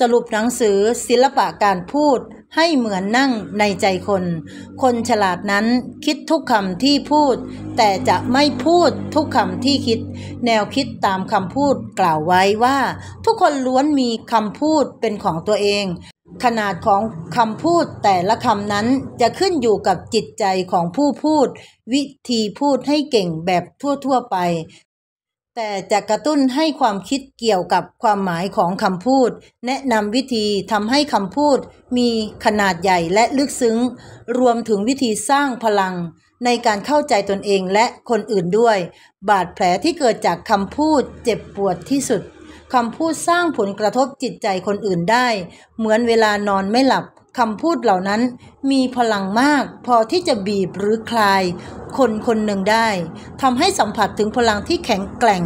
สรุปหนังสือศิลปะการพูดให้เหมือนนั่งในใจคน คนฉลาดนั้นคิดทุกคำที่พูด แต่จะไม่พูดทุกคำที่คิด แนวคิดตามคำพูดกล่าวไว้ว่า ทุกคนล้วนมีคำพูดเป็นของตัวเอง ขนาดของคำพูดแต่ละคำนั้นจะขึ้นอยู่กับจิตใจของผู้พูด วิธีพูดให้เก่งแบบทั่ว ๆ ไปแต่จะกระตุ้นให้ความคิดเกี่ยวกับความหมายของคำพูด แนะนำวิธีทำให้คำพูดมีขนาดใหญ่และลึกซึ้ง รวมถึงวิธีสร้างพลังในการเข้าใจตนเองและคนอื่นด้วย บาดแผลที่เกิดจากคำพูดเจ็บปวดที่สุดคำพูดสร้างผลกระทบจิตใจคนอื่นได้ เหมือนเวลานอนไม่หลับคำพูดเหล่านั้นมีพลังมากพอที่จะบีบหรือคลายคนคนหนึ่งได้ ทำให้สัมผัสถึงพลังที่แข็งแกร่ง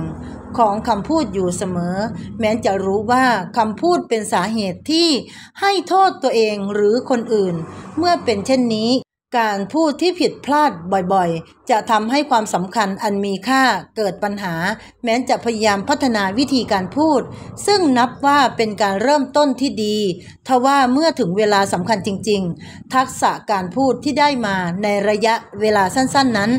ของคำพูดอยู่เสมอ แม้จะรู้ว่าคำพูดเป็นสาเหตุที่ให้โทษตัวเองหรือคนอื่นเมื่อเป็นเช่นนี้การพูดที่ผิดพลาดบ่อยๆ จะทำให้ความสำคัญอันมีค่าเกิดปัญหา แม้จะพยายามพัฒนาวิธีการพูด ซึ่งนับว่าเป็นการเริ่มต้นที่ดี ทว่าเมื่อถึงเวลาสำคัญจริงๆ ทักษะการพูดที่ได้มาในระยะเวลาสั้นๆนั้น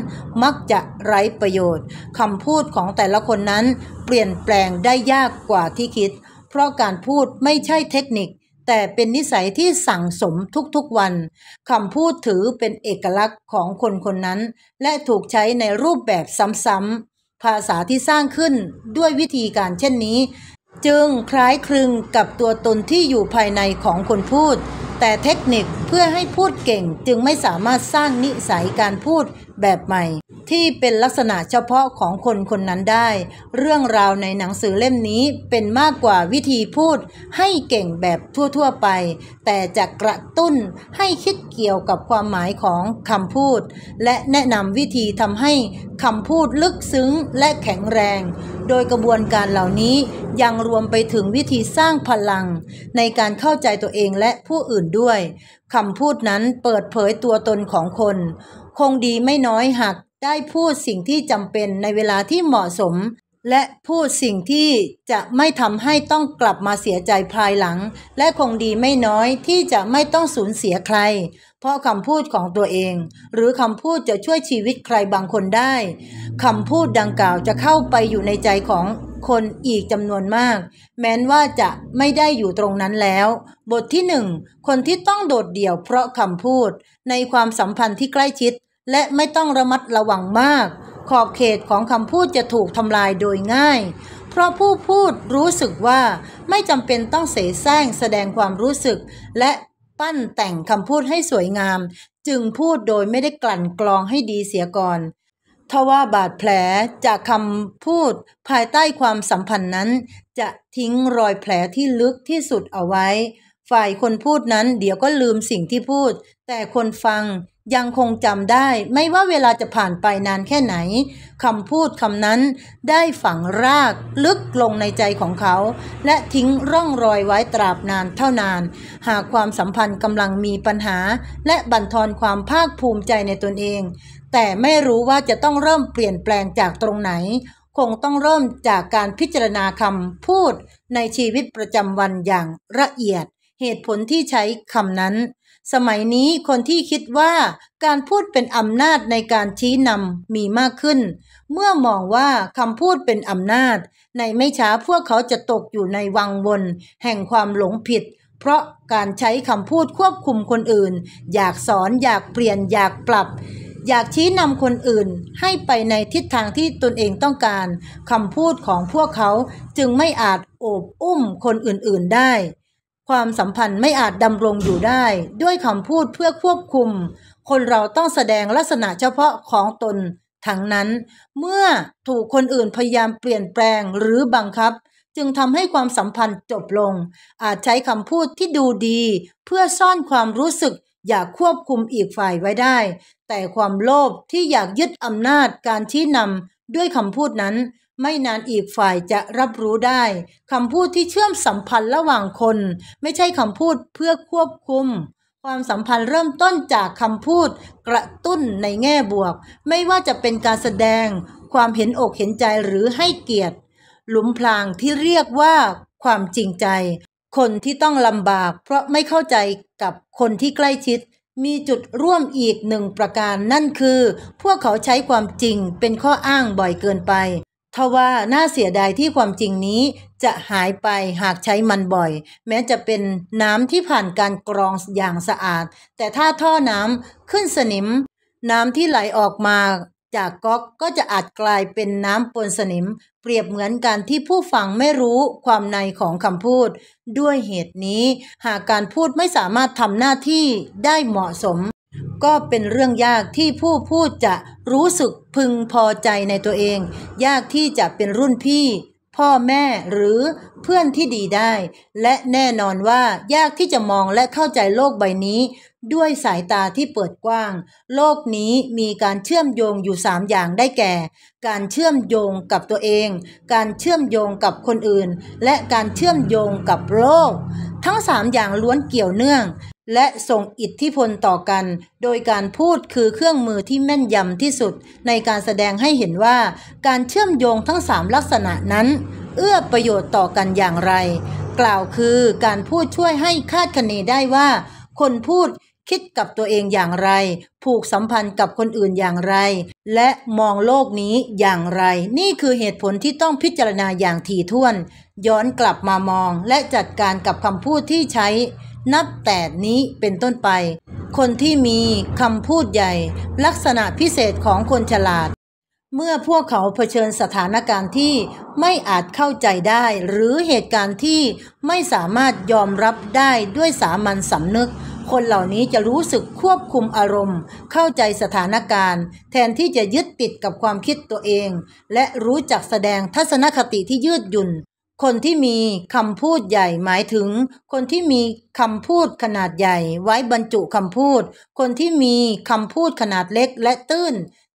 มักจะไร้ประโยชน์คำพูดของแต่ละคนนั้นเปลี่ยนแปลงได้ยากกว่าที่คิด เพราะการพูดไม่ใช่เทคนิคแต่เป็นนิสัยที่สั่งสมทุกๆวัน คำพูดถือเป็นเอกลักษณ์ของคนคนนั้น และถูกใช้ในรูปแบบซ้ำๆ ภาษาที่สร้างขึ้นด้วยวิธีการเช่นนี้ จึงคล้ายคลึงกับตัวตนที่อยู่ภายในของคนพูด แต่เทคนิคเพื่อให้พูดเก่งจึงไม่สามารถสร้างนิสัยการพูดแบบใหม่ ที่เป็นลักษณะเฉพาะของคนคนนั้นได้ เรื่องราวในหนังสือเล่มนี้เป็นมากกว่าวิธีพูดให้เก่งแบบทั่ว ๆ ไปแต่จะกระตุ้นให้คิดเกี่ยวกับความหมายของคำพูด และแนะนำวิธีทำให้คำพูดลึกซึ้งและแข็งแรง โดยกระบวนการเหล่านี้ยังรวมไปถึงวิธีสร้างพลัง ในการเข้าใจตัวเองและผู้อื่นด้วยคำพูดนั้นเปิดเผยตัวตนของคนคงดีไม่น้อยหากได้พูดสิ่งที่จำเป็นในเวลาที่เหมาะสม และพูดสิ่งที่จะไม่ทำให้ต้องกลับมาเสียใจภายหลัง และคงดีไม่น้อยที่จะไม่ต้องสูญเสียใคร เพราะคำพูดของตัวเอง หรือคำพูดจะช่วยชีวิตใครบางคนได้คำพูดดังกล่าวจะเข้าไปอยู่ในใจของคนอีกจำนวนมาก แม้นว่าจะไม่ได้อยู่ตรงนั้นแล้ว บทที่หนึ่งคนที่ต้องโดดเดี่ยวเพราะคำพูดในความสัมพันธ์ที่ใกล้ชิดและไม่ต้องระมัดระวังมาก ขอบเขตของคำพูดจะถูกทำลายโดยง่าย เพราะผู้พูดรู้สึกว่าไม่จำเป็นต้องเสแสร้งแสดงความรู้สึก และปั้นแต่งคำพูดให้สวยงาม จึงพูดโดยไม่ได้กลั่นกรองให้ดีเสียก่อนทว่าบาดแผลจากคำพูด ภายใต้ความสัมพันธ์นั้น จะทิ้งรอยแผลที่ลึกที่สุดเอาไว้ ฝ่ายคนพูดนั้นเดี๋ยวก็ลืมสิ่งที่พูด แต่คนฟังยังคงจำได้ไม่ว่าเวลาจะผ่านไปนานแค่ไหนคำพูดคำนั้น ได้ฝังรากลึกลงในใจของเขา และทิ้งร่องรอยไว้ตราบนานเท่านาน หากความสัมพันธ์กำลังมีปัญหา และบั่นทอนความภาคภูมิใจในตนเอง แต่ไม่รู้ว่าจะต้องเริ่มเปลี่ยนแปลงจากตรงไหน คงต้องเริ่มจากการพิจารณาคำพูด ในชีวิตประจำวันอย่างละเอียด เหตุผลที่ใช้คำนั้นสมัยนี้คนที่คิดว่า การพูดเป็นอำนาจในการชี้นำมีมากขึ้น เมื่อมองว่าคำพูดเป็นอำนาจ ในไม่ช้าพวกเขาจะตกอยู่ในวังวน แห่งความหลงผิด เพราะการใช้คำพูดควบคุมคนอื่น อยากสอนอยากเปลี่ยนอยากปรับ อยากชี้นำคนอื่น ให้ไปในทิศทางที่ตนเองต้องการคำพูดของพวกเขาจึงไม่อาจโอบอุ้มคนอื่นๆได้ความสัมพันธ์ไม่อาจดำรงอยู่ได้ด้วยคำพูดเพื่อควบคุมคนเราต้องแสดงลักษณะเฉพาะของตนทั้งนั้นเมื่อถูกคนอื่นพยายามเปลี่ยนแปลงหรือบังคับจึงทำให้ความสัมพันธ์จบลงอาจใช้คำพูดที่ดูดีเพื่อซ่อนความรู้สึกอยากควบคุมอีกฝ่ายไว้ได้แต่ความโลภที่อยากยึดอำนาจการชี้นำด้วยคำพูดนั้นไม่นานอีกฝ่ายจะรับรู้ได้คำพูดที่เชื่อมสัมพันธ์ระหว่างคน ไม่ใช่คำพูดเพื่อควบคุม ความสัมพันธ์เริ่มต้นจากคำพูด กระตุ้นในแง่บวก ไม่ว่าจะเป็นการแสดง ความเห็นอกเห็นใจหรือให้เกียรติ หลุมพรางที่เรียกว่าความจริงใจ คนที่ต้องลำบาก เพราะไม่เข้าใจกับคนที่ใกล้ชิด มีจุดร่วมอีกหนึ่งประการนั่นคือ พวกเขาใช้ความจริงเป็นข้ออ้างบ่อยเกินไปทว่าน่าเสียดายที่ความจริงนี้จะหายไปหากใช้มันบ่อย แม้จะเป็นน้ำที่ผ่านการกรองอย่างสะอาด แต่ถ้าท่อน้ำขึ้นสนิม น้ำที่ไหลออกมา จากก๊อกก็จะอาจกลายเป็นน้ำปนสนิม เปรียบเหมือนการที่ผู้ฟังไม่รู้ความในของคำพูด ด้วยเหตุนี้หากการพูดไม่สามารถทำหน้าที่ได้เหมาะสมก็เป็นเรื่องยากที่ผู้พูดจะรู้สึกพึงพอใจในตัวเอง ยากที่จะเป็นรุ่นพี่ พ่อแม่หรือเพื่อนที่ดีได้ และแน่นอนว่ายากที่จะมองและเข้าใจโลกใบนี้ ด้วยสายตาที่เปิดกว้าง โลกนี้มีการเชื่อมโยงอยู่3อย่างได้แก่ การเชื่อมโยงกับตัวเอง การเชื่อมโยงกับคนอื่น และการเชื่อมโยงกับโลก ทั้ง3อย่างล้วนเกี่ยวเนื่องและส่งอิทธิพลต่อกัน โดยการพูดคือเครื่องมือที่แม่นยำที่สุด ในการแสดงให้เห็นว่าการเชื่อมโยงทั้งสามลักษณะนั้นเอื้อประโยชน์ต่อกันอย่างไร กล่าวคือการพูดช่วยให้คาดคะเนได้ว่า คนพูดคิดกับตัวเองอย่างไร ผูกสัมพันธ์กับคนอื่นอย่างไร และมองโลกนี้อย่างไร นี่คือเหตุผลที่ต้องพิจารณาอย่างถี่ถ้วน ย้อนกลับมามองและจัดการกับคำพูดที่ใช้นับแต่นี้เป็นต้นไป คนที่มีคำพูดใหญ่ ลักษณะพิเศษของคนฉลาด เมื่อพวกเขาเผชิญสถานการณ์ที่ไม่อาจเข้าใจได้ หรือเหตุการณ์ที่ไม่สามารถยอมรับได้ด้วยสามัญสำนึก คนเหล่านี้จะรู้สึกควบคุมอารมณ์เข้าใจสถานการณ์ แทนที่จะยึดติดกับความคิดตัวเอง และรู้จักแสดงทัศนคติที่ยืดหยุ่นคนที่มีคำพูดใหญ่หมายถึง คนที่มีคำพูดขนาดใหญ่ ไว้บรรจุคำพูด คนที่มีคำพูดขนาดเล็ก และตื้น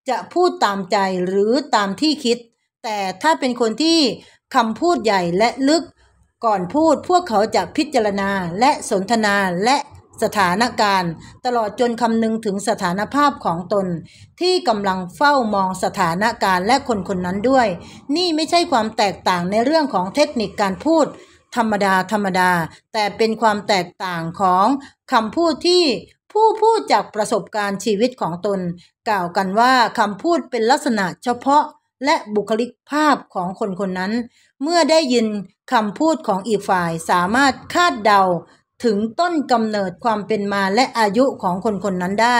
จะพูดตามใจหรือตามที่คิด แต่ถ้าเป็นคนที่คำพูดใหญ่และลึก ก่อนพูดพวกเขาจะพิจารณาและสนทนาและสถานการณ์ ตลอดจนคำนึงถึงสถานภาพของตน ที่กำลังเฝ้ามองสถานการณ์และคนคนนั้นด้วย นี่ไม่ใช่ความแตกต่างในเรื่องของเทคนิคการพูด ธรรมดาธรรมดาแต่เป็นความแตกต่างของคำพูดที่ผู้พูดจากประสบการณ์ชีวิตของตน กล่าวกันว่าคำพูดเป็นลักษณะเฉพาะและบุคลิกภาพของคนคนนั้น เมื่อได้ยินคำพูดของอีกฝ่ายสามารถคาดเดาถึงต้นกำเนิดความเป็นมาและอายุของคนคนนั้นได้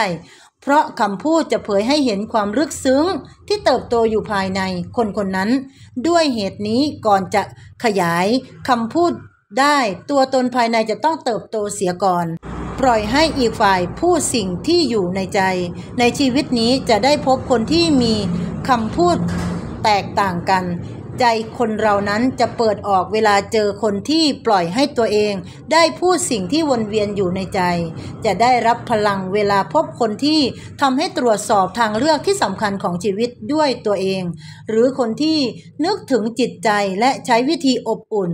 เพราะคำพูดจะเผยให้เห็นความลึกซึ้งที่เติบโตอยู่ภายในคนคนนั้น ด้วยเหตุนี้ก่อนจะขยายคำพูดได้ ตัวตนภายในจะต้องเติบโตเสียก่อน ปล่อยให้อีกฝ่าย พูดสิ่งที่อยู่ในใจ ในชีวิตนี้จะได้พบคนที่มีคำพูดแตกต่างกันใจ คน เรานั้นจะเปิดออกเวลาเจอคนที่ปล่อยให้ตัวเอง ได้พูดสิ่งที่วนเวียนอยู่ในใจ จะได้รับพลังเวลาพบคนที่ทำให้ตรวจสอบทางเลือกที่สำคัญของชีวิตด้วยตัวเอง หรือคนที่นึกถึงจิตใจและใช้วิธีอบอุ่น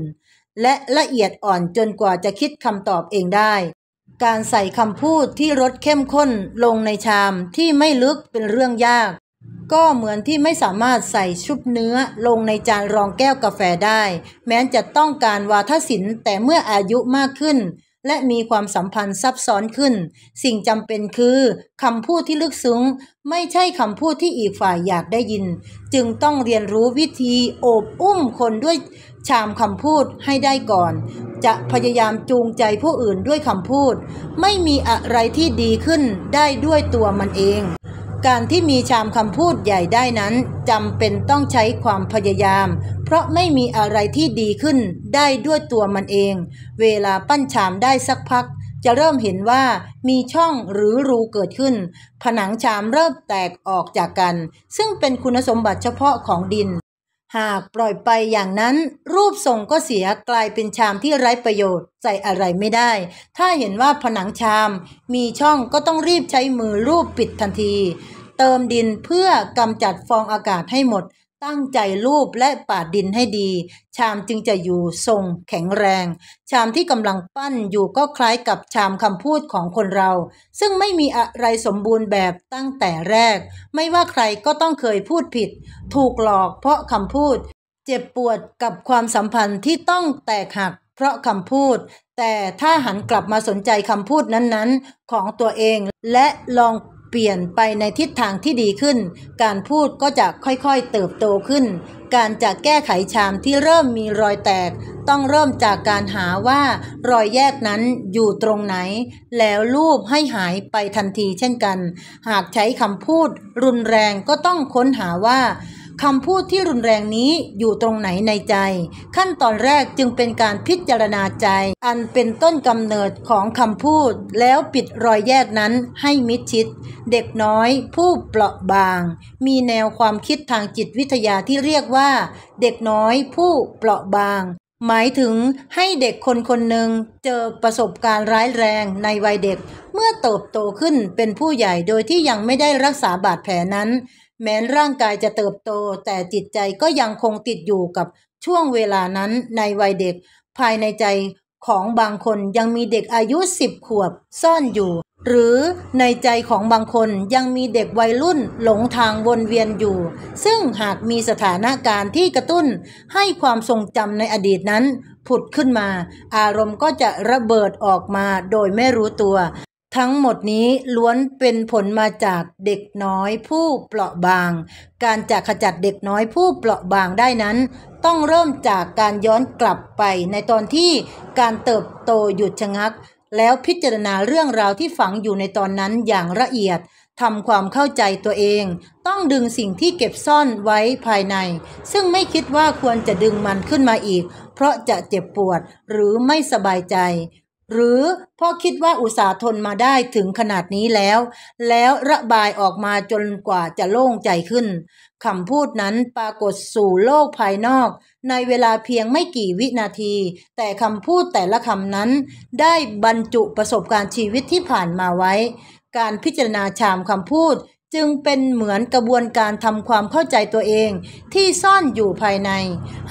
และละเอียดอ่อนจนกว่าจะคิดคำตอบเองได้ การใส่คำพูดที่รสเข้มข้นลงในชามที่ไม่ลึกเป็นเรื่องยากก็เหมือนที่ไม่สามารถใส่ชุบเนื้อลงในจานรองแก้วกาแฟได้ แม้จะต้องการวาทศิลป์แต่เมื่ออายุมากขึ้น และมีความสัมพันธ์ซับซ้อนขึ้น สิ่งจำเป็นคือคำพูดที่ลึกซึ้ง ไม่ใช่คำพูดที่อีกฝ่ายอยากได้ยิน จึงต้องเรียนรู้วิธีโอบอุ้มคนด้วยชามคำพูดให้ได้ก่อน จะพยายามจูงใจผู้อื่นด้วยคำพูด ไม่มีอะไรที่ดีขึ้นได้ด้วยตัวมันเองการที่มีชามคำพูดใหญ่ได้นั้นจำเป็นต้องใช้ความพยายาม เพราะไม่มีอะไรที่ดีขึ้นได้ด้วยตัวมันเอง เวลาปั้นชามได้สักพัก จะเริ่มเห็นว่ามีช่องหรือรูเกิดขึ้น ผนังชามเริ่มแตกออกจากกัน ซึ่งเป็นคุณสมบัติเฉพาะของดินหากปล่อยไปอย่างนั้น รูปทรงก็เสียกลายเป็นชามที่ไร้ประโยชน์ ใส่อะไรไม่ได้ ถ้าเห็นว่าผนังชามมีช่องก็ต้องรีบใช้มือรูปปิดทันที เติมดินเพื่อกำจัดฟองอากาศให้หมดตั้งใจรูปและปาดดินให้ดี ชามจึงจะอยู่ทรงแข็งแรง ชามที่กำลังปั้นอยู่ก็คล้ายกับชามคำพูดของคนเรา ซึ่งไม่มีอะไรสมบูรณ์แบบตั้งแต่แรก ไม่ว่าใครก็ต้องเคยพูดผิด ถูกหลอกเพราะคำพูด เจ็บปวดกับความสัมพันธ์ที่ต้องแตกหัก เพราะคำพูด แต่ถ้าหันกลับมาสนใจคำพูดนั้น ๆ ของตัวเองและลองเปลี่ยนไปในทิศทางที่ดีขึ้น การพูดก็จะค่อยๆเติบโตขึ้น การจะแก้ไขชามที่เริ่มมีรอยแตก ต้องเริ่มจากการหาว่ารอยแยกนั้นอยู่ตรงไหน แล้วลูบให้หายไปทันทีเช่นกัน หากใช้คำพูดรุนแรงก็ต้องค้นหาว่าคำพูดที่รุนแรงนี้อยู่ตรงไหนในใจ ขั้นตอนแรกจึงเป็นการพิจารณาใจ อันเป็นต้นกำเนิดของคำพูด แล้วปิดรอยแยกนั้นให้มิดชิด เด็กน้อยผู้เปราะบาง มีแนวความคิดทางจิตวิทยาที่เรียกว่า เด็กน้อยผู้เปราะบาง หมายถึงให้เด็กคนคนหนึ่งเจอประสบการณ์ร้ายแรงในวัยเด็ก เมื่อเติบโตขึ้นเป็นผู้ใหญ่โดยที่ยังไม่ได้รักษาบาดแผลนั้นแม้นร่างกายจะเติบโตแต่จิตใจก็ยังคงติดอยู่กับช่วงเวลานั้นในวัยเด็ก ภายในใจของบางคนยังมีเด็กอายุ10ขวบซ่อนอยู่ หรือในใจของบางคนยังมีเด็กวัยรุ่นหลงทางวนเวียนอยู่ ซึ่งหากมีสถานการณ์ที่กระตุ้น ให้ความทรงจำในอดีตนั้น ผุดขึ้นมา อารมณ์ก็จะระเบิดออกมาโดยไม่รู้ตัวทั้งหมดนี้ล้วนเป็นผลมาจากเด็กน้อยผู้เปราะบาง การจะขจัดเด็กน้อยผู้เปราะบางได้นั้น ต้องเริ่มจากการย้อนกลับไปในตอนที่การเติบโตหยุดชะงัก แล้วพิจารณาเรื่องราวที่ฝังอยู่ในตอนนั้นอย่างละเอียด ทำความเข้าใจตัวเอง ต้องดึงสิ่งที่เก็บซ่อนไว้ภายใน ซึ่งไม่คิดว่าควรจะดึงมันขึ้นมาอีก เพราะจะเจ็บปวดหรือไม่สบายใจหรือพ่อคิดว่าอุตสาหทนมาได้ถึงขนาดนี้แล้ว แล้วระบายออกมาจนกว่าจะโล่งใจขึ้นคำพูดนั้นปรากฏสู่โลกภายนอก ในเวลาเพียงไม่กี่วินาที แต่คำพูดแต่ละคำนั้น ได้บรรจุประสบการณ์ชีวิตที่ผ่านมาไว้ การพิจารณาชามคำพูดจึงเป็นเหมือนกระบวนการทำความเข้าใจตัวเอง ที่ซ่อนอยู่ภายใน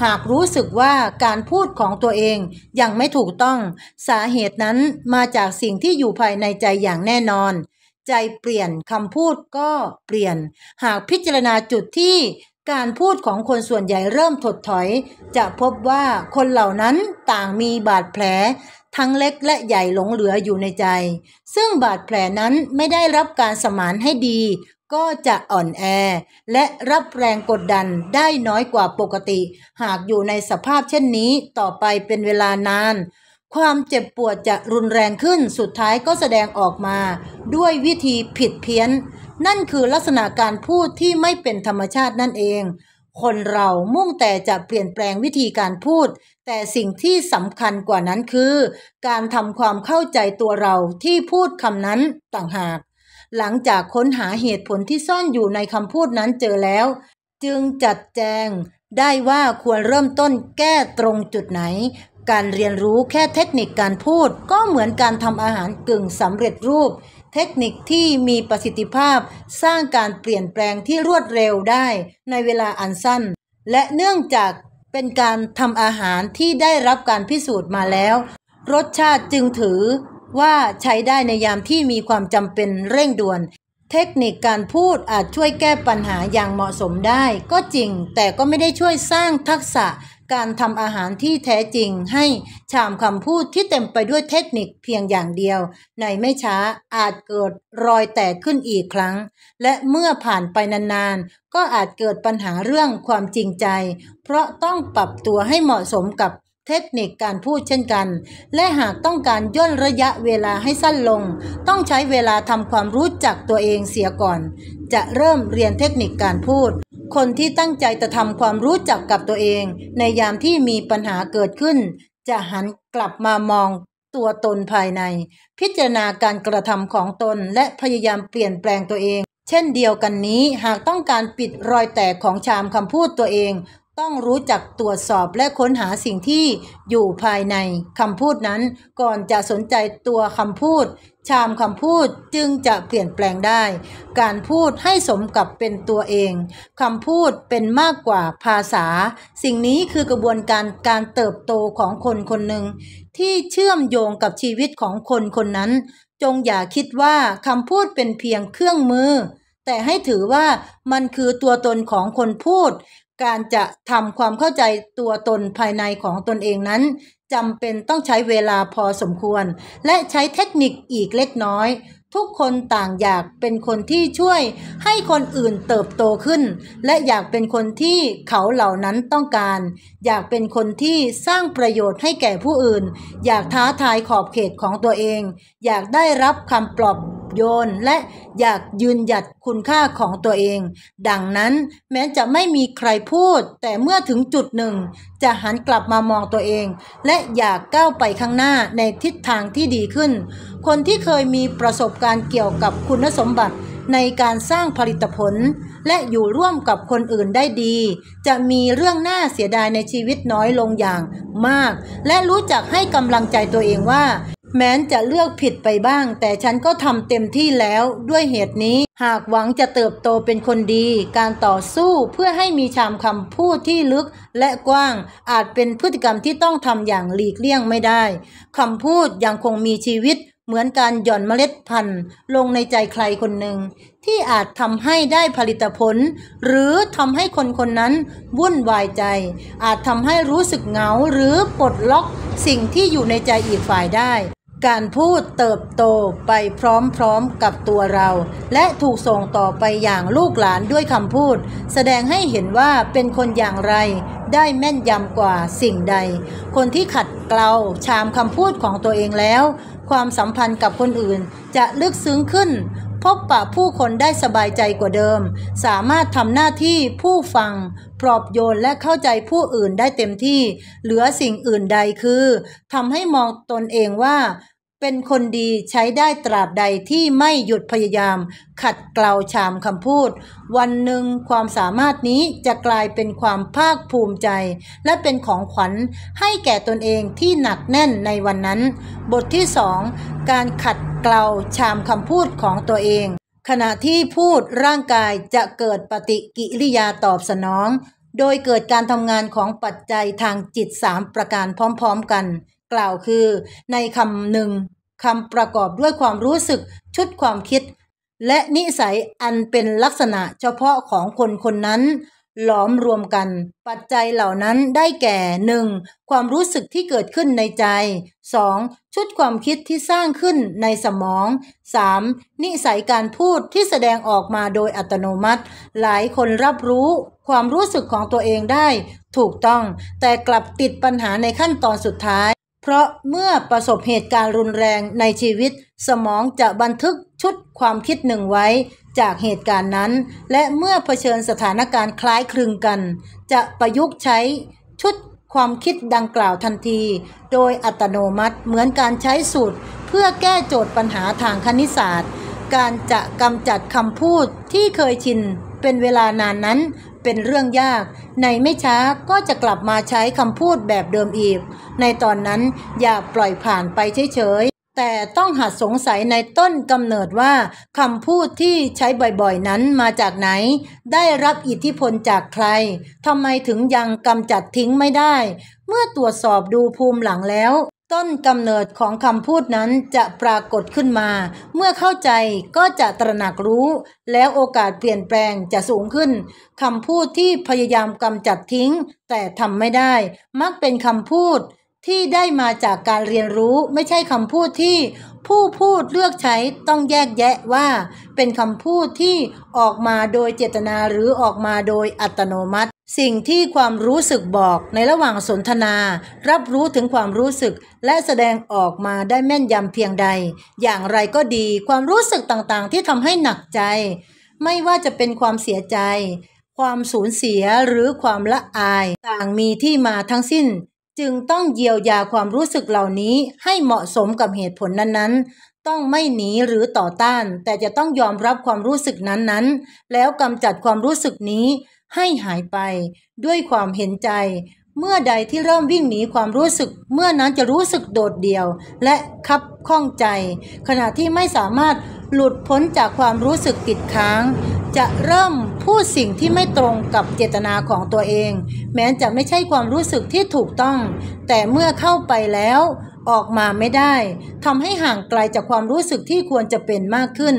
หากรู้สึกว่าการพูดของตัวเองยังไม่ถูกต้อง สาเหตุนั้นมาจากสิ่งที่อยู่ภายในใจอย่างแน่นอน ใจเปลี่ยนคำพูดก็เปลี่ยน หากพิจารณาจุดที่การพูดของคนส่วนใหญ่เริ่มถดถอย จะพบว่าคนเหล่านั้นต่างมีบาดแผลทั้งเล็กและใหญ่หลงเหลืออยู่ในใจ ซึ่งบาดแผลนั้นไม่ได้รับการสมานให้ดีก็จะอ่อนแอและรับแรงกดดันได้น้อยกว่าปกติ หากอยู่ในสภาพเช่นนี้ต่อไปเป็นเวลานาน ความเจ็บปวดจะรุนแรงขึ้นสุดท้ายก็แสดงออกมาด้วยวิธีผิดเพี้ยน นั่นคือลักษณะการพูดที่ไม่เป็นธรรมชาตินั่นเองคนเรามุ่งแต่จะเปลี่ยนแปลงวิธีการพูด แต่สิ่งที่สำคัญกว่านั้นคือ การทำความเข้าใจตัวเราที่พูดคำนั้นต่างหาก หลังจากค้นหาเหตุผลที่ซ่อนอยู่ในคำพูดนั้นเจอแล้ว จึงจัดแจงได้ว่าควรเริ่มต้นแก้ตรงจุดไหน การเรียนรู้แค่เทคนิคการพูดก็เหมือนการทำอาหารกึ่งสำเร็จรูปเทคนิคที่มีประสิทธิภาพสร้างการเปลี่ยนแปลงที่รวดเร็วได้ในเวลาอันสั้น และเนื่องจากเป็นการทำอาหารที่ได้รับการพิสูจน์มาแล้ว รสชาติจึงถือว่าใช้ได้ในยามที่มีความจำเป็นเร่งด่วน เทคนิคการพูดอาจช่วยแก้ปัญหาอย่างเหมาะสมได้ ก็จริงแต่ก็ไม่ได้ช่วยสร้างทักษะการทำอาหารที่แท้จริงให้ชามคำพูดที่เต็มไปด้วยเทคนิคเพียงอย่างเดียว ในไม่ช้าอาจเกิดรอยแตกขึ้นอีกครั้ง และเมื่อผ่านไปนานๆ ก็อาจเกิดปัญหาเรื่องความจริงใจเพราะต้องปรับตัวให้เหมาะสมกับเทคนิคการพูดเช่นกัน และหากต้องการย่นระยะเวลาให้สั้นลง ต้องใช้เวลาทำความรู้จักตัวเองเสียก่อน จะเริ่มเรียนเทคนิคการพูด คนที่ตั้งใจจะทำความรู้จักกับตัวเอง ในยามที่มีปัญหาเกิดขึ้น จะหันกลับมามองตัวตนภายใน พิจารณาการกระทำของตนและพยายามเปลี่ยนแปลงตัวเอง เช่นเดียวกันนี้ หากต้องการปิดรอยแตกของชามคำพูดตัวเองต้องรู้จักตรวจสอบและค้นหาสิ่งที่อยู่ภายในคำพูดนั้นก่อนจะสนใจตัวคำพูดชามคำพูดจึงจะเปลี่ยนแปลงได้ การพูดให้สมกับเป็นตัวเองคำพูดเป็นมากกว่าภาษา สิ่งนี้คือกระบวนการการเติบโตของคนคนหนึ่งที่เชื่อมโยงกับชีวิตของคนคนนั้น จงอย่าคิดว่าคำพูดเป็นเพียงเครื่องมือ แต่ให้ถือว่ามันคือตัวตนของคนพูดการจะทำความเข้าใจตัวตนภายในของตนเองนั้นจำเป็นต้องใช้เวลาพอสมควร และใช้เทคนิคอีกเล็กน้อยทุกคนต่างอยากเป็นคนที่ช่วยให้คนอื่นเติบโตขึ้นและอยากเป็นคนที่เขาเหล่านั้นต้องการอยากเป็นคนที่สร้างประโยชน์ให้แก่ผู้อื่นอยากท้าทายขอบเขตของตัวเองอยากได้รับคำปลอบโยนและอยากยืนหยัดคุณค่าของตัวเองดังนั้นแม้จะไม่มีใครพูดแต่เมื่อถึงจุดหนึ่งจะหันกลับมามองตัวเองและอยากก้าวไปข้างหน้าในทิศทางที่ดีขึ้นคนที่เคยมีประสบการณ์เกี่ยวกับคุณสมบัติ ในการสร้างผลิตผล และอยู่ร่วมกับคนอื่นได้ดี จะมีเรื่องน่าเสียดายในชีวิตน้อยลงอย่างมาก และรู้จักให้กำลังใจตัวเองว่า แม้นจะเลือกผิดไปบ้าง แต่ฉันก็ทำเต็มที่แล้ว ด้วยเหตุนี้ หากหวังจะเติบโตเป็นคนดี การต่อสู้เพื่อให้มีชามคำพูดที่ลึกและกว้างอาจเป็นพฤติกรรมที่ต้องทำอย่างหลีกเลี่ยงไม่ได้คำพูดยังคงมีชีวิตเหมือนการหย่อนเมล็ดพันธุ์ลงในใจใครคนหนึ่งที่อาจทำให้ได้ผลิตผล หรือทำให้คนคนนั้นวุ่นวายใจ อาจทำให้รู้สึกเหงาหรือปลดล็อกสิ่งที่อยู่ในใจอีกฝ่ายได้ การพูดเติบโตไปพร้อมๆกับตัวเรา และถูกส่งต่อไปอย่างลูกหลานด้วยคำพูด แสดงให้เห็นว่าเป็นคนอย่างไรได้แม่นยำกว่าสิ่งใด คนที่ขัดเกลาชามคำพูดของตัวเองแล้วความสัมพันธ์กับคนอื่น จะลึกซึ้งขึ้น พบปะผู้คนได้สบายใจกว่าเดิม สามารถทำหน้าที่ผู้ฟังปลอบโยนและเข้าใจผู้อื่นได้เต็มที่ เหลือสิ่งอื่นใดคือทำให้มองตนเองว่าเป็นคนดีใช้ได้ตราบใดที่ไม่หยุดพยายาม ขัดเกลาชามคำพูด วันหนึ่งความสามารถนี้จะกลายเป็นความภาคภูมิใจ และเป็นของขวัญให้แก่ตนเองที่หนักแน่นในวันนั้น บทที่สองการขัดเกลาชามคำพูดของตัวเอง ขณะที่พูดร่างกายจะเกิดปฏิกิริยาตอบสนอง โดยเกิดการทำงานของปัจจัยทางจิตสามประการพร้อมๆกัน กล่าวคือ ในคำหนึ่งคำประกอบด้วยความรู้สึกชุดความคิด และนิสัยอันเป็นลักษณะเฉพาะของคนคนนั้นหลอมรวมกัน ปัจจัยเหล่านั้นได้แก่ 1. ความรู้สึกที่เกิดขึ้นในใจ 2. ชุดความคิดที่สร้างขึ้นในสมอง 3. นิสัยการพูดที่แสดงออกมาโดยอัตโนมัติ หลายคนรับรู้ความรู้สึกของตัวเองได้ ถูกต้องแต่กลับติดปัญหาในขั้นตอนสุดท้ายเพราะเมื่อประสบเหตุการณ์รุนแรงในชีวิต สมองจะบันทึกชุดความคิดหนึ่งไว้ จากเหตุการณ์นั้น และเมื่อเผชิญสถานการณ์คล้ายคลึงกัน จะประยุกต์ใช้ชุดความคิดดังกล่าวทันที โดยอัตโนมัติเหมือนการใช้สูตร เพื่อแก้โจทย์ปัญหาทางคณิตศาสตร์ การจะกำจัดคำพูดที่เคยชินเป็นเวลานานนั้นเป็นเรื่องยาก ในไม่ช้าก็จะกลับมาใช้คำพูดแบบเดิมอีก ในตอนนั้นอย่าปล่อยผ่านไปเฉยๆ แต่ต้องหัดสงสัยในต้นกำเนิดว่าคำพูดที่ใช้บ่อยๆนั้นมาจากไหน ได้รับอิทธิพลจากใคร ทำไมถึงยังกำจัดทิ้งไม่ได้ เมื่อตรวจสอบดูภูมิหลังแล้วต้นกำเนิดของคำพูดนั้นจะปรากฏขึ้นมา เมื่อเข้าใจก็จะตระหนักรู้ แล้วโอกาสเปลี่ยนแปลงจะสูงขึ้นคำพูดที่พยายามกำจัดทิ้ง แต่ทำไม่ได้ มักเป็นคำพูดที่ได้มาจากการเรียนรู้ไม่ใช่คำพูดที่ผู้พูดเลือกใช้ต้องแยกแยะว่า เป็นคำพูดที่ออกมาโดยเจตนาหรือออกมาโดยอัตโนมัติสิ่งที่ความรู้สึกบอกในระหว่างสนทนา รับรู้ถึงความรู้สึก และแสดงออกมาได้แม่นยำเพียงใด อย่างไรก็ดีความรู้สึกต่างๆ ที่ทำให้หนักใจ ไม่ว่าจะเป็นความเสียใจ ความสูญเสียหรือความละอาย ต่างมีที่มาทั้งสิ้น จึงต้องเยียวยาความรู้สึกเหล่านี้ให้เหมาะสมกับเหตุผลนั้นๆ ต้องไม่หนีหรือต่อต้าน แต่จะต้องยอมรับความรู้สึกนั้นๆ แล้วกำจัดความรู้สึกนี้ให้หายไปด้วยความเห็นใจ เมื่อใดที่เริ่มวิ่งหนีความรู้สึก เมื่อนั้นจะรู้สึกโดดเดี่ยวและคับข้องใจ ขณะที่ไม่สามารถหลุดพ้นจากความรู้สึกติดค้างจะเริ่มพูดสิ่งที่ไม่ตรงกับเจตนาของตัวเอง แม้จะไม่ใช่ความรู้สึกที่ถูกต้อง แต่เมื่อเข้าไปแล้วออกมาไม่ได้ทำให้ห่างไกลจากความรู้สึกที่ควรจะเป็นมากขึ้น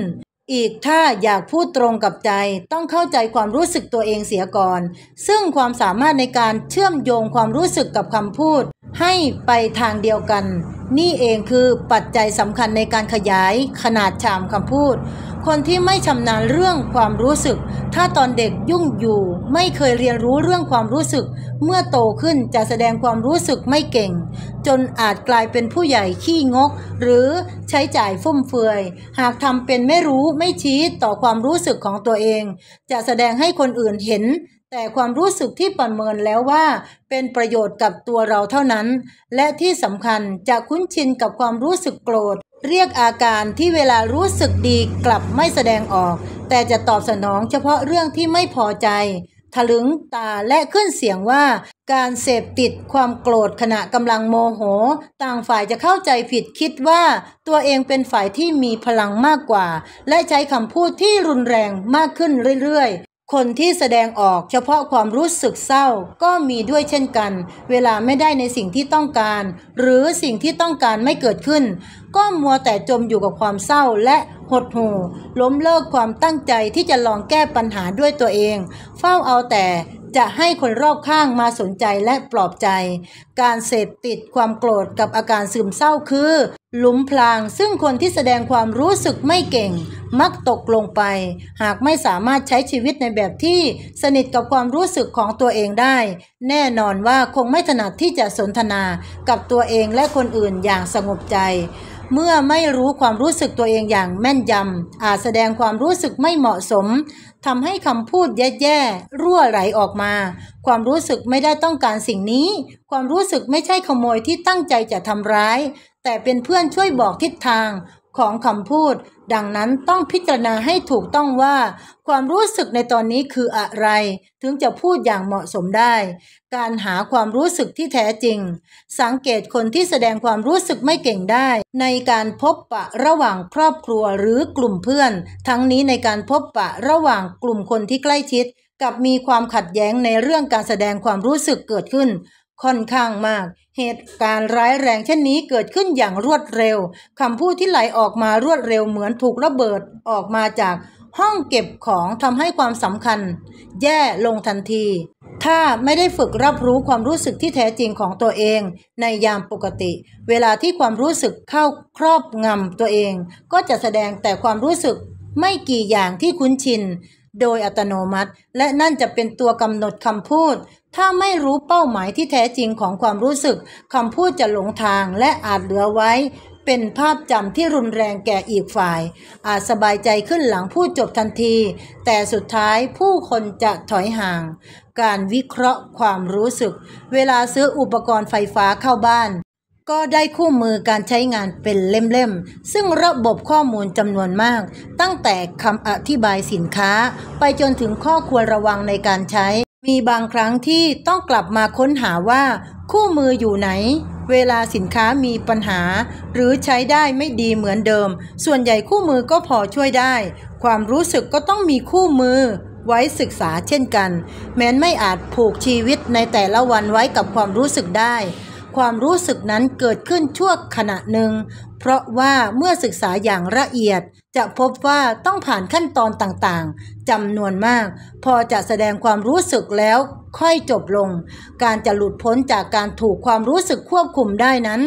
อีกถ้าอยากพูดตรงกับใจต้องเข้าใจความรู้สึกตัวเองเสียก่อน ซึ่งความสามารถในการเชื่อมโยงความรู้สึกกับคำพูดให้ไปทางเดียวกัน นี่เองคือปัจจัยสำคัญในการขยายขนาดชามคำพูดคนที่ไม่ชำนาญเรื่องความรู้สึก ถ้าตอนเด็กยุ่งอยู่ไม่เคยเรียนรู้เรื่องความรู้สึก เมื่อโตขึ้นจะแสดงความรู้สึกไม่เก่ง จนอาจกลายเป็นผู้ใหญ่ขี้งก หรือใช้จ่ายฟุ่มเฟือย หากทำเป็นไม่รู้ไม่ชี้ต่อความรู้สึกของตัวเอง จะแสดงให้คนอื่นเห็นแต่ความรู้สึกที่ประเมินแล้วว่าเป็นประโยชน์กับตัวเราเท่านั้น และที่สำคัญจะคุ้นชินกับความรู้สึกโกรธเรียกอาการที่เวลารู้สึกดีกลับไม่แสดงออก แต่จะตอบสนองเฉพาะเรื่องที่ไม่พอใจ ถลึงตาและขึ้นเสียงว่าการเสพติดความโกรธขณะกำลังโมโห ต่างฝ่ายจะเข้าใจผิดคิดว่า ตัวเองเป็นฝ่ายที่มีพลังมากกว่า และใช้คำพูดที่รุนแรงมากขึ้นเรื่อยคนที่แสดงออกเฉพาะความรู้สึกเศร้าก็มีด้วยเช่นกัน เวลาไม่ได้ในสิ่งที่ต้องการ หรือสิ่งที่ต้องการไม่เกิดขึ้น ก็มัวแต่จมอยู่กับความเศร้าและหดหู่ ล้มเลิกความตั้งใจที่จะลองแก้ปัญหาด้วยตัวเอง เฝ้าเอาแต่จะให้คนรอบข้างมาสนใจและปลอบใจ การเสพติดความโกรธกับอาการซึมเศร้าคือหลุมพรางซึ่งคนที่แสดงความรู้สึกไม่เก่ง มักตกลงไปหากไม่สามารถใช้ชีวิตในแบบที่ สนิทกับความรู้สึกของตัวเองได้ แน่นอนว่าคงไม่ถนัดที่จะสนทนากับตัวเองและคนอื่นอย่างสงบใจ เมื่อไม่รู้ความรู้สึกตัวเองอย่างแม่นยำอาจแสดงความรู้สึกไม่เหมาะสมทำให้คำพูดแย่ๆรั่วไหลออกมา ความรู้สึกไม่ได้ต้องการสิ่งนี้ ความรู้สึกไม่ใช่ขโมยที่ตั้งใจจะทำร้าย แต่เป็นเพื่อนช่วยบอกทิศทางของคำพูดดังนั้นต้องพิจารณาให้ถูกต้องว่าความรู้สึกในตอนนี้คืออะไร ถึงจะพูดอย่างเหมาะสมได้ การหาความรู้สึกที่แท้จริง สังเกตคนที่แสดงความรู้สึกไม่เก่งได้ ในการพบปะระหว่างครอบครัวหรือกลุ่มเพื่อน ทั้งนี้ในการพบปะระหว่างกลุ่มคนที่ใกล้ชิดกับมีความขัดแย้งในเรื่องการแสดงความรู้สึกเกิดขึ้นค่อนข้างมาก เหตุการณ์ร้ายแรงเช่นนี้เกิดขึ้นอย่างรวดเร็วคำพูดที่ไหลออกมารวดเร็วเหมือนถูกระเบิดออกมาจากห้องเก็บของทำให้ความสำคัญ แย่ลงทันที ถ้าไม่ได้ฝึกรับรู้ความรู้สึกที่แท้จริงของตัวเองในยามปกติ เวลาที่ความรู้สึกเข้าครอบงำตัวเองก็จะแสดงแต่ความรู้สึกไม่กี่อย่างที่คุ้นชินโดยอัตโนมัติและนั่นจะเป็นตัวกำหนดคำพูด ถ้าไม่รู้เป้าหมายที่แท้จริงของความรู้สึก คำพูดจะหลงทางและอาจเหลือไว้ เป็นภาพจำที่รุนแรงแก่อีกฝ่าย อาจสบายใจขึ้นหลังพูดจบทันที แต่สุดท้ายผู้คนจะถอยห่าง การวิเคราะห์ความรู้สึก เวลาซื้ออุปกรณ์ไฟฟ้าเข้าบ้านก็ได้คู่มือการใช้งานเป็นเล่มๆ ซึ่งระบบข้อมูลจำนวนมาก ตั้งแต่คำอธิบายสินค้า ไปจนถึงข้อควรระวังในการใช้ มีบางครั้งที่ต้องกลับมาค้นหาว่าคู่มืออยู่ไหน เวลาสินค้ามีปัญหา หรือใช้ได้ไม่ดีเหมือนเดิม ส่วนใหญ่คู่มือก็พอช่วยได้ ความรู้สึกก็ต้องมีคู่มือ ไว้ศึกษาเช่นกัน แม้นไม่อาจผูกชีวิตในแต่ละวันไว้กับความรู้สึกได้ความรู้สึกนั้นเกิดขึ้นชั่วขณะหนึ่ง เพราะว่าเมื่อศึกษาอย่างละเอียดจะพบว่าต้องผ่านขั้นตอนต่างๆ จำนวนมากพอจะแสดงความรู้สึกแล้วค่อยจบลง การจะหลุดพ้นจากการถูกความรู้สึกควบคุมได้นั้น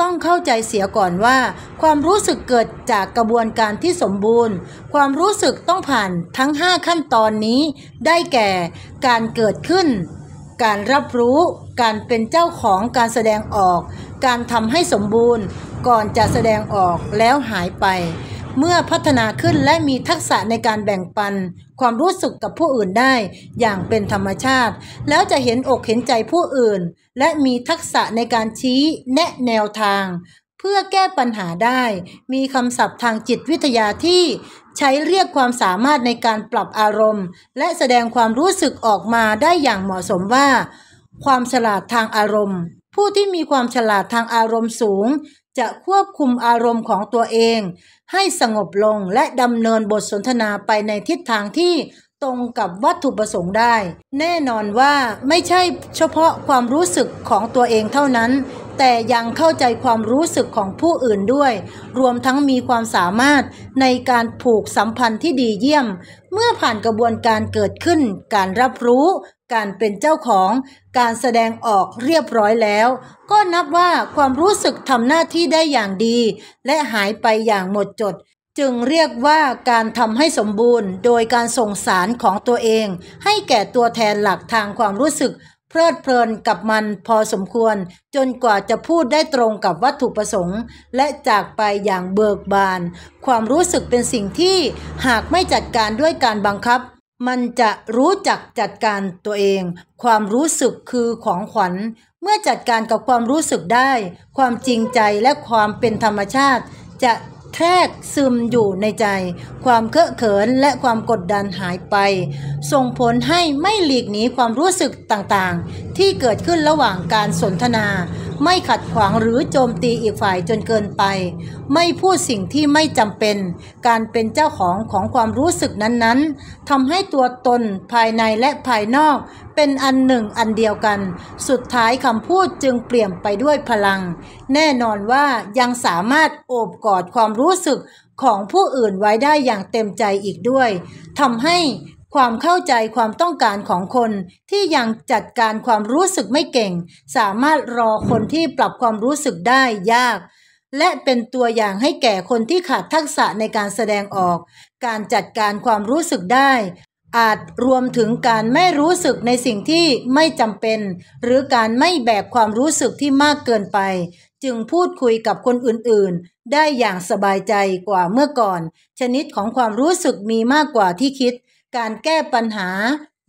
ต้องเข้าใจเสียก่อนว่า ความรู้สึกเกิดจากกระบวนการที่สมบูรณ์ ความรู้สึกต้องผ่านทั้ง 5 ขั้นตอนนี้ ได้แก่การเกิดขึ้นการรับรู้ การเป็นเจ้าของการแสดงออก การทำให้สมบูรณ์ ก่อนจะแสดงออกแล้วหายไป เมื่อพัฒนาขึ้นและมีทักษะในการแบ่งปัน ความรู้สึกกับผู้อื่นได้ อย่างเป็นธรรมชาติ แล้วจะเห็นอกเห็นใจผู้อื่น และมีทักษะในการชี้แนะแนวทาง เพื่อแก้ปัญหาได้ มีคำศัพท์ทางจิตวิทยาที่ใช้เรียกความสามารถในการปรับอารมณ์ และแสดงความรู้สึกออกมาได้อย่างเหมาะสมว่า ความฉลาดทางอารมณ์ ผู้ที่มีความฉลาดทางอารมณ์สูงจะควบคุมอารมณ์ของตัวเอง ให้สงบลงและดำเนินบทสนทนาไปในทิศทางที่ตรงกับวัตถุประสงค์ได้ แน่นอนว่าไม่ใช่เฉพาะความรู้สึกของตัวเองเท่านั้นแต่ยังเข้าใจความรู้สึกของผู้อื่นด้วย รวมทั้งมีความสามารถในการผูกสัมพันธ์ที่ดีเยี่ยม เมื่อผ่านกระบวนการเกิดขึ้น การรับรู้ การเป็นเจ้าของ การแสดงออกเรียบร้อยแล้ว ก็นับว่าความรู้สึกทำหน้าที่ได้อย่างดี และหายไปอย่างหมดจด จึงเรียกว่าการทำให้สมบูรณ์ โดยการส่งสารของตัวเอง ให้แก่ตัวแทนหลักทางความรู้สึกเพลิดเพลินกับมันพอสมควรจนกว่าจะพูดได้ตรงกับวัตถุประสงค์และจากไปอย่างเบิกบาน ความรู้สึกเป็นสิ่งที่หากไม่จัดการด้วยการบังคับ มันจะรู้จักจัดการตัวเอง ความรู้สึกคือของขวัญ เมื่อจัดการกับความรู้สึกได้ความจริงใจและความเป็นธรรมชาติ จะแทรกซึมอยู่ในใจ ความเคอะเขินและความกดดันหายไป ส่งผลให้ไม่หลีกหนีความรู้สึกต่างที่เกิดขึ้นระหว่างการสนทนาไม่ขัดขวางหรือโจมตีอีกฝ่ายจนเกินไปไม่พูดสิ่งที่ไม่จำเป็นการเป็นเจ้าของของความรู้สึกนั้นๆทำให้ตัวตนภายในและภายนอกเป็นอันหนึ่งอันเดียวกันสุดท้ายคำพูดจึงเปลี่ยนไปด้วยพลังแน่นอนว่ายังสามารถโอบกอดความรู้สึกของผู้อื่นไว้ได้อย่างเต็มใจอีกด้วยทำให้ความเข้าใจความต้องการของคนที่ยังจัดการความรู้สึกไม่เก่ง สามารถรอคนที่ปรับความรู้สึกได้ยาก และเป็นตัวอย่างให้แก่คนที่ขาดทักษะในการแสดงออก การจัดการความรู้สึกได้ อาจรวมถึงการไม่รู้สึกในสิ่งที่ไม่จำเป็น หรือการไม่แบกความรู้สึกที่มากเกินไป จึงพูดคุยกับคนอื่นๆ ได้อย่างสบายใจกว่าเมื่อก่อน ชนิดของความรู้สึกมีมากกว่าที่คิดการแก้ปัญหา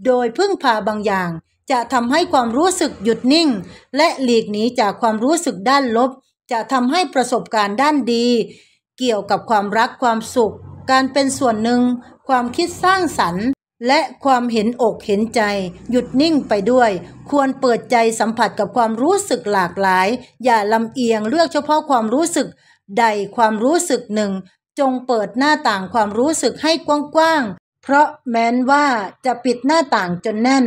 โดยพึ่งพาบางอย่างจะทำให้ความรู้สึกหยุดนิ่งและหลีกหนีจากความรู้สึกด้านลบจะทำให้ประสบการณ์ด้านดีเกี่ยวกับความรักความสุขการเป็นส่วนหนึ่งความคิดสร้างสรรค์และความเห็นอกเห็นใจหยุดนิ่งไปด้วยควรเปิดใจสัมผัสกับความรู้สึกหลากหลายอย่าลำเอียงเลือกเฉพาะความรู้สึกใดความรู้สึกหนึ่งจงเปิดหน้าต่างความรู้สึกให้กว้างเพราะแม้นว่าจะปิดหน้าต่างจนแน่น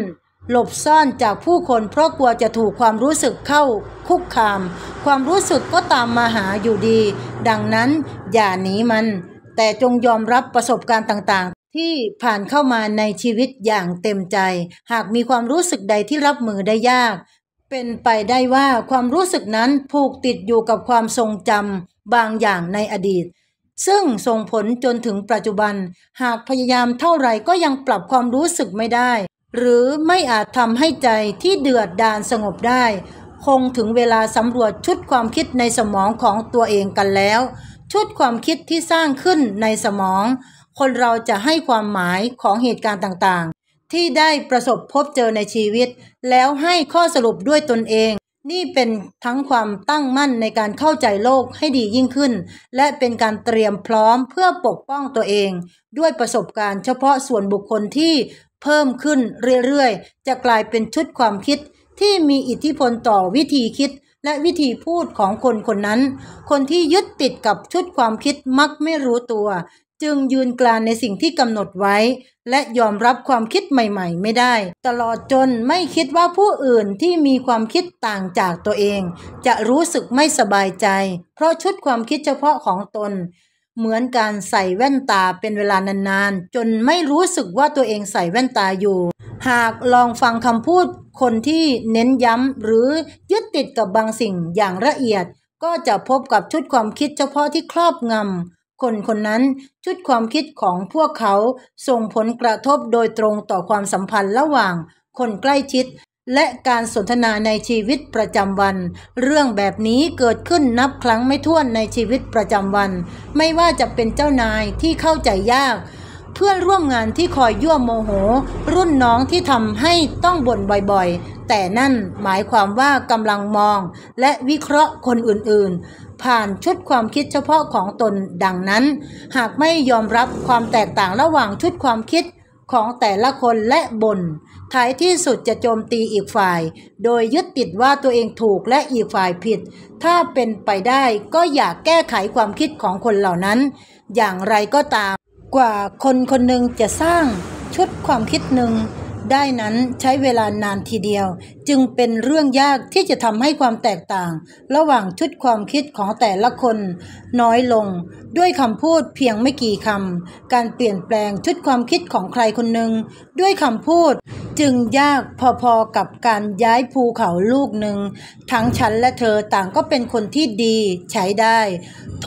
หลบซ่อนจากผู้คนเพราะกลัวจะถูกความรู้สึกเข้าคุกคาม ความรู้สึกก็ตามมาหาอยู่ดี ดังนั้นอย่าหนีมัน แต่จงยอมรับประสบการณ์ต่าง ๆ ที่ผ่านเข้ามาในชีวิตอย่างเต็มใจ หากมีความรู้สึกใดที่รับมือได้ยาก เป็นไปได้ว่าความรู้สึกนั้นผูกติดอยู่กับความทรงจำบางอย่างในอดีตซึ่งส่งผลจนถึงปัจจุบันหากพยายามเท่าไหร่ก็ยังปรับความรู้สึกไม่ได้ หรือไม่อาจทำให้ใจที่เดือดดานสงบได้ คงถึงเวลาสำรวจชุดความคิดในสมองของตัวเองกันแล้ว ชุดความคิดที่สร้างขึ้นในสมอง คนเราจะให้ความหมายของเหตุการณ์ต่างๆ ที่ได้ประสบพบเจอในชีวิตแล้วให้ข้อสรุปด้วยตนเองนี่เป็นทั้งความตั้งมั่นในการเข้าใจโลกให้ดียิ่งขึ้น และเป็นการเตรียมพร้อมเพื่อปกป้องตัวเอง ด้วยประสบการณ์เฉพาะส่วนบุคคลที่เพิ่มขึ้นเรื่อยๆ จะกลายเป็นชุดความคิด ที่มีอิทธิพลต่อวิธีคิด และวิธีพูดของคนคนนั้น คนที่ยึดติดกับชุดความคิดมักไม่รู้ตัวจึงยืนกลานในสิ่งที่กำหนดไว้ และยอมรับความคิดใหม่ๆไม่ได้ ตลอดจนไม่คิดว่าผู้อื่นที่มีความคิดต่างจากตัวเอง จะรู้สึกไม่สบายใจ เพราะชุดความคิดเฉพาะของตน เหมือนการใส่แว่นตาเป็นเวลานานๆจนไม่รู้สึกว่าตัวเองใส่แว่นตาอยู่ หากลองฟังคำพูดคนที่เน้นย้ำหรือยึดติดกับบางสิ่งอย่างละเอียด ก็จะพบกับชุดความคิดเฉพาะที่ครอบงำคนคนนั้นชุดความคิดของพวกเขาส่งผลกระทบโดยตรงต่อความสัมพันธ์ระหว่าง คนใกล้ชิด และการสนทนาในชีวิตประจำวัน เรื่องแบบนี้เกิดขึ้นนับครั้งไม่ถ้วนในชีวิตประจำวัน ไม่ว่าจะเป็นเจ้านายที่เข้าใจยาก เพื่อนร่วมงานที่คอยยั่วโมโห รุ่นน้องที่ทำให้ต้องบ่นบ่อยๆ แต่นั่นหมายความว่ากำลังมอง และวิเคราะห์คนอื่นผ่านชุดความคิดเฉพาะของตนดังนั้น หากไม่ยอมรับความแตกต่างระหว่างชุดความคิดของแต่ละคนและบนนท้ายที่สุดจะโจมตีอีกฝ่าย โดยยึดติดว่าตัวเองถูกและอีกฝ่ายผิด ถ้าเป็นไปได้ก็อยากแก้ไขความคิดของคนเหล่านั้น อย่างไรก็ตาม กว่าคนคนหนึ่งจะสร้างชุดความคิดหนึ่งได้นั้นใช้เวลานานทีเดียว จึงเป็นเรื่องยากที่จะทำให้ความแตกต่าง ระหว่างชุดความคิดของแต่ละคน น้อยลง ด้วยคำพูดเพียงไม่กี่คำการเปลี่ยนแปลงชุดความคิดของใครคนหนึ่ง ด้วยคำพูดจึงยากพอ ๆ กับการย้ายภูเขาลูกหนึ่ง ทั้งฉันและเธอต่างก็เป็นคนที่ดีใช้ได้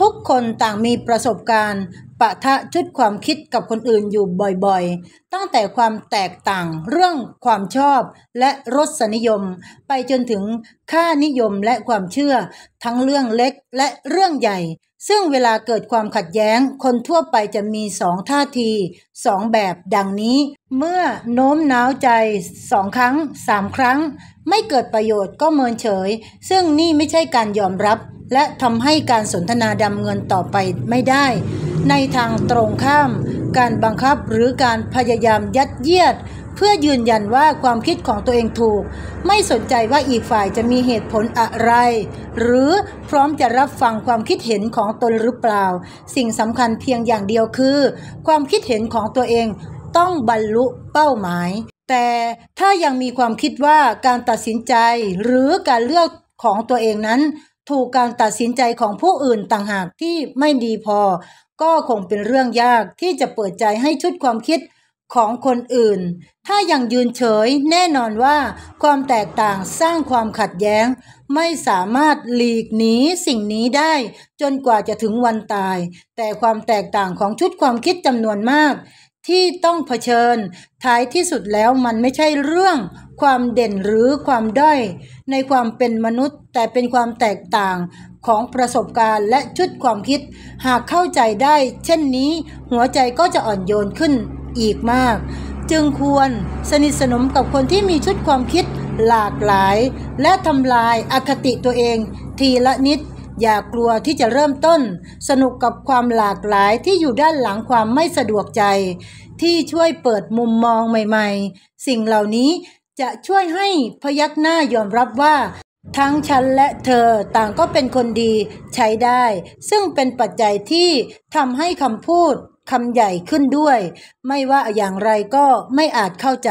ทุกคนต่างมีประสบการณ์ปะทะชุดความคิดกับคนอื่นอยู่บ่อยๆ ตั้งแต่ความแตกต่างเรื่อง ความชอบ และรสนิยมไปจนถึงค่านิยมและความเชื่อ ทั้งเรื่องเล็กและเรื่องใหญ่ ซึ่งเวลาเกิดความขัดแย้ง คนทั่วไปจะมีสองท่าทีสองแบบดังนี้ เมื่อโน้มน้าวใจสองครั้งสามครั้งไม่เกิดประโยชน์ก็เมินเฉย ซึ่งนี่ไม่ใช่การยอมรับ และทำให้การสนทนาดำเงินต่อไปไม่ได้ในทางตรงข้ามการบังคับหรือการพยายามยัดเยียด เพื่อยืนยันว่าความคิดของตัวเองถูก ไม่สนใจว่าอีกฝ่ายจะมีเหตุผลอะไร หรือพร้อมจะรับฟังความคิดเห็นของตนหรือเปล่า สิ่งสำคัญเพียงอย่างเดียวคือ ความคิดเห็นของตัวเองต้องบรรลุเป้าหมาย แต่ถ้ายังมีความคิดว่าการตัดสินใจหรือการเลือกของตัวเองนั้น ถูกการตัดสินใจของผู้อื่นต่างหากที่ไม่ดีพอก็คงเป็นเรื่องยากที่จะเปิดใจให้ชุดความคิดของคนอื่น ถ้ายังยืนเฉยแน่นอนว่า ความแตกต่างสร้างความขัดแย้ง ไม่สามารถหลีกหนีสิ่งนี้ได้ จนกว่าจะถึงวันตาย แต่ความแตกต่างของชุดความคิดจำนวนมากที่ต้องเผชิญ ท้ายที่สุดแล้วมันไม่ใช่เรื่อง ความเด่นหรือความด้อย ในความเป็นมนุษย์แต่เป็นความแตกต่าง ของประสบการณ์และชุดความคิดหากเข้าใจได้เช่นนี้หัวใจก็จะอ่อนโยนขึ้นอีกมาก จึงควรสนิทสนมกับคนที่มีชุดความคิดหลากหลาย และทำลายอาคติตัวเอง ทีละนิดอย่ากลัวที่จะเริ่มต้น สนุกกับความหลากหลายที่อยู่ด้านหลังความไม่สะดวกใจ ที่ช่วยเปิดมุมมองใหม่ๆ สิ่งเหล่านี้จะช่วยให้พยักหน้ายอมรับว่า ทั้งฉันและเธอต่างก็เป็นคนดีใช้ได้ ซึ่งเป็นปัจจัยที่ทำให้คำพูดคำใหญ่ขึ้นด้วย ไม่ว่าอย่างไรก็ไม่อาจเข้าใจ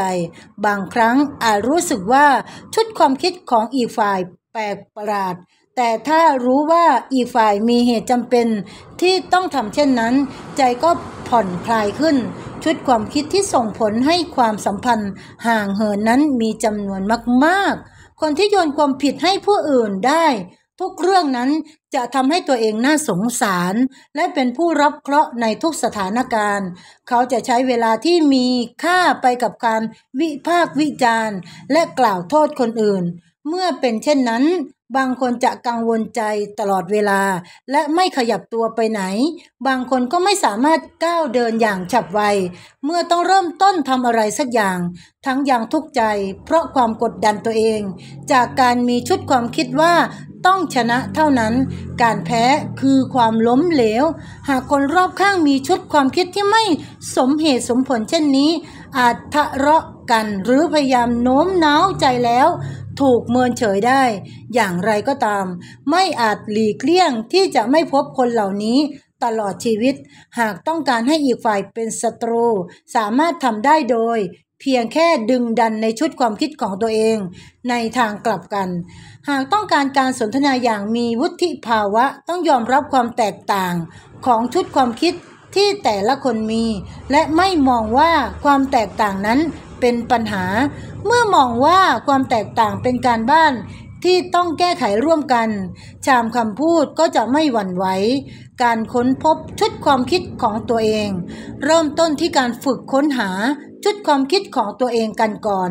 บางครั้งอาจรู้สึกว่าชุดความคิดของอีกฝ่ายแปลกประหลาดแต่ถ้ารู้ว่าอีกฝ่ายมีเหตุจำเป็นที่ต้องทำเช่นนั้น ใจก็ผ่อนคลายขึ้น ชุดความคิดที่ส่งผลให้ความสัมพันธ์ ห่างเหินนั้นมีจำนวนมากๆ คนที่โยนความผิดให้ผู้อื่นได้ ทุกเรื่องนั้นจะทำให้ตัวเองน่าสงสาร และเป็นผู้รับเคราะห์ในทุกสถานการณ์ เขาจะใช้เวลาที่มีค่าไปกับการวิพากษ์วิจารณ์และกล่าวโทษคนอื่น เมื่อเป็นเช่นนั้นบางคนจะกังวลใจตลอดเวลา และไม่ขยับตัวไปไหน บางคนก็ไม่สามารถก้าวเดินอย่างฉับไว เมื่อต้องเริ่มต้นทำอะไร สักอย่าง ทั้งอย่างทุกข์ใจเพราะความกดดันตัวเอง จากการมีชุดความคิดว่าต้องชนะเท่านั้น การแพ้คือความล้มเหลว หากคนรอบข้างมีชุดความคิดที่ไม่สมเหตุสมผลเช่นนี้ อาจทะเลาะกันหรือพยายามโน้มน้าวใจแล้วถูกเมินเฉยได้ อย่างไรก็ตาม ไม่อาจหลีกเลี่ยงที่จะไม่พบคนเหล่านี้ ตลอดชีวิตหากต้องการให้อีกฝ่ายเป็นศัตรู สามารถทำได้โดย เพียงแค่ดึงดันในชุดความคิดของตัวเอง ในทางกลับกัน หากต้องการการสนทนาอย่างมีวุฒิภาวะต้องยอมรับความแตกต่าง ของชุดความคิดที่แต่ละคนมี และไม่มองว่าความแตกต่างนั้นเป็นปัญหา เมื่อมองว่าความแตกต่างเป็นการบ้าน ที่ต้องแก้ไขร่วมกัน ชามคำพูดก็จะไม่หวั่นไหวการค้นพบชุดความคิดของตัวเอง เริ่มต้นที่การฝึกค้นหา ชุดความคิดของตัวเองกันก่อน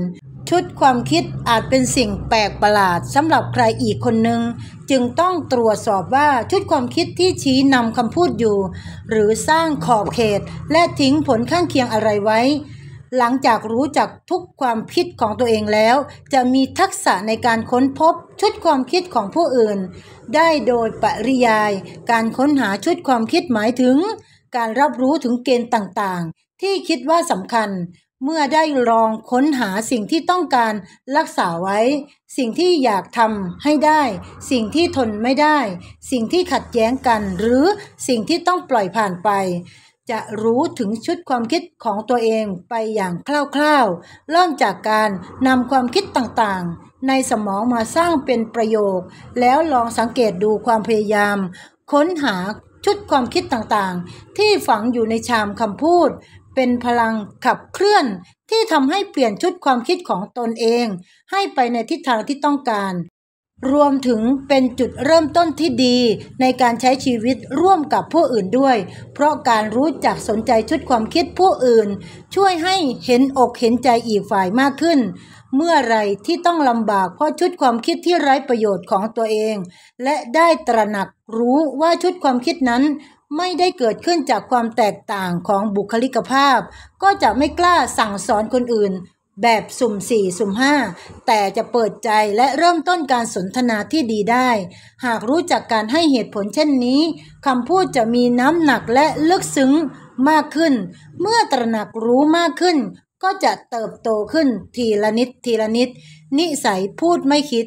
ชุดความคิดอาจเป็นสิ่งแปลกประหลาดสำหรับใครอีกคนหนึ่งจึงต้องตรวจสอบว่าชุดความคิดที่ชี้นำคำพูดอยู่ หรือสร้างขอบเขตและทิ้งผลข้างเคียงอะไรไว้หลังจากรู้จักทุกความคิดของตัวเองแล้ว จะมีทักษะในการค้นพบชุดความคิดของผู้อื่น ได้โดยปริยาย การค้นหาชุดความคิดหมายถึง การรับรู้ถึงเกณฑ์ต่างๆ ที่คิดว่าสำคัญ เมื่อได้ลองค้นหาสิ่งที่ต้องการรักษาไว้ สิ่งที่อยากทำให้ได้ สิ่งที่ทนไม่ได้ สิ่งที่ขัดแย้งกันหรือสิ่งที่ต้องปล่อยผ่านไปจะรู้ถึงชุดความคิดของตัวเองไปอย่างคร่าวๆเริ่มจากการนำความคิดต่างๆ ในสมองมาสร้างเป็นประโยค แล้วลองสังเกตดูความพยายาม ค้นหาชุดความคิดต่างๆ ที่ฝังอยู่ในชามคำพูด เป็นพลังขับเคลื่อนที่ทำให้เปลี่ยนชุดความคิดของตนเองให้ไปในทิศทางที่ต้องการรวมถึงเป็นจุดเริ่มต้นที่ดีในการใช้ชีวิตร่วมกับผู้อื่นด้วย เพราะการรู้จักสนใจชุดความคิดผู้อื่น ช่วยให้เห็นอกเห็นใจอีกฝ่ายมากขึ้น เมื่อไรที่ต้องลำบากเพราะชุดความคิดที่ไร้ประโยชน์ของตัวเอง และได้ตระหนักรู้ว่าชุดความคิดนั้น ไม่ได้เกิดขึ้นจากความแตกต่างของบุคลิกภาพ ก็จะไม่กล้าสั่งสอนคนอื่นแบบสุ่มสี่สุ่มห้าแต่จะเปิดใจและเริ่มต้นการสนทนาที่ดีได้ หากรู้จักการให้เหตุผลเช่นนี้คำพูดจะมีน้ำหนักและลึกซึ้งมากขึ้น เมื่อตระหนักรู้มากขึ้น ก็จะเติบโตขึ้นทีละนิด ทีละนิด นิสัยพูดไม่คิด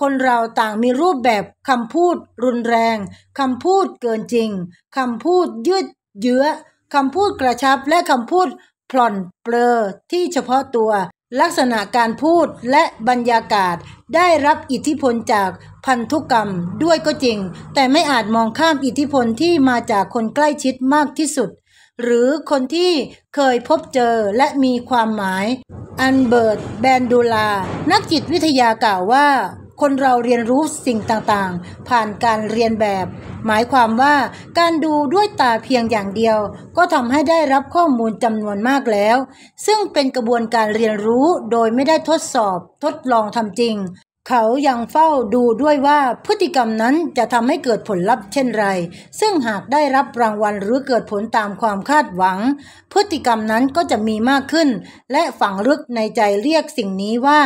คนเราต่างมีรูปแบบคำพูด รุนแรงคำพูดเกินจริงคำพูดยืดเยื้อคำพูดกระชับและคำพูดพ่อนเปลอที่เฉพาะตัวลักษณะการพูดและบรรยากาศได้รับอิทธิพลจากพันธุกรรมด้วยก็จริง แต่ไม่อาจมองข้ามอิทธิพลที่มาจากคนใกล้ชิดมากที่สุด หรือคนที่เคยพบเจอและมีความหมาย อันเบิร์ตแบนดูลานักจิตวิทยากล่าวว่าคนเราเรียนรู้สิ่งต่างๆ ผ่านการเรียนแบบ หมายความว่า การดูด้วยตาเพียงอย่างเดียว ก็ทำให้ได้รับข้อมูลจำนวนมากแล้ว ซึ่งเป็นกระบวนการเรียนรู้โดยไม่ได้ทดสอบ ทดลองทำจริงเขายังเฝ้าดูด้วยว่าพฤติกรรมนั้นจะทำให้เกิดผลลัพธ์เช่นไร ซึ่งหากได้รับรางวัลหรือเกิดผลตามความคาดหวัง พฤติกรรมนั้นก็จะมีมากขึ้น และฝังลึกในใจเรียกสิ่งนี้ว่า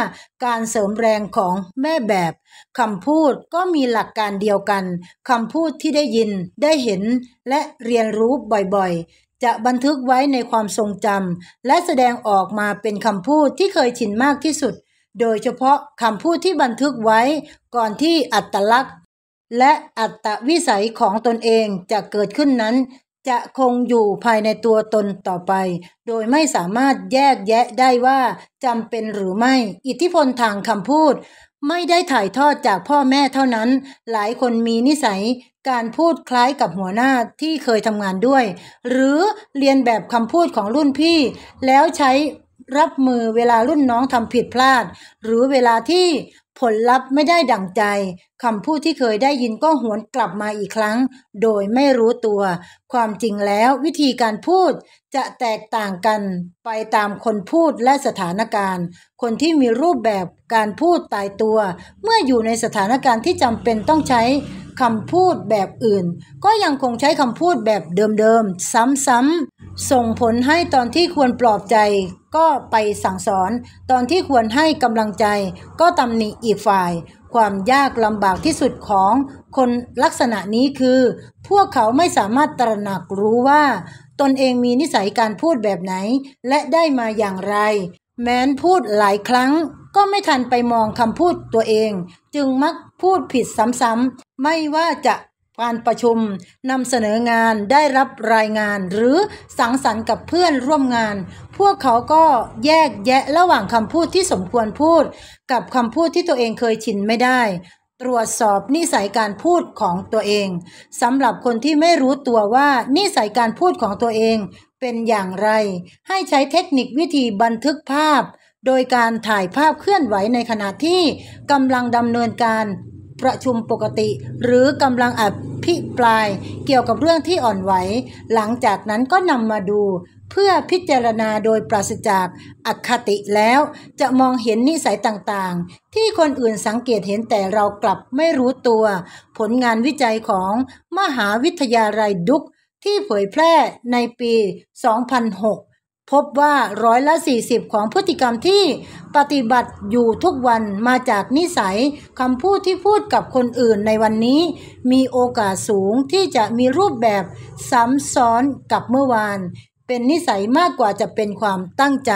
การเสริมแรงของแม่แบบคำพูดก็มีหลักการเดียวกันคำพูดที่ได้ยินได้เห็น และเรียนรู้บ่อยๆ จะบันทึกไว้ในความทรงจำและแสดงออกมาเป็นคำพูดที่เคยชินมากที่สุดโดยเฉพาะคำพูดที่บันทึกไว้ ก่อนที่อัตลักษณ์ และอัตวิสัยของตนเองจะเกิดขึ้นนั้น จะคงอยู่ภายในตัวตนต่อไป โดยไม่สามารถแยกแยะได้ว่าจำเป็นหรือไม่ อิทธิพลทางคำพูด ไม่ได้ถ่ายทอดจากพ่อแม่เท่านั้น หลายคนมีนิสัย การพูดคล้ายกับหัวหน้าที่เคยทำงานด้วย หรือเรียนแบบคำพูดของรุ่นพี่ แล้วใช้รับมือเวลารุ่นน้องทำผิดพลาด หรือเวลาที่ผลลัพธ์ไม่ได้ดั่งใจคำพูดที่เคยได้ยินก็หวนกลับมาอีกครั้ง โดยไม่รู้ตัว ความจริงแล้ววิธีการพูดจะแตกต่างกัน ไปตามคนพูดและสถานการณ์ คนที่มีรูปแบบการพูดตายตัว เมื่ออยู่ในสถานการณ์ที่จำเป็นต้องใช้คำพูดแบบอื่น ก็ยังคงใช้คำพูดแบบเดิมๆซ้ำๆส่งผลให้ตอนที่ควรปลอบใจก็ไปสั่งสอนตอนที่ควรให้กำลังใจ ก็ตำหนิอีกฝ่าย ความยากลำบากที่สุดของคนลักษณะนี้คือ พวกเขาไม่สามารถตระหนักรู้ว่า ตนเองมีนิสัยการพูดแบบไหน และได้มาอย่างไร แม้นพูดหลายครั้ง ก็ไม่ทันไปมองคำพูดตัวเอง จึงมักพูดผิดซ้ำๆไม่ว่าจะการประชุมนำเสนองานได้รับรายงานหรือสังสรรค์กับเพื่อนร่วมงาน พวกเขาก็แยกแยะระหว่างคำพูดที่สมควรพูด กับคำพูดที่ตัวเองเคยชินไม่ได้ ตรวจสอบนิสัยการพูดของตัวเอง สำหรับคนที่ไม่รู้ตัวว่านิสัยการพูดของตัวเองเป็นอย่างไร ให้ใช้เทคนิควิธีบันทึกภาพ โดยการถ่ายภาพเคลื่อนไหวในขณะที่กำลังดำเนินการประชุมปกติหรือกำลังอภิปรายเกี่ยวกับเรื่องที่อ่อนไหวหลังจากนั้นก็นำมาดูเพื่อพิจารณาโดยปราศจากอคติแล้วจะมองเห็นนิสัยต่างๆ ที่คนอื่นสังเกตเห็นแต่เรากลับไม่รู้ตัว ผลงานวิจัยของมหาวิทยาลัยดุกที่เผยแพร่ในปี 2006พบว่าร้อยละ 40 ของพฤติกรรมที่ปฏิบัติอยู่ทุกวันมาจากนิสัยคำพูดที่พูดกับคนอื่นในวันนี้ มีโอกาสสูงที่จะมีรูปแบบซ้ำซ้อนกับเมื่อวาน เป็นนิสัยมากกว่าจะเป็นความตั้งใจ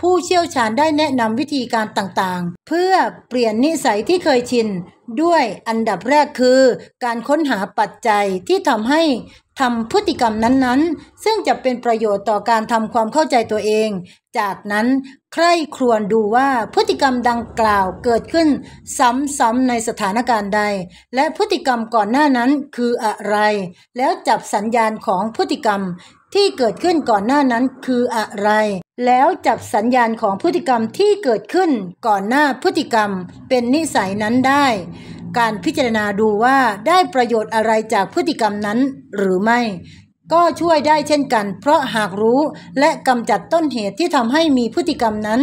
ผู้เชี่ยวชาญได้แนะนำวิธีการต่างๆ เพื่อเปลี่ยนนิสัยที่เคยชิน ด้วยอันดับแรกคือการค้นหาปัจจัยที่ทำให้ทำพฤติกรรมนั้นๆ ซึ่งจะเป็นประโยชน์ต่อการทำความเข้าใจตัวเอง จากนั้น ใคร่ครวญดูว่าพฤติกรรมดังกล่าวเกิดขึ้น ซ้ำ ๆ ในสถานการณ์ใด และพฤติกรรมก่อนหน้านั้นคืออะไร แล้วจับสัญญาณของพฤติกรรมที่เกิดขึ้นก่อนหน้านั้นคืออะไร แล้วจับสัญญาณของพฤติกรรมที่เกิดขึ้นก่อนหน้าพฤติกรรมเป็นนิสัยนั้นได้การพิจารณาดูว่าได้ประโยชน์อะไรจากพฤติกรรมนั้นหรือไม่ ก็ช่วยได้เช่นกัน เพราะหากรู้และกำจัดต้นเหตุที่ทำให้มีพฤติกรรมนั้น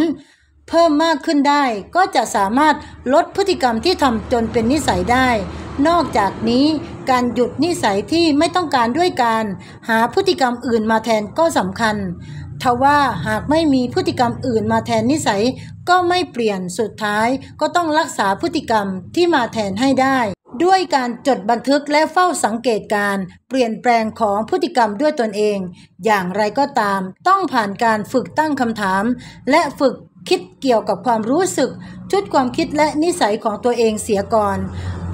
เพิ่มมากขึ้นได้ก็จะสามารถลดพฤติกรรมที่ทำจนเป็นนิสัยได้ นอกจากนี้การหยุดนิสัยที่ไม่ต้องการด้วยการ หาพฤติกรรมอื่นมาแทนก็สำคัญทว่าหากไม่มีพฤติกรรมอื่นมาแทนนิสัยก็ไม่เปลี่ยนสุดท้ายก็ต้องรักษาพฤติกรรมที่มาแทนให้ได้ ด้วยการจดบันทึกและเฝ้าสังเกตการ เปลี่ยนแปลงของพฤติกรรมด้วยตนเอง อย่างไรก็ตาม ต้องผ่านการฝึกตั้งคำถาม และฝึกคิดเกี่ยวกับความรู้สึก ชุดความคิดและนิสัยของตัวเองเสียก่อน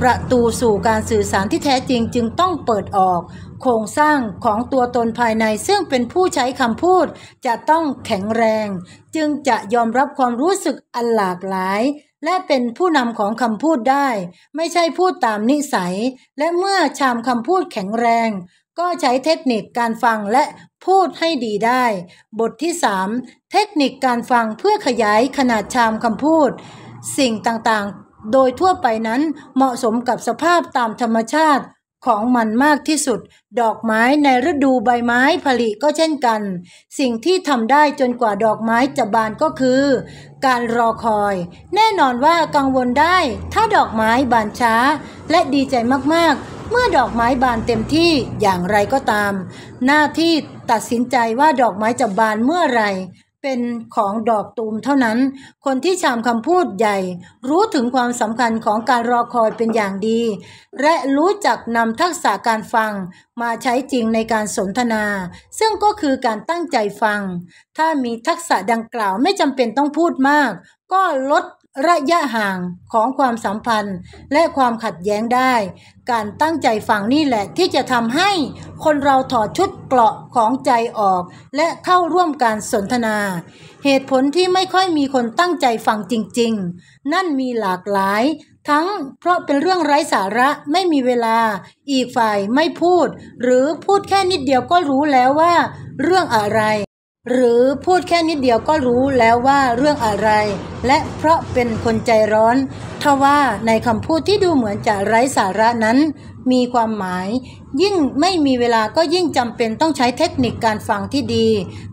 ประตูสู่การสื่อสารที่แท้จริงจึงต้องเปิดออกโครงสร้างของตัวตนภายในซึ่งเป็นผู้ใช้คำพูดจะต้องแข็งแรง จึงจะยอมรับความรู้สึกอันหลากหลาย และเป็นผู้นำของคำพูดได้ ไม่ใช่พูดตามนิสัย และเมื่อชามคำพูดแข็งแรง ก็ใช้เทคนิคการฟังและพูดให้ดีได้ บทที่3เทคนิคการฟังเพื่อขยายขนาดชามคำพูด สิ่งต่าง ๆ โดยทั่วไปนั้นเหมาะสมกับสภาพตามธรรมชาติของมันมากที่สุดดอกไม้ในฤดูใบไม้ผลิก็เช่นกัน สิ่งที่ทำได้จนกว่าดอกไม้จะบานก็คือ การรอคอยแน่นอนว่ากังวลได้ถ้าดอกไม้บานช้าและดีใจมากๆ เมื่อดอกไม้บานเต็มที่อย่างไรก็ตาม หน้าที่ตัดสินใจว่าดอกไม้จะบานเมื่อไรเป็นของดอกตูมเท่านั้น คนที่ชามคำพูดใหญ่ รู้ถึงความสำคัญของการรอคอยเป็นอย่างดี และรู้จักนำทักษะการฟังมาใช้จริงในการสนทนา ซึ่งก็คือการตั้งใจฟัง ถ้ามีทักษะดังกล่าวไม่จำเป็นต้องพูดมาก ก็ลดระยะห่างของความสัมพันธ์และความขัดแย้งได้ การตั้งใจฟังนี่แหละที่จะทำให้ คนเราถอดชุดเกราะของใจออก และเข้าร่วมการสนทนา เหตุผลที่ไม่ค่อยมีคนตั้งใจฟังจริงๆ นั่นมีหลากหลาย ทั้งเพราะเป็นเรื่องไร้สาระไม่มีเวลา อีกฝ่ายไม่พูด หรือพูดแค่นิดเดียวก็รู้แล้วว่าเรื่องอะไรหรือพูดแค่นิดเดียวก็รู้แล้วว่าเรื่องอะไร และเพราะเป็นคนใจร้อนทว่าในคำพูดที่ดูเหมือนจะไร้สาระนั้นมีความหมายยิ่งไม่มีเวลาก็ยิ่งจำเป็นต้องใช้เทคนิคการฟังที่ดี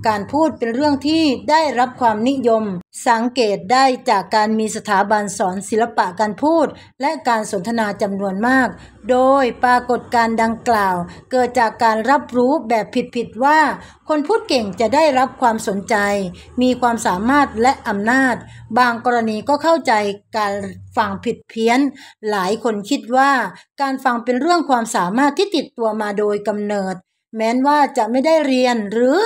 การพูดเป็นเรื่องที่ได้รับความนิยม สังเกตได้จากการมีสถาบันสอนศิลปะการพูด และการสนทนาจำนวนมาก โดยปรากฏการดังกล่าว เกิดจากการรับรู้แบบผิดๆว่า คนพูดเก่งจะได้รับความสนใจ มีความสามารถและอำนาจ บางกรณีก็เข้าใจการฟังผิดเพี้ยนหลายคนคิดว่า การฟังเป็นเรื่องความสามารถที่ติดตัวมาโดยกำเนิด แม้นว่าจะไม่ได้เรียนหรือ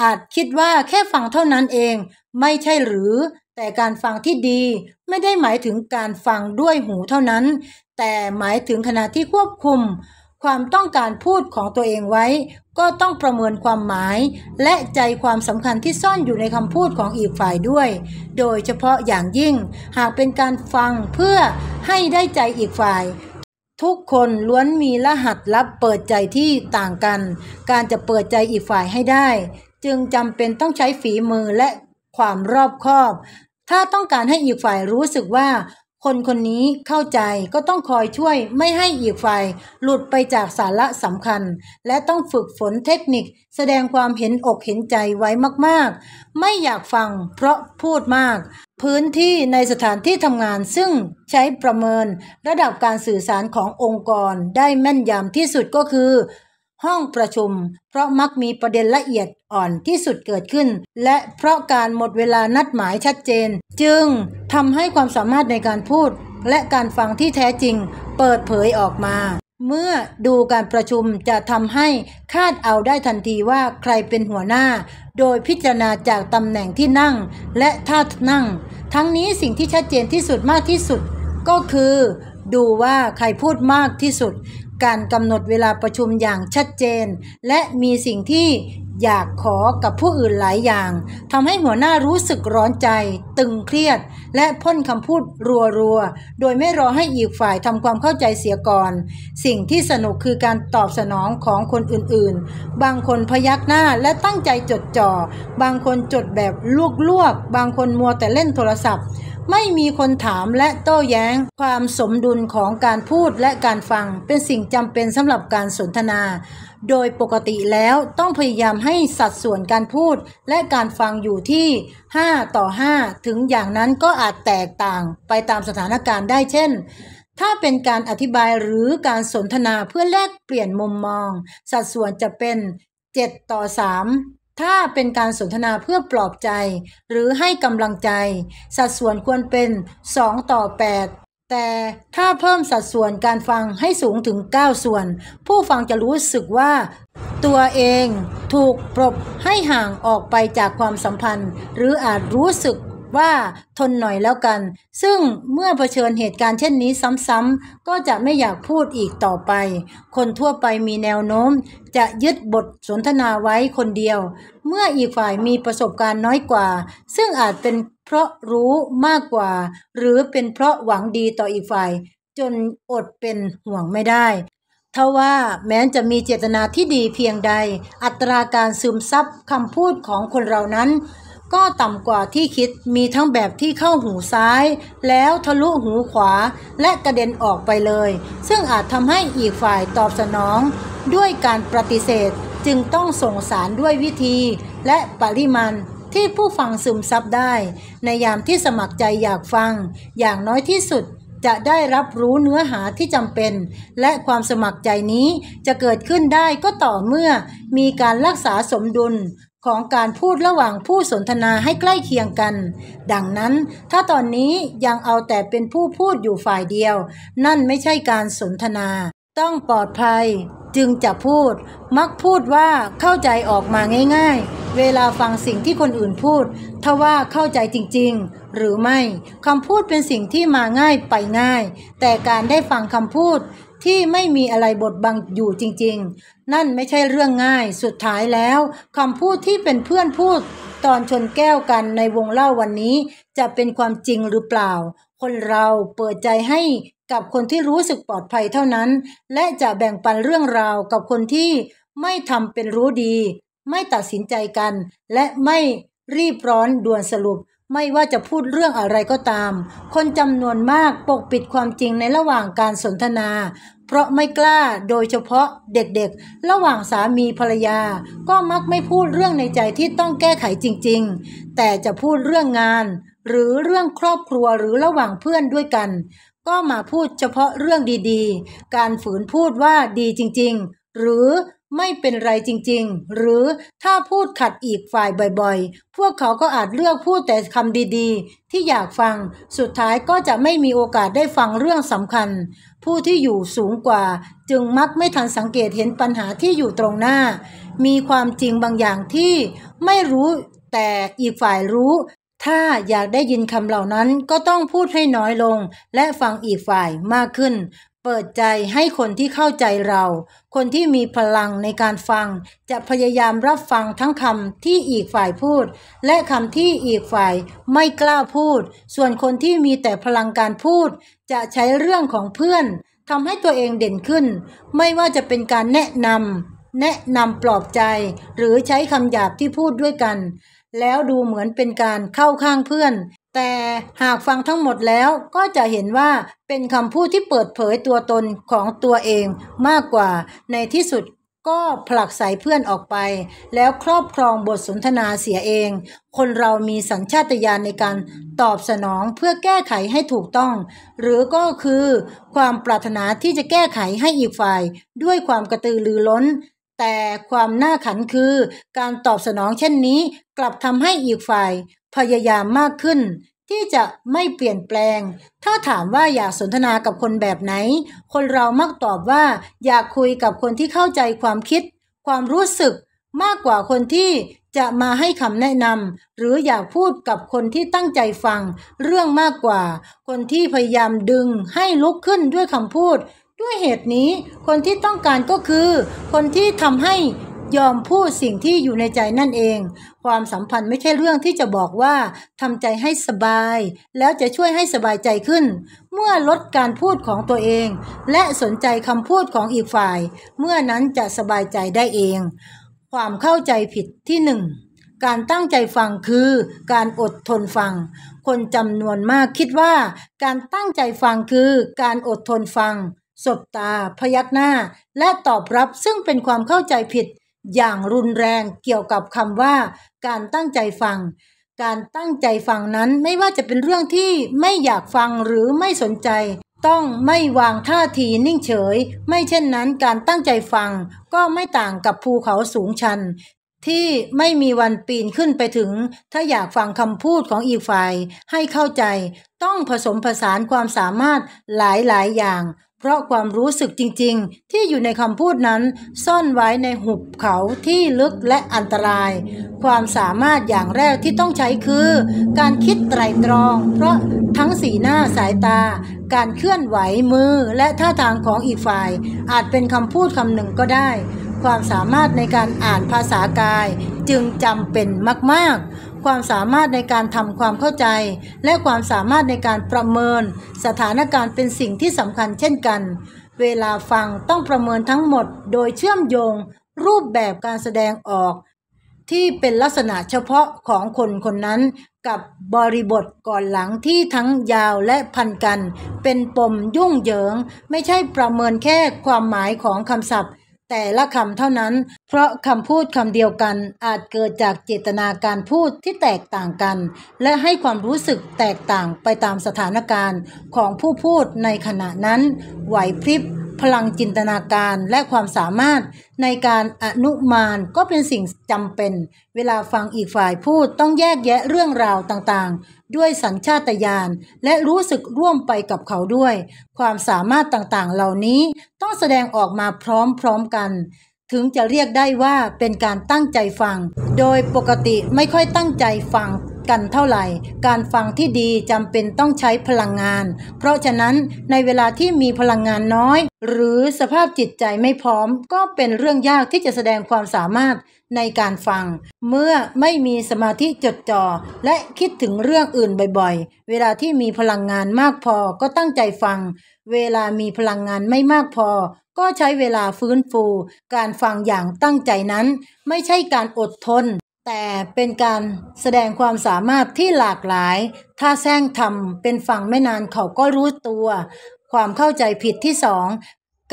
อาจคิดว่าแค่ฟังเท่านั้นเอง ไม่ใช่หรือ แต่การฟังที่ดีไม่ได้หมายถึงการฟังด้วยหูเท่านั้น แต่หมายถึงขณะที่ควบคุม ความต้องการพูดของตัวเองไว้ ก็ต้องประเมินความหมาย และใจความสำคัญที่ซ่อนอยู่ในคำพูดของอีกฝ่ายด้วย โดยเฉพาะอย่างยิ่งหากเป็นการฟังเพื่อให้ได้ใจอีกฝ่ายทุกคนล้วนมีรหัสลับเปิดใจที่ต่างกัน การจะเปิดใจอีกฝ่ายให้ได้ จึงจำเป็นต้องใช้ฝีมือและความรอบคอบ ถ้าต้องการให้อีกฝ่ายรู้สึกว่าคนคนนี้เข้าใจก็ต้องคอยช่วยไม่ให้อีกฝ่ายหลุดไปจากสาระสำคัญ และต้องฝึกฝนเทคนิคแสดงความเห็นอกเห็นใจไว้มากๆ ไม่อยากฟังเพราะพูดมาก พื้นที่ในสถานที่ทำงานซึ่งใช้ประเมินระดับการสื่อสารขององค์กรได้แม่นยำที่สุดก็คือห้องประชุมเพราะมักมีประเด็นละเอียดอ่อนที่สุดเกิดขึ้น และเพราะการหมดเวลานัดหมายชัดเจน จึงทำให้ความสามารถในการพูดและการฟังที่แท้จริงเปิดเผยออกมา เมื่อดูการประชุมจะทำให้คาดเอาได้ทันทีว่าใครเป็นหัวหน้า โดยพิจารณาจากตำแหน่งที่นั่งและท่านั่ง ทั้งนี้สิ่งที่ชัดเจนที่สุดมากที่สุด ก็คือ ดูว่าใครพูดมากที่สุดการกำหนดเวลาประชุมอย่างชัดเจน และมีสิ่งที่อยากขอกับผู้อื่นหลายอย่างทำให้หัวหน้ารู้สึกร้อนใจ ตึงเครียด และพ่นคำพูดรัวๆโดยไม่รอให้อีกฝ่ายทำความเข้าใจเสียก่อน สิ่งที่สนุกคือการตอบสนองของคนอื่นๆ บางคนพยักหน้าและตั้งใจจดจ่อบางคนจดแบบลวกๆ บางคนมัวแต่เล่นโทรศัพท์ไม่มีคนถามและโต้แย้ง ความสมดุลของการพูดและการฟังเป็นสิ่งจำเป็นสำหรับการสนทนา โดยปกติแล้วต้องพยายามให้สัดส่วนการพูดและการฟังอยู่ที่ 5 ต่อ 5 ถึงอย่างนั้นก็อาจแตกต่างไปตามสถานการณ์ได้เช่น ถ้าเป็นการอธิบายหรือการสนทนาเพื่อแลกเปลี่ยนมุมมอง สัดส่วนจะเป็น 7 ต่อ 3ถ้าเป็นการสนทนาเพื่อปลอบใจ หรือให้กำลังใจ สัดส่วนควรเป็น 2 ต่อ 8 แต่ถ้าเพิ่มสัดส่วนการฟังให้สูงถึง 9 ส่วน ผู้ฟังจะรู้สึกว่า ตัวเองถูกปรบให้ห่างออกไปจากความสัมพันธ์ หรืออาจรู้สึกว่าทนหน่อยแล้วกัน ซึ่งเมื่อเผชิญเหตุการณ์เช่นนี้ซ้ำๆ ก็จะไม่อยากพูดอีกต่อไป คนทั่วไปมีแนวโน้ม จะยึดบทสนทนาไว้คนเดียว เมื่ออีกฝ่ายมีประสบการณ์น้อยกว่า ซึ่งอาจเป็นเพราะรู้มากกว่า หรือเป็นเพราะหวังดีต่ออีกฝ่าย จนอดเป็นห่วงไม่ได้ ทว่าแม้จะมีเจตนาที่ดีเพียงใด อัตราการซึมซับคำพูดของคนเรานั้นก็ต่ำกว่าที่คิดมีทั้งแบบที่เข้าหูซ้าย แล้วทะลุหูขวาและกระเด็นออกไปเลย ซึ่งอาจทำให้อีกฝ่ายตอบสนอง ด้วยการปฏิเสธจึงต้องส่งสารด้วยวิธี และปริมาณที่ผู้ฟังซึมซับได้ ในยามที่สมัครใจอยากฟัง อย่างน้อยที่สุดจะได้รับรู้เนื้อหาที่จำเป็น และความสมัครใจนี้จะเกิดขึ้นได้ก็ต่อเมื่อ มีการรักษาสมดุลของการพูดระหว่างผู้สนทนาให้ใกล้เคียงกัน ดังนั้นถ้าตอนนี้ยังเอาแต่เป็นผู้พูดอยู่ฝ่ายเดียว นั่นไม่ใช่การสนทนา ต้องปลอดภัย จึงจะพูด มักพูดว่าเข้าใจออกมาง่ายๆ เวลาฟังสิ่งที่คนอื่นพูดถ้าว่าเข้าใจจริงๆ หรือไม่คำพูดเป็นสิ่งที่มาง่ายไปง่าย แต่การได้ฟังคำพูดที่ไม่มีอะไรบดบังอยู่จริง ๆ นั่นไม่ใช่เรื่องง่าย สุดท้ายแล้วคำพูดที่เป็นเพื่อนพูดตอนชนแก้วกันในวงเล่าวันนี้ จะเป็นความจริงหรือเปล่า คนเราเปิดใจให้กับคนที่รู้สึกปลอดภัยเท่านั้น และจะแบ่งปันเรื่องราวกับคนที่ไม่ทำเป็นรู้ดี ไม่ตัดสินใจกัน และไม่รีบร้อนด่วนสรุปไม่ว่าจะพูดเรื่องอะไรก็ตาม คนจำนวนมากปกปิดความจริงในระหว่างการสนทนา เพราะไม่กล้าโดยเฉพาะเด็กๆ ระหว่างสามีภรรยา ก็มักไม่พูดเรื่องในใจที่ต้องแก้ไขจริงๆ แต่จะพูดเรื่องงานหรือเรื่องครอบครัวหรือระหว่างเพื่อนด้วยกัน ก็มาพูดเฉพาะเรื่องดีๆ การฝืนพูดว่าดีจริงๆ หรือไม่เป็นไรจริงๆ หรือถ้าพูดขัดอีกฝ่ายบ่อยๆ พวกเขาก็อาจเลือกพูดแต่คำดีๆที่อยากฟัง สุดท้ายก็จะไม่มีโอกาสได้ฟังเรื่องสำคัญ ผู้ที่อยู่สูงกว่าจึงมักไม่ทันสังเกตเห็นปัญหาที่อยู่ตรงหน้า มีความจริงบางอย่างที่ไม่รู้แต่อีกฝ่ายรู้ ถ้าอยากได้ยินคำเหล่านั้นก็ต้องพูดให้น้อยลง และฟังอีกฝ่ายมากขึ้นเปิดใจให้คนที่เข้าใจเรา คนที่มีพลังในการฟัง จะพยายามรับฟังทั้งคำที่อีกฝ่ายพูด และคำที่อีกฝ่ายไม่กล้าพูด ส่วนคนที่มีแต่พลังการพูด จะใช้เรื่องของเพื่อนทำให้ตัวเองเด่นขึ้น ไม่ว่าจะเป็นการแนะนำแนะนำปลอบใจ หรือใช้คำหยาบที่พูดด้วยกัน แล้วดูเหมือนเป็นการเข้าข้างเพื่อนแต่หากฟังทั้งหมดแล้วก็จะเห็นว่าเป็นคำพูดที่เปิดเผยตัวตนของตัวเองมากกว่า ในที่สุดก็ผลักใส่เพื่อนออกไป แล้วครอบครองบทสนทนาเสียเอง คนเรามีสัญชาตญาณในการ ตอบสนองเพื่อแก้ไขให้ถูกต้อง หรือก็คือ ความปรารถนาที่จะแก้ไขให้อีกฝ่าย ด้วยความกระตือรือร้น แต่ความน่าขันคือการตอบสนองเช่นนี้ กลับทำให้อีกฝ่ายพยายามมากขึ้น ที่จะไม่เปลี่ยนแปลง ถ้าถามว่าอยากสนทนากับคนแบบไหน คนเรามักตอบว่า อยากคุยกับคนที่เข้าใจความคิด ความรู้สึก มากกว่าคนที่จะมาให้คำแนะนำหรืออยากพูดกับคนที่ตั้งใจฟัง เรื่องมากกว่า คนที่พยายามดึงให้ลุกขึ้นด้วยคำพูด ด้วยเหตุนี้ คนที่ต้องการก็คือ คนที่ทำให้ยอมพูดสิ่งที่อยู่ในใจนั่นเอง ความสัมพันธ์ไม่ใช่เรื่องที่จะบอกว่าทำใจให้สบาย แล้วจะช่วยให้สบายใจขึ้น เมื่อลดการพูดของตัวเอง และสนใจคำพูดของอีกฝ่าย เมื่อนั้นจะสบายใจได้เอง ความเข้าใจผิดที่หนึ่งการตั้งใจฟังคือการอดทนฟัง คนจำนวนมากคิดว่า การตั้งใจฟังคือการอดทนฟังสบตา พยักหน้า และตอบรับซึ่งเป็นความเข้าใจผิดอย่างรุนแรงเกี่ยวกับคำว่าการตั้งใจฟัง การตั้งใจฟังนั้นไม่ว่าจะเป็นเรื่องที่ไม่อยากฟังหรือไม่สนใจ ต้องไม่วางท่าทีนิ่งเฉย ไม่เช่นนั้นการตั้งใจฟังก็ไม่ต่างกับภูเขาสูงชัน ที่ไม่มีวันปีนขึ้นไปถึงถ้าอยากฟังคำพูดของอีกฝ่าย ให้เข้าใจต้องผสมผสานความสามารถหลาย ๆ อย่างเพราะความรู้สึกจริงๆ ที่อยู่ในคำพูดนั้น ซ่อนไว้ในหุบเขาที่ลึกและอันตราย ความสามารถอย่างแรกที่ต้องใช้คือการคิดไตรตรอง เพราะทั้งสีหน้าสายตา การเคลื่อนไหวมือและท่าทางของอีกฝ่าย อาจเป็นคำพูดคำหนึ่งก็ได้ ความสามารถในการอ่านภาษากาย จึงจำเป็นมากๆความสามารถในการทำความเข้าใจ และความสามารถในการประเมิน สถานการณ์เป็นสิ่งที่สำคัญเช่นกัน เวลาฟังต้องประเมินทั้งหมดโดยเชื่อมโยงรูปแบบการแสดงออก ที่เป็นลักษณะเฉพาะของคนคนนั้นกับบริบทก่อนหลังที่ทั้งยาวและพันกันเป็นปมยุ่งเหยิง ไม่ใช่ประเมินแค่ความหมายของคำศัพท์แต่ละคำเท่านั้น เพราะคำพูดคำเดียวกันอาจเกิดจากเจตนาการพูดที่แตกต่างกัน และให้ความรู้สึกแตกต่างไปตามสถานการณ์ของผู้พูดในขณะนั้น ไหวพริบพลังจินตนาการและความสามารถ ในการอนุมานก็เป็นสิ่งจำเป็น เวลาฟังอีกฝ่ายพูดต้องแยกแยะเรื่องราวต่างด้วยสัญชาตญาณและรู้สึกร่วมไปกับเขาด้วย ความสามารถต่างๆเหล่านี้ต้องแสดงออกมาพร้อมๆกัน ถึงจะเรียกได้ว่าเป็นการตั้งใจฟัง โดยปกติไม่ค่อยตั้งใจฟังกันเท่าไหร่ การฟังที่ดีจำเป็นต้องใช้พลังงาน เพราะฉะนั้นในเวลาที่มีพลังงานน้อย หรือสภาพจิตใจไม่พร้อม ก็เป็นเรื่องยากที่จะแสดงความสามารถในการฟัง เมื่อไม่มีสมาธิจดจ่อและคิดถึงเรื่องอื่นบ่อย ๆ เวลาที่มีพลังงานมากพอก็ตั้งใจฟัง เวลามีพลังงานไม่มากพอก็ใช้เวลาฟื้นฟู การฟังอย่างตั้งใจนั้น ไม่ใช่การอดทนแต่เป็นการแสดงความสามารถที่หลากหลาย ถ้าแซงทำเป็นฝั่งไม่นานเขาก็รู้ตัว ความเข้าใจผิดที่สอง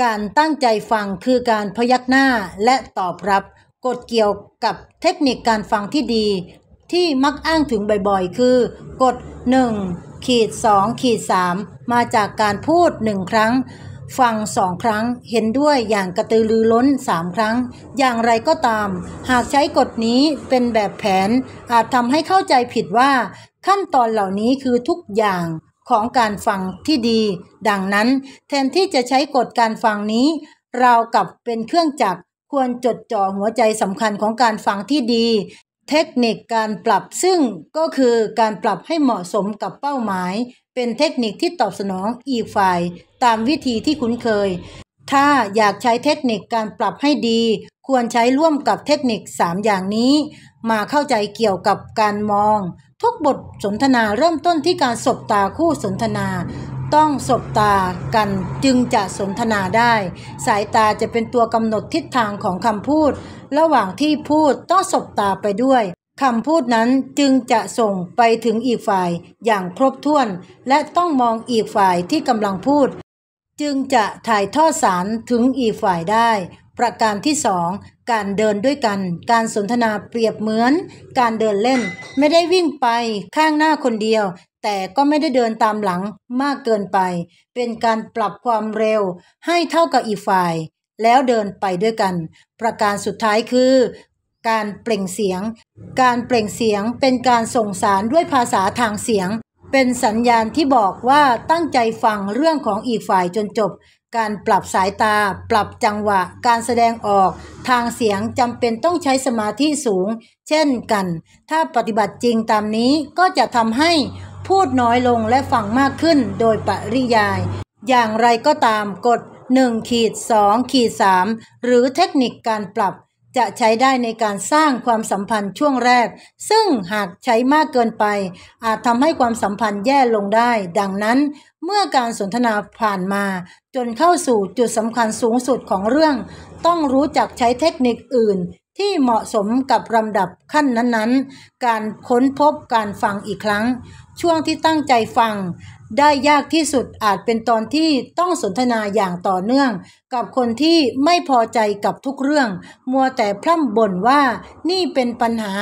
การตั้งใจฟังคือการพยักหน้าและตอบรับกฎเกี่ยวกับเทคนิคการฟังที่ดี ที่มักอ้างถึงบ่อยๆ คือกฎ1ขีด2ขีด3มาจากการพูดหนึ่งครั้งฟังสองครั้ง เห็นด้วยอย่างกระตือรือร้นสามครั้ง อย่างไรก็ตาม หากใช้กฎนี้เป็นแบบแผน อาจทำให้เข้าใจผิดว่า ขั้นตอนเหล่านี้คือทุกอย่างของการฟังที่ดี ดังนั้น แทนที่จะใช้กฎการฟังนี้ เรากับเป็นเครื่องจักรควรจดจ่อหัวใจสำคัญของการฟังที่ดี เทคนิคการปรับซึ่งก็คือการปรับให้เหมาะสมกับเป้าหมาย เป็นเทคนิคที่ตอบสนองอีกฝ่ายตามวิธีที่คุ้นเคย ถ้าอยากใช้เทคนิคการปรับให้ดี ควรใช้ร่วมกับเทคนิค3อย่างนี้ มาเข้าใจเกี่ยวกับการมอง ทุกบทสนทนาเริ่มต้นที่การสบตาคู่สนทนา ต้องสบตากันจึงจะสนทนาได้ สายตาจะเป็นตัวกำหนดทิศทางของคำพูด ระหว่างที่พูดต้องสบตาไปด้วย คำพูดนั้นจึงจะส่งไปถึงอีกฝ่ายอย่างครบถ้วน และต้องมองอีกฝ่ายที่กำลังพูดจึงจะถ่ายทอดสารถึงอีกฝ่ายได้ ประการที่สอง การเดินด้วยกัน การสนทนาเปรียบเหมือน การเดินเล่น ไม่ได้วิ่งไปข้างหน้าคนเดียว แต่ก็ไม่ได้เดินตามหลังมากเกินไป เป็นการปรับความเร็วให้เท่ากับอีกฝ่าย แล้วเดินไปด้วยกัน ประการสุดท้ายคือ การเปล่งเสียง การเปล่งเสียงเป็นการส่งสารด้วยภาษาทางเสียงเป็นสัญญาณที่บอกว่าตั้งใจฟังเรื่องของอีกฝ่ายจนจบ การปรับสายตา ปรับจังหวะ การแสดงออก ทางเสียงจำเป็นต้องใช้สมาธิสูงเช่นกัน ถ้าปฏิบัติจริงตามนี้ก็จะทำให้พูดน้อยลงและฟังมากขึ้นโดยปริยาย อย่างไรก็ตามกด1ขีด2ขีด3หรือเทคนิคการปรับจะใช้ได้ในการสร้างความสัมพันธ์ช่วงแรก ซึ่งหากใช้มากเกินไป อาจทำให้ความสัมพันธ์แย่ลงได้ ดังนั้นเมื่อการสนทนาผ่านมา จนเข้าสู่จุดสำคัญสูงสุดของเรื่อง ต้องรู้จักใช้เทคนิคอื่น ที่เหมาะสมกับลำดับขั้นนั้นๆ การค้นพบการฟังอีกครั้ง ช่วงที่ตั้งใจฟังได้ยากที่สุดอาจเป็นตอนที่ต้องสนทนาอย่างต่อเนื่อง กับคนที่ไม่พอใจกับทุกเรื่องมัวแต่พร่ำบ่นว่า นี่เป็นปัญหา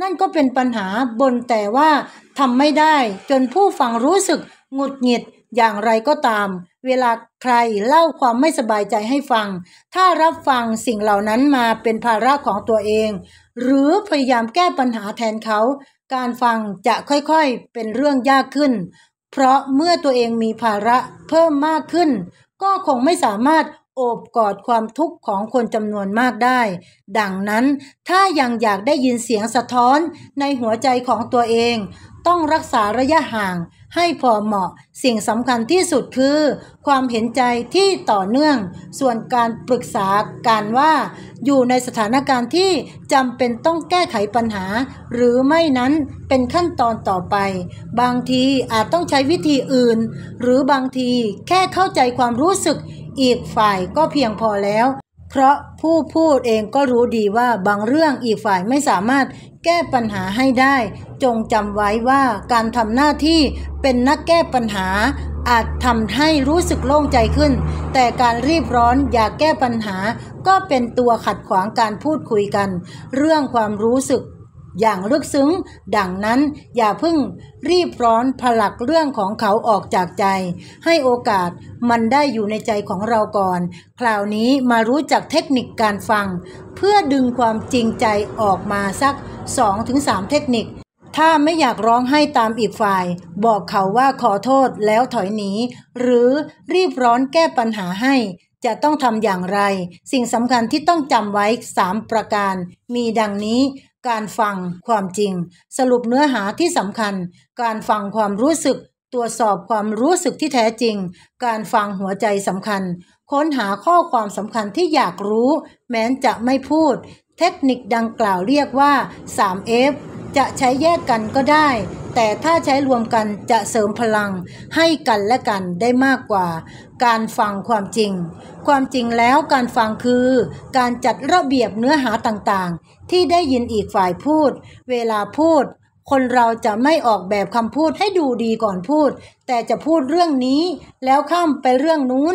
นั่นก็เป็นปัญหาบ่นแต่ว่าทำไม่ได้ จนผู้ฟังรู้สึกหงุดหงิดอย่างไรก็ตาม เวลาใครเล่าความไม่สบายใจให้ฟัง ถ้ารับฟังสิ่งเหล่านั้นมาเป็นภาระของตัวเอง หรือพยายามแก้ปัญหาแทนเขา การฟังจะค่อยๆเป็นเรื่องยากขึ้นเพราะเมื่อตัวเองมีภาระเพิ่มมากขึ้น ก็คงไม่สามารถโอบกอดความทุกข์ของคนจำนวนมากได้ ดังนั้นถ้ายังอยากได้ยินเสียงสะท้อนในหัวใจของตัวเองต้องรักษาระยะห่าง ให้พอเหมาะ สิ่งสำคัญที่สุดคือ ความเห็นใจที่ต่อเนื่อง ส่วนการปรึกษาการว่าอยู่ในสถานการณ์ที่จำเป็นต้องแก้ไขปัญหา หรือไม่นั้นเป็นขั้นตอนต่อไป บางทีอาจต้องใช้วิธีอื่น หรือบางทีแค่เข้าใจความรู้สึกอีกฝ่ายก็เพียงพอแล้ว เพราะผู้พูดเองก็รู้ดีว่าบางเรื่องอีกฝ่ายไม่สามารถแก้ปัญหาให้ได้จงจำไว้ว่าการทำหน้าที่เป็นนักแก้ปัญหา อาจทำให้รู้สึกโล่งใจขึ้น แต่การรีบร้อนอยากแก้ปัญหาก็เป็นตัวขัดขวางการพูดคุยกัน เรื่องความรู้สึกอย่างลึกซึ้ง ดังนั้นอย่าพึ่งรีบร้อนผลักเรื่องของเขาออกจากใจ ให้โอกาสมันได้อยู่ในใจของเราก่อน คราวนี้มารู้จักเทคนิคการฟัง เพื่อดึงความจริงใจออกมาสัก 2-3 เทคนิคถ้าไม่อยากร้องให้ตามอีกฝ่าย บอกเขาว่าขอโทษแล้วถอยหนี หรือรีบร้อนแก้ปัญหาให้ จะต้องทำอย่างไร สิ่งสำคัญที่ต้องจำไว้ 3 ประการ มีดังนี้ การฟังความจริง สรุปเนื้อหาที่สำคัญ การฟังความรู้สึก ตรวจสอบความรู้สึกที่แท้จริง การฟังหัวใจสำคัญ ค้นหาข้อความสำคัญที่อยากรู้ แม้จะไม่พูด เทคนิคดังกล่าวเรียกว่า 3F จะใช้แยกกันก็ได้แต่ถ้าใช้รวมกันจะเสริมพลังให้กันและกันได้มากกว่า การฟังความจริงความจริงแล้วการฟังคือการจัดระเบียบเนื้อหาต่างๆ ที่ได้ยินอีกฝ่ายพูด เวลาพูด คนเราจะไม่ออกแบบคำพูดให้ดูดีก่อนพูด แต่จะพูดเรื่องนี้แล้วข้ามไปเรื่องนู้น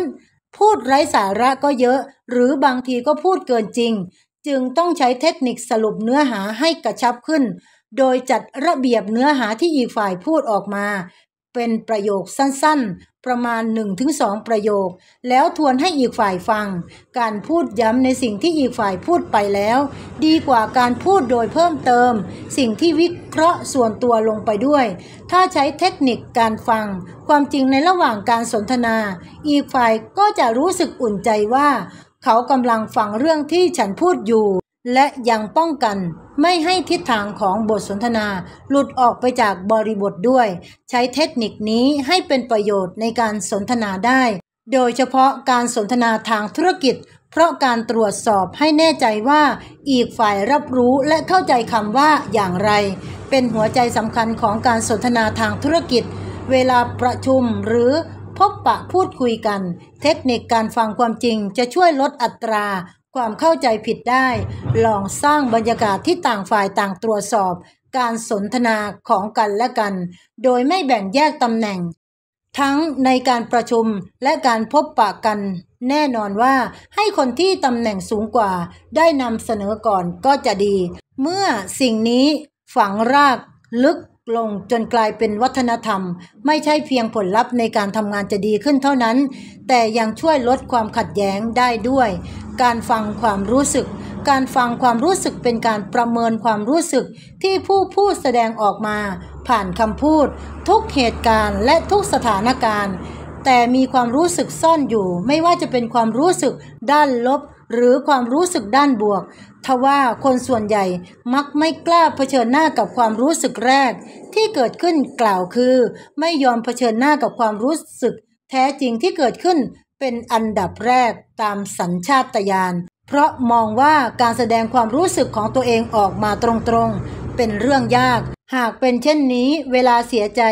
พูดไร้สาระก็เยอะ หรือบางทีก็พูดเกินจริง จึงต้องใช้เทคนิคสรุปเนื้อหาให้กระชับขึ้นโดยจัดระเบียบเนื้อหาที่อีกฝ่ายพูดออกมาเป็นประโยคสั้น ๆ ประมาณ 1-2 ประโยค แล้วทวนให้อีกฝ่ายฟัง การพูดย้ำในสิ่งที่อีกฝ่ายพูดไปแล้ว ดีกว่าการพูดโดยเพิ่มเติม สิ่งที่วิเคราะห์ส่วนตัวลงไปด้วย ถ้าใช้เทคนิคการฟัง ความจริงในระหว่างการสนทนา อีกฝ่ายก็จะรู้สึกอุ่นใจว่าเขากำลังฟังเรื่องที่ฉันพูดอยู่และยังป้องกันไม่ให้ทิศทางของบทสนทนาหลุดออกไปจากบริบทด้วย ใช้เทคนิคนี้ให้เป็นประโยชน์ในการสนทนาได้ โดยเฉพาะการสนทนาทางธุรกิจ เพราะการตรวจสอบให้แน่ใจว่า อีกฝ่ายรับรู้และเข้าใจคำว่าอย่างไร เป็นหัวใจสำคัญของการสนทนาทางธุรกิจ เวลาประชุมหรือพบปะพูดคุยกัน เทคนิคการฟังความจริงจะช่วยลดอัตราความเข้าใจผิดได้ ลองสร้างบรรยากาศที่ต่างฝ่ายต่างตรวจสอบการสนทนาของกันและกัน โดยไม่แบ่งแยกตำแหน่ง ทั้งในการประชุมและการพบปะกันแน่นอนว่าให้คนที่ตำแหน่งสูงกว่าได้นำเสนอก่อนก็จะดี เมื่อสิ่งนี้ฝังรากลึกลงจนกลายเป็นวัฒนธรรมไม่ใช่เพียงผลลัพธ์ในการทำงานจะดีขึ้นเท่านั้น แต่ยังช่วยลดความขัดแย้งได้ด้วย การฟังความรู้สึกการฟังความรู้สึกเป็นการประเมินความรู้สึกที่ผู้พูดแสดงออกมา ผ่านคำพูดทุกเหตุการณ์และทุกสถานการณ์ แต่มีความรู้สึกซ่อนอยู่ไม่ว่าจะเป็นความรู้สึกด้านลบหรือความรู้สึกด้านบวกทว่าคนส่วนใหญ่มักไม่กล้าเผชิญหน้ากับความรู้สึกแรกที่เกิดขึ้นกล่าวคือไม่ยอมเผชิญหน้ากับความรู้สึก แท้จริงที่เกิดขึ้น เป็นอันดับแรกตามสัญชาตญาณเพราะมองว่าการแสดงความรู้สึกของตัวเองออกมาตรงๆ เป็นเรื่องยาก หากเป็นเช่นนี้ เวลาเสียใจ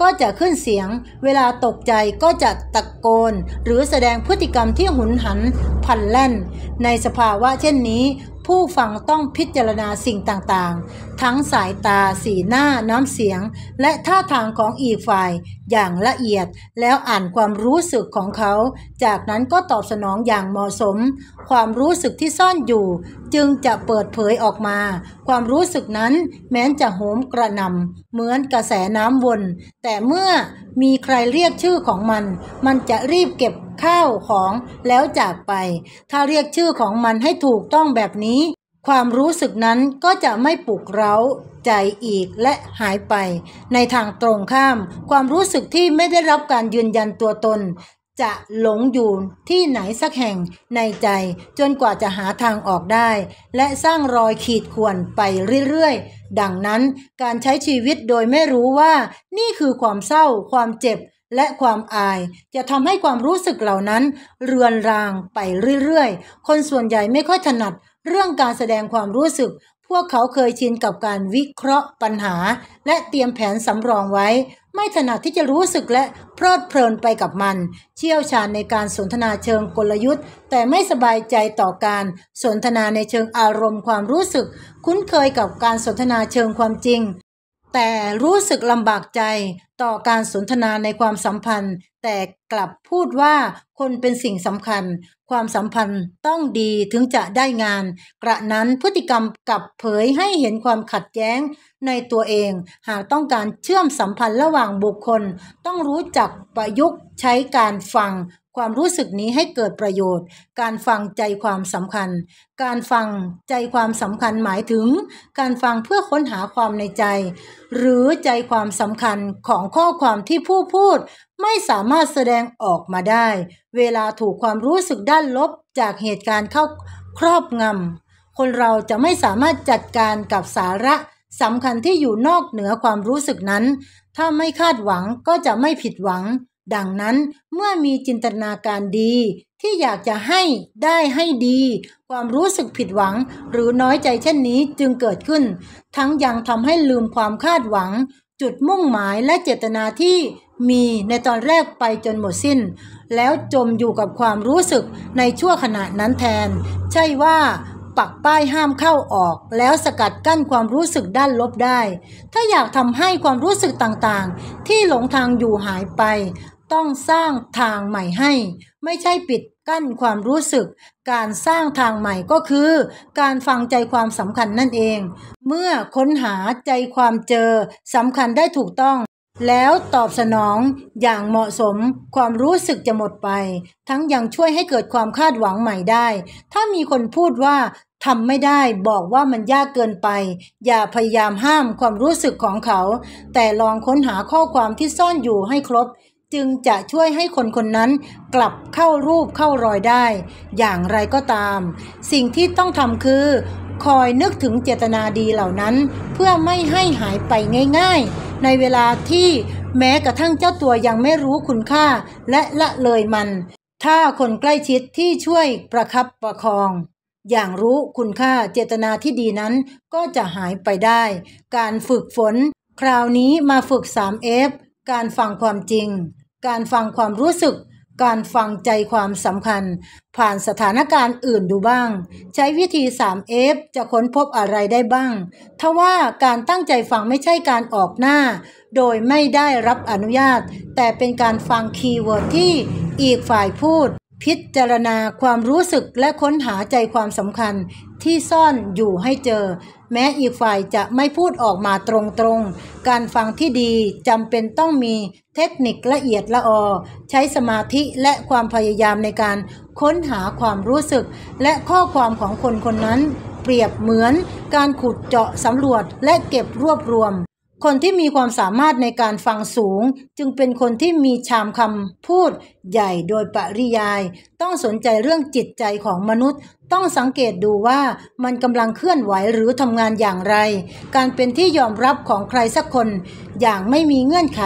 ก็จะขึ้นเสียง เวลาตกใจก็จะตะโกน หรือแสดงพฤติกรรมที่หุนหันพันแล่น ในสภาวะเช่นนี้ผู้ฟังต้องพิจารณาสิ่งต่างๆ ทั้งสายตาสีหน้าน้ำเสียง และท่าทางของอีกฝ่ายอย่างละเอียดแล้วอ่านความรู้สึกของเขา จากนั้นก็ตอบสนองอย่างเหมาะสม ความรู้สึกที่ซ่อนอยู่ จึงจะเปิดเผยออกมา ความรู้สึกนั้นแม้นจะโหมกระนำเหมือนกระแสน้ำวนแต่เมื่อมีใครเรียกชื่อของมัน มันจะรีบเก็บข้าวของแล้วจากไป ถ้าเรียกชื่อของมันให้ถูกต้องแบบนี้ความรู้สึกนั้นก็จะไม่ปลุกเร้าใจอีกและหายไป ในทางตรงข้าม ความรู้สึกที่ไม่ได้รับการยืนยันตัวตน จะหลงอยู่ที่ไหนสักแห่งในใจ จนกว่าจะหาทางออกได้ และสร้างรอยขีดข่วนไปเรื่อยๆดังนั้นการใช้ชีวิตโดยไม่รู้ว่า นี่คือความเศร้า ความเจ็บและความอายจะทำให้ความรู้สึกเหล่านั้นเรือนรางไปเรื่อยๆ คนส่วนใหญ่ไม่ค่อยถนัดเรื่องการแสดงความรู้สึก พวกเขาเคยชินกับการวิเคราะห์ปัญหา และเตรียมแผนสำรองไว้ ไม่ถนัดที่จะรู้สึกและเพลิดเพลินไปกับมัน เชี่ยวชาญในการสนทนาเชิงกลยุทธ์ แต่ไม่สบายใจต่อการ สนทนาในเชิงอารมณ์ความรู้สึก คุ้นเคยกับการสนทนาเชิงความจริง แต่รู้สึกลำบากใจ ต่อการสนทนาในความสัมพันธ์ แต่กลับพูดว่าคนเป็นสิ่งสำคัญความสัมพันธ์ต้องดีถึงจะได้งานกระนั้นพฤติกรรมกับเผยให้เห็นความขัดแย้งในตัวเอง หากต้องการเชื่อมสัมพันธ์ระหว่างบุคคลต้องรู้จักประยุกต์ใช้การฟังความรู้สึกนี้ให้เกิดประโยชน์ การฟังใจความสำคัญ การฟังใจความสำคัญหมายถึง การฟังเพื่อค้นหาความในใจ หรือใจความสำคัญของข้อความที่ผู้พูดไม่สามารถแสดงออกมาได้ เวลาถูกความรู้สึกด้านลบ จากเหตุการณ์เข้าครอบงำคนเราจะไม่สามารถจัดการกับสาระสำคัญที่อยู่นอกเหนือความรู้สึกนั้น ถ้าไม่คาดหวังก็จะไม่ผิดหวังดังนั้นเมื่อมีจินตนาการดีที่อยากจะให้ได้ให้ดี ความรู้สึกผิดหวังหรือน้อยใจเช่นนี้จึงเกิดขึ้น ทั้งยังทำให้ลืมความคาดหวังจุดมุ่งหมายและเจตนาที่มีในตอนแรกไปจนหมดสิ้น แล้วจมอยู่กับความรู้สึกในชั่วขณะนั้นแทน ใช่ว่าปักป้ายห้ามเข้าออกแล้วสกัดกั้นความรู้สึกด้านลบได้ ถ้าอยากทำให้ความรู้สึกต่างๆ ที่หลงทางอยู่หายไปต้องสร้างทางใหม่ให้ไม่ใช่ปิดกั้นความรู้สึก การสร้างทางใหม่ก็คือ การฟังใจความสำคัญนั่นเอง เมื่อค้นหาใจความเจอสำคัญได้ถูกต้อง แล้วตอบสนองอย่างเหมาะสมความรู้สึกจะหมดไปทั้งยังช่วยให้เกิดความคาดหวังใหม่ได้ ถ้ามีคนพูดว่าทำไม่ได้บอกว่ามันยากเกินไป อย่าพยายามห้ามความรู้สึกของเขา แต่ลองค้นหาข้อความที่ซ่อนอยู่ให้ครบจึงจะช่วยให้คนคนนั้นกลับเข้ารูปเข้ารอยได้ อย่างไรก็ตาม สิ่งที่ต้องทำคือ คอยนึกถึงเจตนาดีเหล่านั้น เพื่อไม่ให้หายไปง่าย ๆ ในเวลาที่แม้กระทั่งเจ้าตัวยังไม่รู้คุณค่าและละเลยมัน ถ้าคนใกล้ชิดที่ช่วยประครับประคอง อย่างรู้คุณค่าเจตนาที่ดีนั้น ก็จะหายไปได้ การฝึกฝน คราวนี้มาฝึก 3F การฟังความจริงการฟังความรู้สึก การฟังใจความสำคัญ ผ่านสถานการณ์อื่นดูบ้าง ใช้วิธี 3F จะค้นพบอะไรได้บ้าง ทว่าการตั้งใจฟังไม่ใช่การออกหน้า โดยไม่ได้รับอนุญาต แต่เป็นการฟังคีย์เวิร์ดที่อีกฝ่ายพูด พิจารณาความรู้สึกและค้นหาใจความสำคัญที่ซ่อนอยู่ให้เจอ แม้อีกฝ่ายจะไม่พูดออกมาตรงๆการฟังที่ดีจำเป็นต้องมีเทคนิคละเอียดละออ ใช้สมาธิและความพยายามในการค้นหาความรู้สึก และข้อความของคนคนนั้น เปรียบเหมือนการขุดเจาะสำรวจและเก็บรวบรวมคนที่มีความสามารถในการฟังสูง จึงเป็นคนที่มีชามคำพูดใหญ่โดยปริยาย ต้องสนใจเรื่องจิตใจของมนุษย์ ต้องสังเกตดูว่ามันกำลังเคลื่อนไหวหรือทำงานอย่างไร การเป็นที่ยอมรับของใครสักคน อย่างไม่มีเงื่อนไข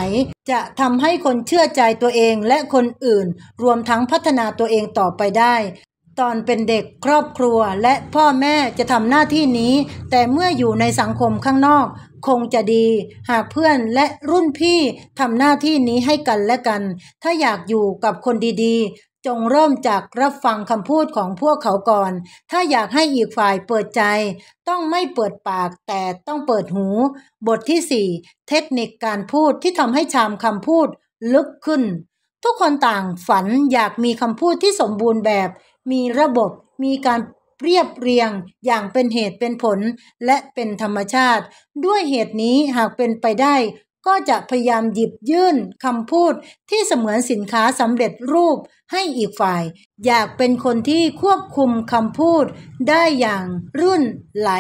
จะทำให้คนเชื่อใจตัวเองและคนอื่น รวมทั้งพัฒนาตัวเองต่อไปได้ตอนเป็นเด็กครอบครัวและพ่อแม่จะทำหน้าที่นี้ แต่เมื่ออยู่ในสังคมข้างนอก คงจะดี หากเพื่อนและรุ่นพี่ ทำหน้าที่นี้ให้กันและกัน ถ้าอยากอยู่กับคนดีๆ จงเริ่มจากรับฟังคำพูดของพวกเขาก่อน ถ้าอยากให้อีกฝ่ายเปิดใจ ต้องไม่เปิดปากแต่ต้องเปิดหู บทที่ 4 เทคนิคการพูดที่ทำให้ชามคำพูดลึกขึ้น ทุกคนต่างฝันอยากมีคำพูดที่สมบูรณ์แบบมีระบบมีการเรียบเรียงอย่างเป็นเหตุเป็นผล และเป็นธรรมชาติ ด้วยเหตุนี้หากเป็นไปได้ ก็จะพยายามหยิบยื่นคำพูดที่เสมือนสินค้าสำเร็จรูปให้อีกฝ่าย อยากเป็นคนที่ควบคุมคำพูด ได้อย่างรุ่น ไหล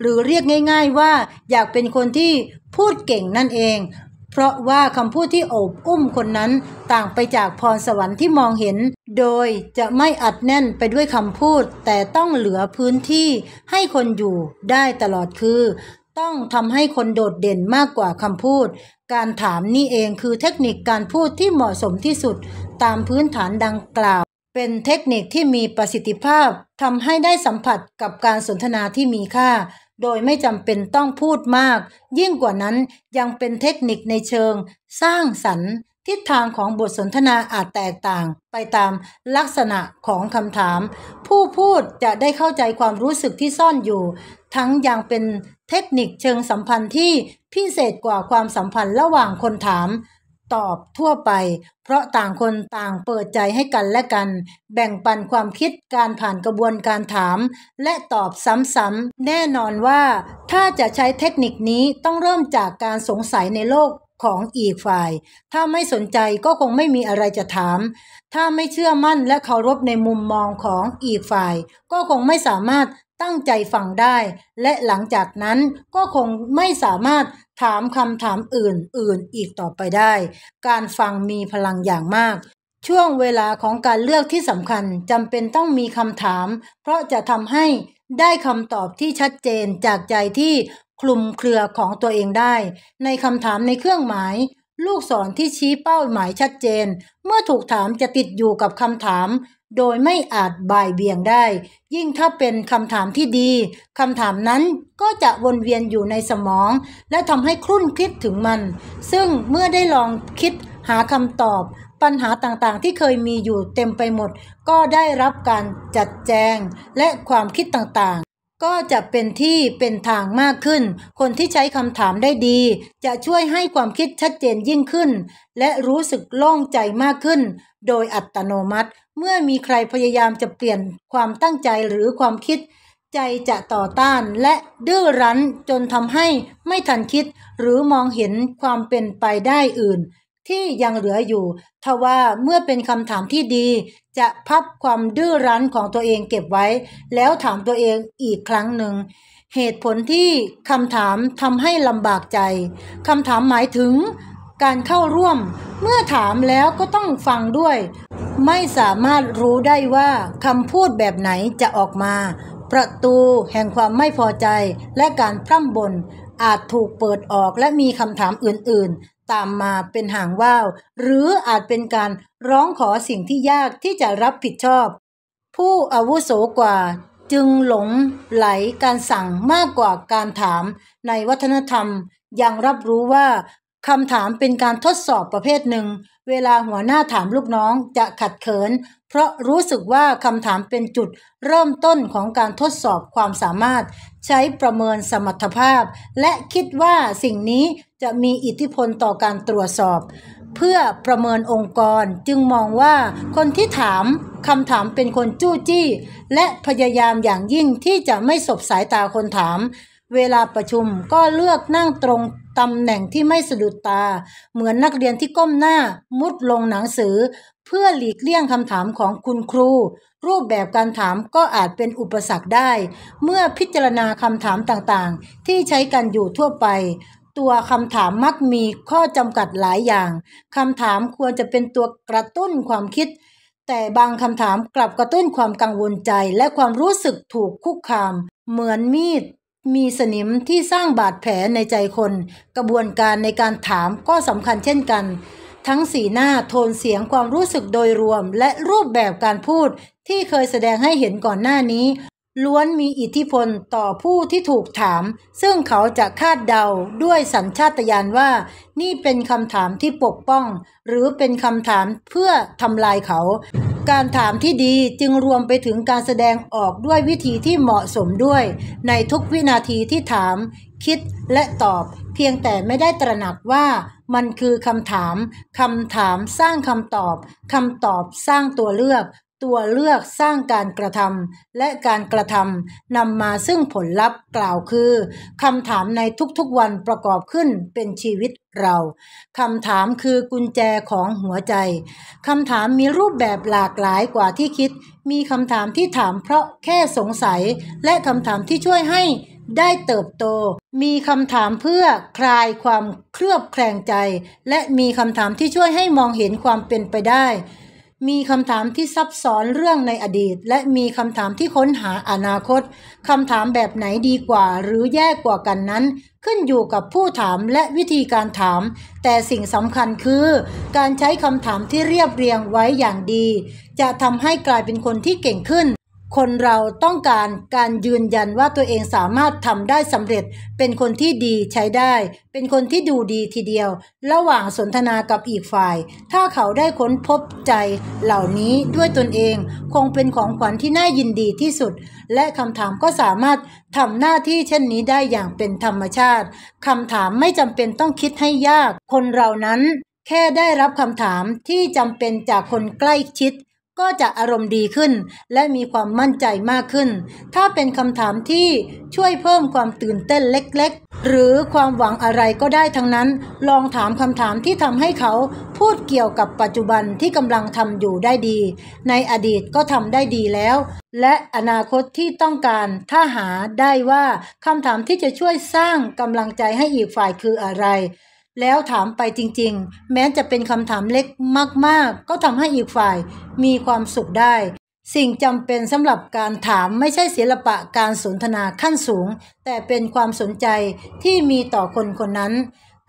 หรือเรียกง่าย ๆว่า อยากเป็นคนที่พูดเก่งนั่นเองเพราะว่าคำพูดที่โอบอุ้มคนนั้นต่างไปจากพรสวรรค์ที่มองเห็น โดยจะไม่อัดแน่นไปด้วยคำพูด แต่ต้องเหลือพื้นที่ให้คนอยู่ได้ตลอดคือ ต้องทำให้คนโดดเด่นมากกว่าคำพูด การถามนี่เองคือเทคนิคการพูดที่เหมาะสมที่สุดตามพื้นฐานดังกล่าว เป็นเทคนิคที่มีประสิทธิภาพทำให้ได้สัมผัสกับการสนทนาที่มีค่าโดยไม่จำเป็นต้องพูดมาก ยิ่งกว่านั้นยังเป็นเทคนิคในเชิงสร้างสรรค์ ทิศทางของบทสนทนาอาจแตกต่าง ไปตามลักษณะของคำถาม ผู้พูดจะได้เข้าใจความรู้สึกที่ซ่อนอยู่ ทั้งยังเป็นเทคนิคเชิงสัมพันธ์ที่พิเศษกว่าความสัมพันธ์ระหว่างคนถามตอบทั่วไป เพราะต่างคนต่างเปิดใจให้กันและกัน แบ่งปันความคิดการผ่านกระบวนการถาม และตอบซ้ำๆแน่นอนว่าถ้าจะใช้เทคนิคนี้ต้องเริ่มจากการสงสัยในโลกของอีกฝ่าย ถ้าไม่สนใจก็คงไม่มีอะไรจะถาม ถ้าไม่เชื่อมั่นและเคารพในมุมมองของอีกฝ่าย ก็คงไม่สามารถตั้งใจฟังได้และหลังจากนั้นก็คงไม่สามารถถามคำถามอื่นอื่นอีกต่อไปได้ การฟังมีพลังอย่างมาก ช่วงเวลาของการเลือกที่สำคัญจำเป็นต้องมีคำถาม เพราะจะทำให้ได้คำตอบที่ชัดเจนจากใจที่คลุมเครือของตัวเองได้ ในคำถามในเครื่องหมายลูกศรที่ชี้เป้าหมายชัดเจน เมื่อถูกถามจะติดอยู่กับคำถาม โดยไม่อาจบ่ายเบี่ยงได้ ยิ่งถ้าเป็นคำถามที่ดีคำถามนั้นก็จะวนเวียนอยู่ในสมอง และทำให้ครุ่นคิดถึงมัน ซึ่งเมื่อได้ลองคิด หาคำตอบ ปัญหาต่างๆ ที่เคยมีอยู่เต็มไปหมด ก็ได้รับการจัดแจง และความคิดต่างๆก็จะเป็นที่เป็นทางมากขึ้น คนที่ใช้คำถามได้ดี จะช่วยให้ความคิดชัดเจนยิ่งขึ้น และรู้สึกโล่งใจมากขึ้นโดยอัตโนมัติเมื่อมีใครพยายามจะเปลี่ยนความตั้งใจหรือความคิด ใจจะต่อต้านและ ดื้อรั้นจนทำให้ไม่ทันคิด หรือมองเห็นความเป็นไปได้อื่นที่ยังเหลืออยู่ทว่าเมื่อเป็นคำถามที่ดีจะพับความดื้อรั้นของตัวเองเก็บไว้ แล้วถามตัวเองอีกครั้งหนึ่ง เหตุผลที่คำถามทำให้ลำบากใจคำถามหมายถึง การเข้าร่วมเมื่อถามแล้วก็ต้องฟังด้วย ไม่สามารถรู้ได้ว่าคำพูดแบบไหนจะออกมา ประตูแห่งความไม่พอใจและการพร่ำบน่นอาจถูกเปิดออกและมีคำถามอื่นตามมาเป็นหางว่าวหรืออาจเป็นการร้องขอสิ่งที่ยากที่จะรับผิดชอบ ผู้อาวุโสกว่าจึงหลงไหลการสั่งมากกว่าการถามในวัฒนธรรมยังรับรู้ว่าคำถามเป็นการทดสอบประเภทหนึ่ง เวลาหัวหน้าถามลูกน้องจะขัดเขิน เพราะรู้สึกว่าคำถามเป็นจุดเริ่มต้นของการทดสอบความสามารถ ใช้ประเมินสมรรถภาพและคิดว่าสิ่งนี้จะมีอิทธิพลต่อการตรวจสอบ เพื่อประเมินองค์กรจึงมองว่าคนที่ถามคำถามเป็นคนจู้จี้และพยายามอย่างยิ่งที่จะไม่สบสายตาคนถามเวลาประชุมก็เลือกนั่งตรงตำแหน่งที่ไม่สะดุดตา เหมือนนักเรียนที่ก้มหน้ามุดลงหนังสือเพื่อหลีกเลี่ยงคำถามของคุณครูรูปแบบการถามก็อาจเป็นอุปสรรคได้ เมื่อพิจารณาคำถามต่างๆ ที่ใช้กันอยู่ทั่วไป ตัวคำถามมักมีข้อจำกัดหลายอย่าง คำถามควรจะเป็นตัวกระตุ้นความคิด แต่บางคำถามกลับกระตุ้นความกังวลใจและความรู้สึกถูกคุกคามเหมือนมีดมีสนิมที่สร้างบาดแผลในใจคน กระบวนการในการถามก็สำคัญเช่นกัน ทั้งสีหน้าโทนเสียงความรู้สึกโดยรวมและรูปแบบการพูดที่เคยแสดงให้เห็นก่อนหน้านี้ล้วนมีอิทธิพลต่อผู้ที่ถูกถาม ซึ่งเขาจะคาดเดาด้วยสัญชาตญาณว่า นี่เป็นคำถามที่ปกป้อง หรือเป็นคำถามเพื่อทำลายเขา การถามที่ดีจึงรวมไปถึงการแสดงออกด้วยวิธีที่เหมาะสมด้วย ในทุกวินาทีที่ถาม คิดและตอบ เพียงแต่ไม่ได้ตระหนักว่า มันคือคำถาม คำถามสร้างคำตอบ คำตอบสร้างตัวเลือกตัวเลือกสร้างการกระทำและการกระทำนำมาซึ่งผลลัพธ์กล่าวคือคำถามในทุกๆวันประกอบขึ้นเป็นชีวิตเราคำถามคือกุญแจของหัวใจคำถามมีรูปแบบหลากหลายกว่าที่คิด มีคำถามที่ถามเพราะแค่สงสัย และคำถามที่ช่วยให้ได้เติบโต มีคำถามเพื่อคลายความเครือบแคลงใจ และมีคำถามที่ช่วยให้มองเห็นความเป็นไปได้มีคำถามที่ซับซ้อนเรื่องในอดีตและมีคำถามที่ค้นหาอนาคตคำถามแบบไหนดีกว่าหรือแย่กว่ากันนั้นขึ้นอยู่กับผู้ถามและวิธีการถาม แต่สิ่งสำคัญคือการใช้คำถามที่เรียบเรียงไว้อย่างดี จะทำให้กลายเป็นคนที่เก่งขึ้นคนเราต้องการการยืนยันว่าตัวเองสามารถทำได้สำเร็จ เป็นคนที่ดีใช้ได้ เป็นคนที่ดูดีทีเดียว ระหว่างสนทนากับอีกฝ่าย ถ้าเขาได้ค้นพบใจเหล่านี้ด้วยตนเองคงเป็นของขวัญที่น่ายินดีที่สุด และคำถามก็สามารถทำหน้าที่เช่นนี้ได้อย่างเป็นธรรมชาติคำถามไม่จำเป็นต้องคิดให้ยาก คนเรานั้นแค่ได้รับคำถามที่จำเป็นจากคนใกล้ชิดก็จะอารมณ์ดีขึ้น และมีความมั่นใจมากขึ้น ถ้าเป็นคำถามที่ช่วยเพิ่มความตื่นเต้นเล็ก ๆ หรือความหวังอะไรก็ได้ทั้งนั้น ลองถามคำถามที่ทำให้เขาพูดเกี่ยวกับปัจจุบันที่กำลังทำอยู่ได้ดี ในอดีตก็ทำได้ดีแล้ว และอนาคตที่ต้องการ ถ้าหาได้ว่าคำถามที่จะช่วยสร้างกำลังใจให้อีกฝ่ายคืออะไรแล้วถามไปจริงๆ แม้จะเป็นคำถามเล็กมากๆ ก็ทำให้อีกฝ่าย มีความสุขได้ สิ่งจำเป็นสำหรับการถามไม่ใช่ศิลปะการสนทนาขั้นสูง แต่เป็นความสนใจที่มีต่อคนคนนั้น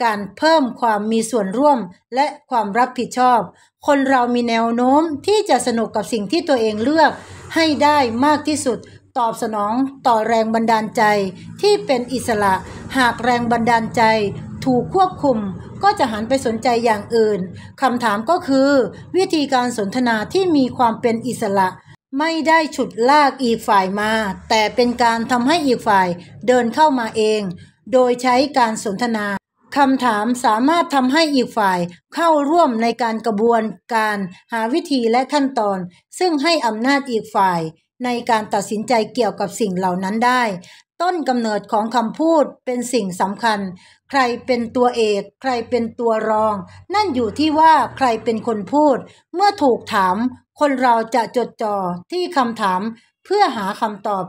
การเพิ่มความมีส่วนร่วมและความรับผิดชอบ คนเรามีแนวโน้มที่จะสนุกกับสิ่งที่ตัวเองเลือก ให้ได้มากที่สุด ตอบสนองต่อแรงบันดาลใจที่เป็นอิสระหากแรงบันดาลใจถูกควบคุมก็จะหันไปสนใจอย่างอื่น คำถามก็คือ วิธีการสนทนาที่มีความเป็นอิสระ ไม่ได้ฉุดลากอีกฝ่ายมา แต่เป็นการทำให้อีกฝ่ายเดินเข้ามาเอง โดยใช้การสนทนาคำถามสามารถทำให้อีกฝ่ายเข้าร่วมในการกระบวนการหาวิธีและขั้นตอน ซึ่งให้อำนาจอีกฝ่าย ในการตัดสินใจเกี่ยวกับสิ่งเหล่านั้นได้ต้นกำเนิดของคำพูดเป็นสิ่งสำคัญ ใครเป็นตัวเอก ใครเป็นตัวรอง นั่นอยู่ที่ว่าใครเป็นคนพูด เมื่อถูกถาม คนเราจะจดจ่อที่คำถาม เพื่อหาคำตอบ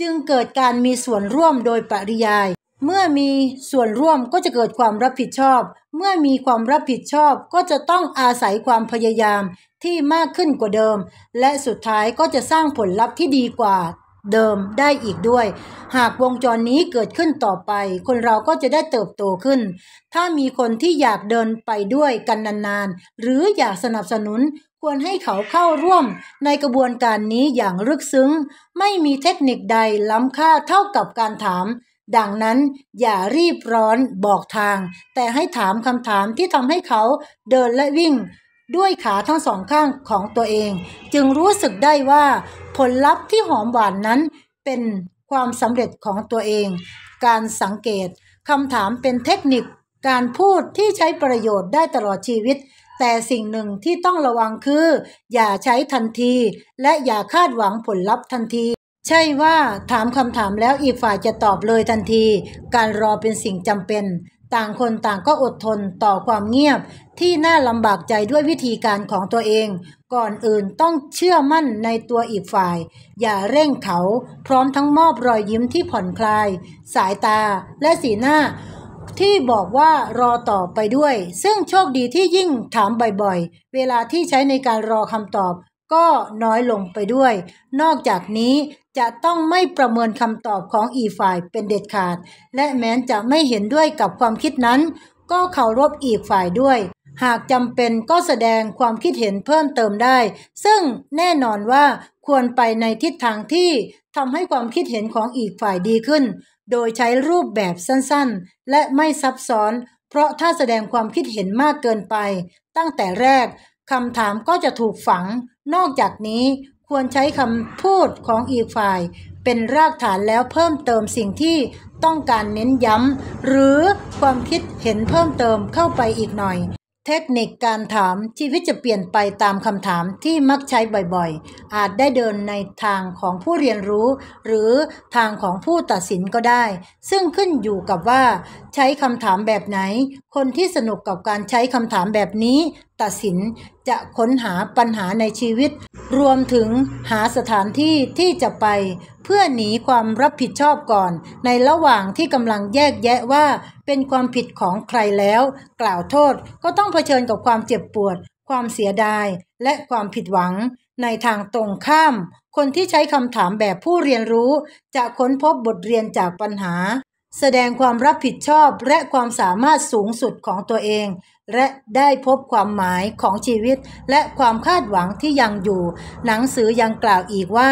จึงเกิดการมีส่วนร่วมโดยปริยาย เมื่อมีส่วนร่วมก็จะเกิดความรับผิดชอบ เมื่อมีความรับผิดชอบก็จะต้องอาศัยความพยายามที่มากขึ้นกว่าเดิม และสุดท้ายก็จะสร้างผลลัพธ์ที่ดีกว่าเดิมได้อีกด้วย หากวงจรนี้เกิดขึ้นต่อไป คนเราก็จะได้เติบโตขึ้น ถ้ามีคนที่อยากเดินไปด้วยกันนานๆหรืออยากสนับสนุนควรให้เขาเข้าร่วม ในกระบวนการนี้อย่างลึกซึ้ง ไม่มีเทคนิคใดล้ำค่าเท่ากับการถาม ดังนั้นอย่ารีบร้อนบอกทาง แต่ให้ถามคำถามที่ทำให้เขา เดินและวิ่งด้วยขาทั้งสองข้างของตัวเอง จึงรู้สึกได้ว่าผลลัพธ์ที่หอมหวานนั้น เป็นความสำเร็จของตัวเอง การสังเกตคำถามเป็นเทคนิค การพูดที่ใช้ประโยชน์ได้ตลอดชีวิต แต่สิ่งหนึ่งที่ต้องระวังคืออย่าใช้ทันที และอย่าคาดหวังผลลัพธ์ทันที ใช่ว่าถามคำถามแล้วอีกฝ่ายจะตอบเลยทันที การรอเป็นสิ่งจำเป็นต่างคนต่างก็อดทนต่อความเงียบที่น่าลำบากใจด้วยวิธีการของตัวเอง ก่อนอื่นต้องเชื่อมั่นในตัวอีกฝ่าย อย่าเร่งเขา พร้อมทั้งมอบรอยยิ้มที่ผ่อนคลาย สายตาและสีหน้า ที่บอกว่ารอต่อไปด้วย ซึ่งโชคดีที่ยิ่งถามบ่อยๆ เวลาที่ใช้ในการรอคำตอบก็น้อยลงไปด้วย นอกจากนี้จะต้องไม่ประเมินคำตอบของอีกฝ่ายเป็นเด็ดขาด และแม้นจะไม่เห็นด้วยกับความคิดนั้น ก็เคารพอีกฝ่ายด้วย หากจำเป็นก็แสดงความคิดเห็นเพิ่มเติมได้ ซึ่งแน่นอนว่าควรไปในทิศทางที่ทำให้ความคิดเห็นของอีกฝ่ายดีขึ้น โดยใช้รูปแบบสั้นๆ และไม่ซับซ้อน เพราะถ้าแสดงความคิดเห็นมากเกินไป ตั้งแต่แรกคำถามก็จะถูกฝัง นอกจากนี้ควรใช้คำพูดของอีกฝ่ายเป็นรากฐานแล้วเพิ่มเติมสิ่งที่ต้องการเน้นย้ำหรือความคิดเห็นเพิ่มเติมเข้าไปอีกหน่อย เทคนิคการถามชีวิตจะเปลี่ยนไปตามคำถามที่มักใช้บ่อยๆ อาจได้เดินในทางของผู้เรียนรู้หรือทางของผู้ตัดสินก็ได้ซึ่งขึ้นอยู่กับว่าใช้คำถามแบบไหน คนที่สนุกกับการใช้คำถามแบบนี้ ตัดสินจะค้นหาปัญหาในชีวิต รวมถึงหาสถานที่ที่จะไป เพื่อหนีความรับผิดชอบก่อน ในระหว่างที่กำลังแยกแยะว่าเป็นความผิดของใครแล้ว กล่าวโทษก็ต้องเผชิญกับความเจ็บปวด ความเสียดาย และความผิดหวัง ในทางตรงข้าม คนที่ใช้คำถามแบบผู้เรียนรู้ จะค้นพบบทเรียนจากปัญหาแสดงความรับผิดชอบและความสามารถสูงสุดของตัวเอง และได้พบความหมายของชีวิต และความคาดหวังที่ยังอยู่ หนังสือยังกล่าวอีกว่า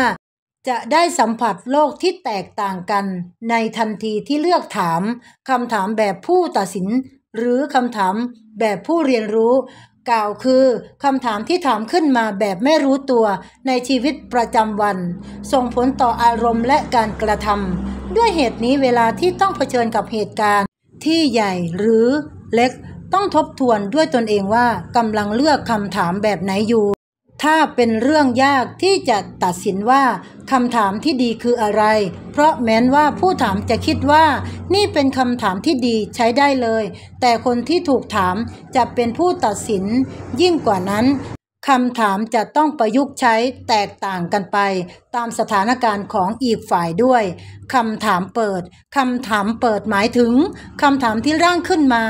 จะได้สัมผัสโลกที่แตกต่างกัน ในทันทีที่เลือกถามคำถามแบบผู้ตัดสินหรือคำถาม แบบผู้เรียนรู้กล่าวคือคำถามที่ถามขึ้นมาแบบไม่รู้ตัวในชีวิตประจำวัน ส่งผลต่ออารมณ์และการกระทำด้วยเหตุนี้เวลาที่ต้องเผชิญกับเหตุการณ์ที่ใหญ่หรือเล็กต้องทบทวนด้วยตนเองว่ากำลังเลือกคำถามแบบไหนอยู่ถ้าเป็นเรื่องยากที่จะตัดสินว่าคำถามที่ดีคืออะไร เพราะแม้นว่าผู้ถามจะคิดว่านี่เป็นคำถามที่ดีใช้ได้เลย แต่คนที่ถูกถามจะเป็นผู้ตัดสิน ยิ่งกว่านั้น คำถามจะต้องประยุกต์ใช้แตกต่างกันไป ตามสถานการณ์ของอีกฝ่ายด้วย คำถามเปิด คำถามเปิดหมายถึงคำถามที่ร่างขึ้นมา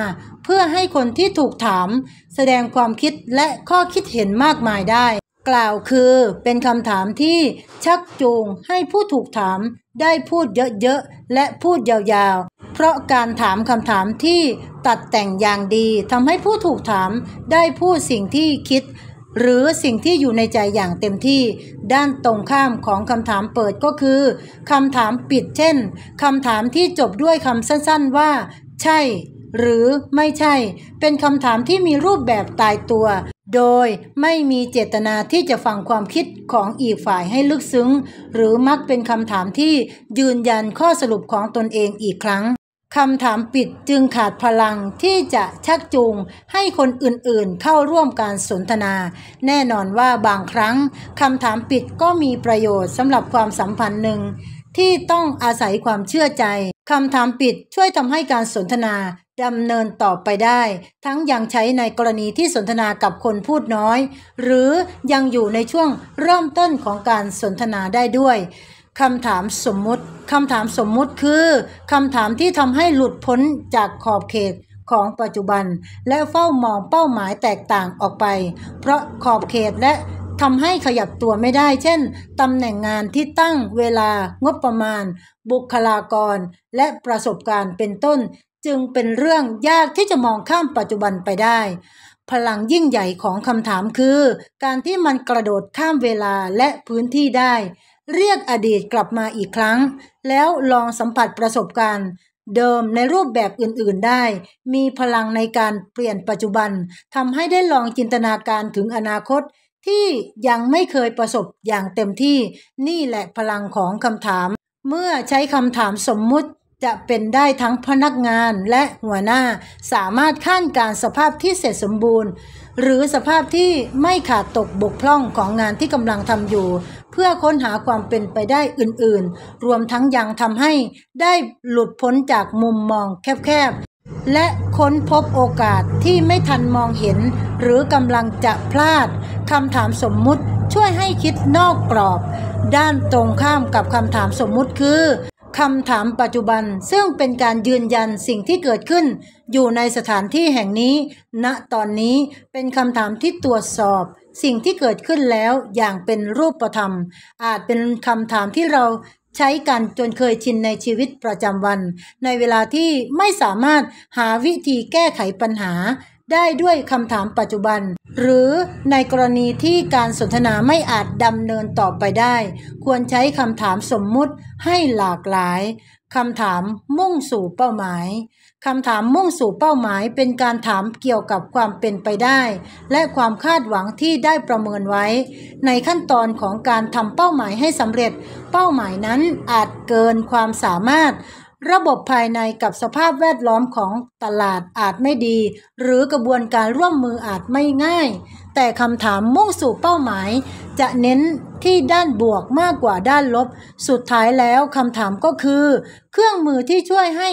เพื่อให้คนที่ถูกถาม แสดงความคิดและข้อคิดเห็นมากมายได้กล่าวคือเป็นคำถามที่ชักจูง ให้ผู้ถูกถาม ได้พูดเยอะๆและพูดยาวๆ เพราะการถามคำถามที่ตัดแต่งอย่างดีทำให้ผู้ถูกถามได้พูดสิ่งที่คิด หรือสิ่งที่อยู่ในใจอย่างเต็มที่ ด้านตรงข้ามของคำถามเปิดก็คือคำถามปิดเช่นคำถามที่จบด้วยคำสั้นๆว่า ใช่หรือไม่ใช่เป็นคำถามที่มีรูปแบบตายตัวโดยไม่มีเจตนาที่จะฟังความคิดของอีกฝ่ายให้ลึกซึ้ง หรือมักเป็นคำถามที่ยืนยันข้อสรุปของตนเองอีกครั้ง คำถามปิดจึงขาดพลังที่จะชักจูงให้คนอื่นๆเข้าร่วมการสนทนา แน่นอนว่าบางครั้งคำถามปิดก็มีประโยชน์สำหรับความสัมพันธ์หนึ่ง ที่ต้องอาศัยความเชื่อใจคำถามปิดช่วยทำให้การสนทนาดำเนินต่อไปได้ ทั้งยังใช้ในกรณีที่สนทนากับคนพูดน้อย หรือยังอยู่ในช่วงเริ่มต้นของการสนทนาได้ด้วยคำถามสมมุติคำถามสมมุติคือคำถามที่ทำให้หลุดพ้นจากขอบเขตของปัจจุบัน และเฝ้ามองเป้าหมายแตกต่างออกไป เพราะขอบเขตและทำให้ขยับตัวไม่ได้ เช่น ตำแหน่งงานที่ตั้งเวลา งบประมาณ บุคลากร และประสบการณ์เป็นต้น จึงเป็นเรื่องยากที่จะมองข้ามปัจจุบันไปได้ พลังยิ่งใหญ่ของคำถามคือ การที่มันกระโดดข้ามเวลาและพื้นที่ได้ เรียกอดีตกลับมาอีกครั้ง แล้วลองสัมผัสประสบการณ์ เดิมในรูปแบบอื่นๆได้ มีพลังในการเปลี่ยนปัจจุบันทำให้ได้ลองจินตนาการถึงอนาคตที่ยังไม่เคยประสบอย่างเต็มที่ นี่แหละพลังของคำถาม เมื่อใช้คำถามสมมุติจะเป็นได้ทั้งพนักงานและหัวหน้า สามารถขั้นการสภาพที่เสร็จสมบูรณ์ หรือสภาพที่ไม่ขาดตกบกพร่องของงานที่กำลังทำอยู่ เพื่อค้นหาความเป็นไปได้อื่นๆ รวมทั้งยังทำให้ได้หลุดพ้นจากมุมมองแคบๆและค้นพบโอกาสที่ไม่ทันมองเห็นหรือกำลังจะพลาดคำถามสมมุติช่วยให้คิดนอกกรอบ ด้านตรงข้ามกับคำถามสมมุติคือคำถามปัจจุบันซึ่งเป็นการยืนยันสิ่งที่เกิดขึ้น อยู่ในสถานที่แห่งนี้ณนะตอนนี้เป็นคำถามที่ตรวจสอบสิ่งที่เกิดขึ้นแล้วอย่างเป็นรูปธรรม อาจเป็นคำถามที่เราใช้กันจนเคยชินในชีวิตประจำวัน ในเวลาที่ไม่สามารถหาวิธีแก้ไขปัญหา ได้ด้วยคำถามปัจจุบัน หรือในกรณีที่การสนทนาไม่อาจดำเนินต่อไปได้ ควรใช้คำถามสมมุติให้หลากหลายคำถามมุ่งสู่เป้าหมายคำถามมุ่งสู่เป้าหมายเป็นการถามเกี่ยวกับความเป็นไปได้และความคาดหวังที่ได้ประเมินไว้ในขั้นตอนของการทำเป้าหมายให้สำเร็จ เป้าหมายนั้นอาจเกินความสามารถ ระบบภายในกับสภาพแวดล้อมของตลาดอาจไม่ดีหรือกระบวนการร่วมมืออาจไม่ง่าย แต่คำถามมุ่งสู่เป้าหมายจะเน้นที่ด้านบวกมากกว่าด้านลบ สุดท้ายแล้วคำถามก็คือเครื่องมือที่ช่วยให้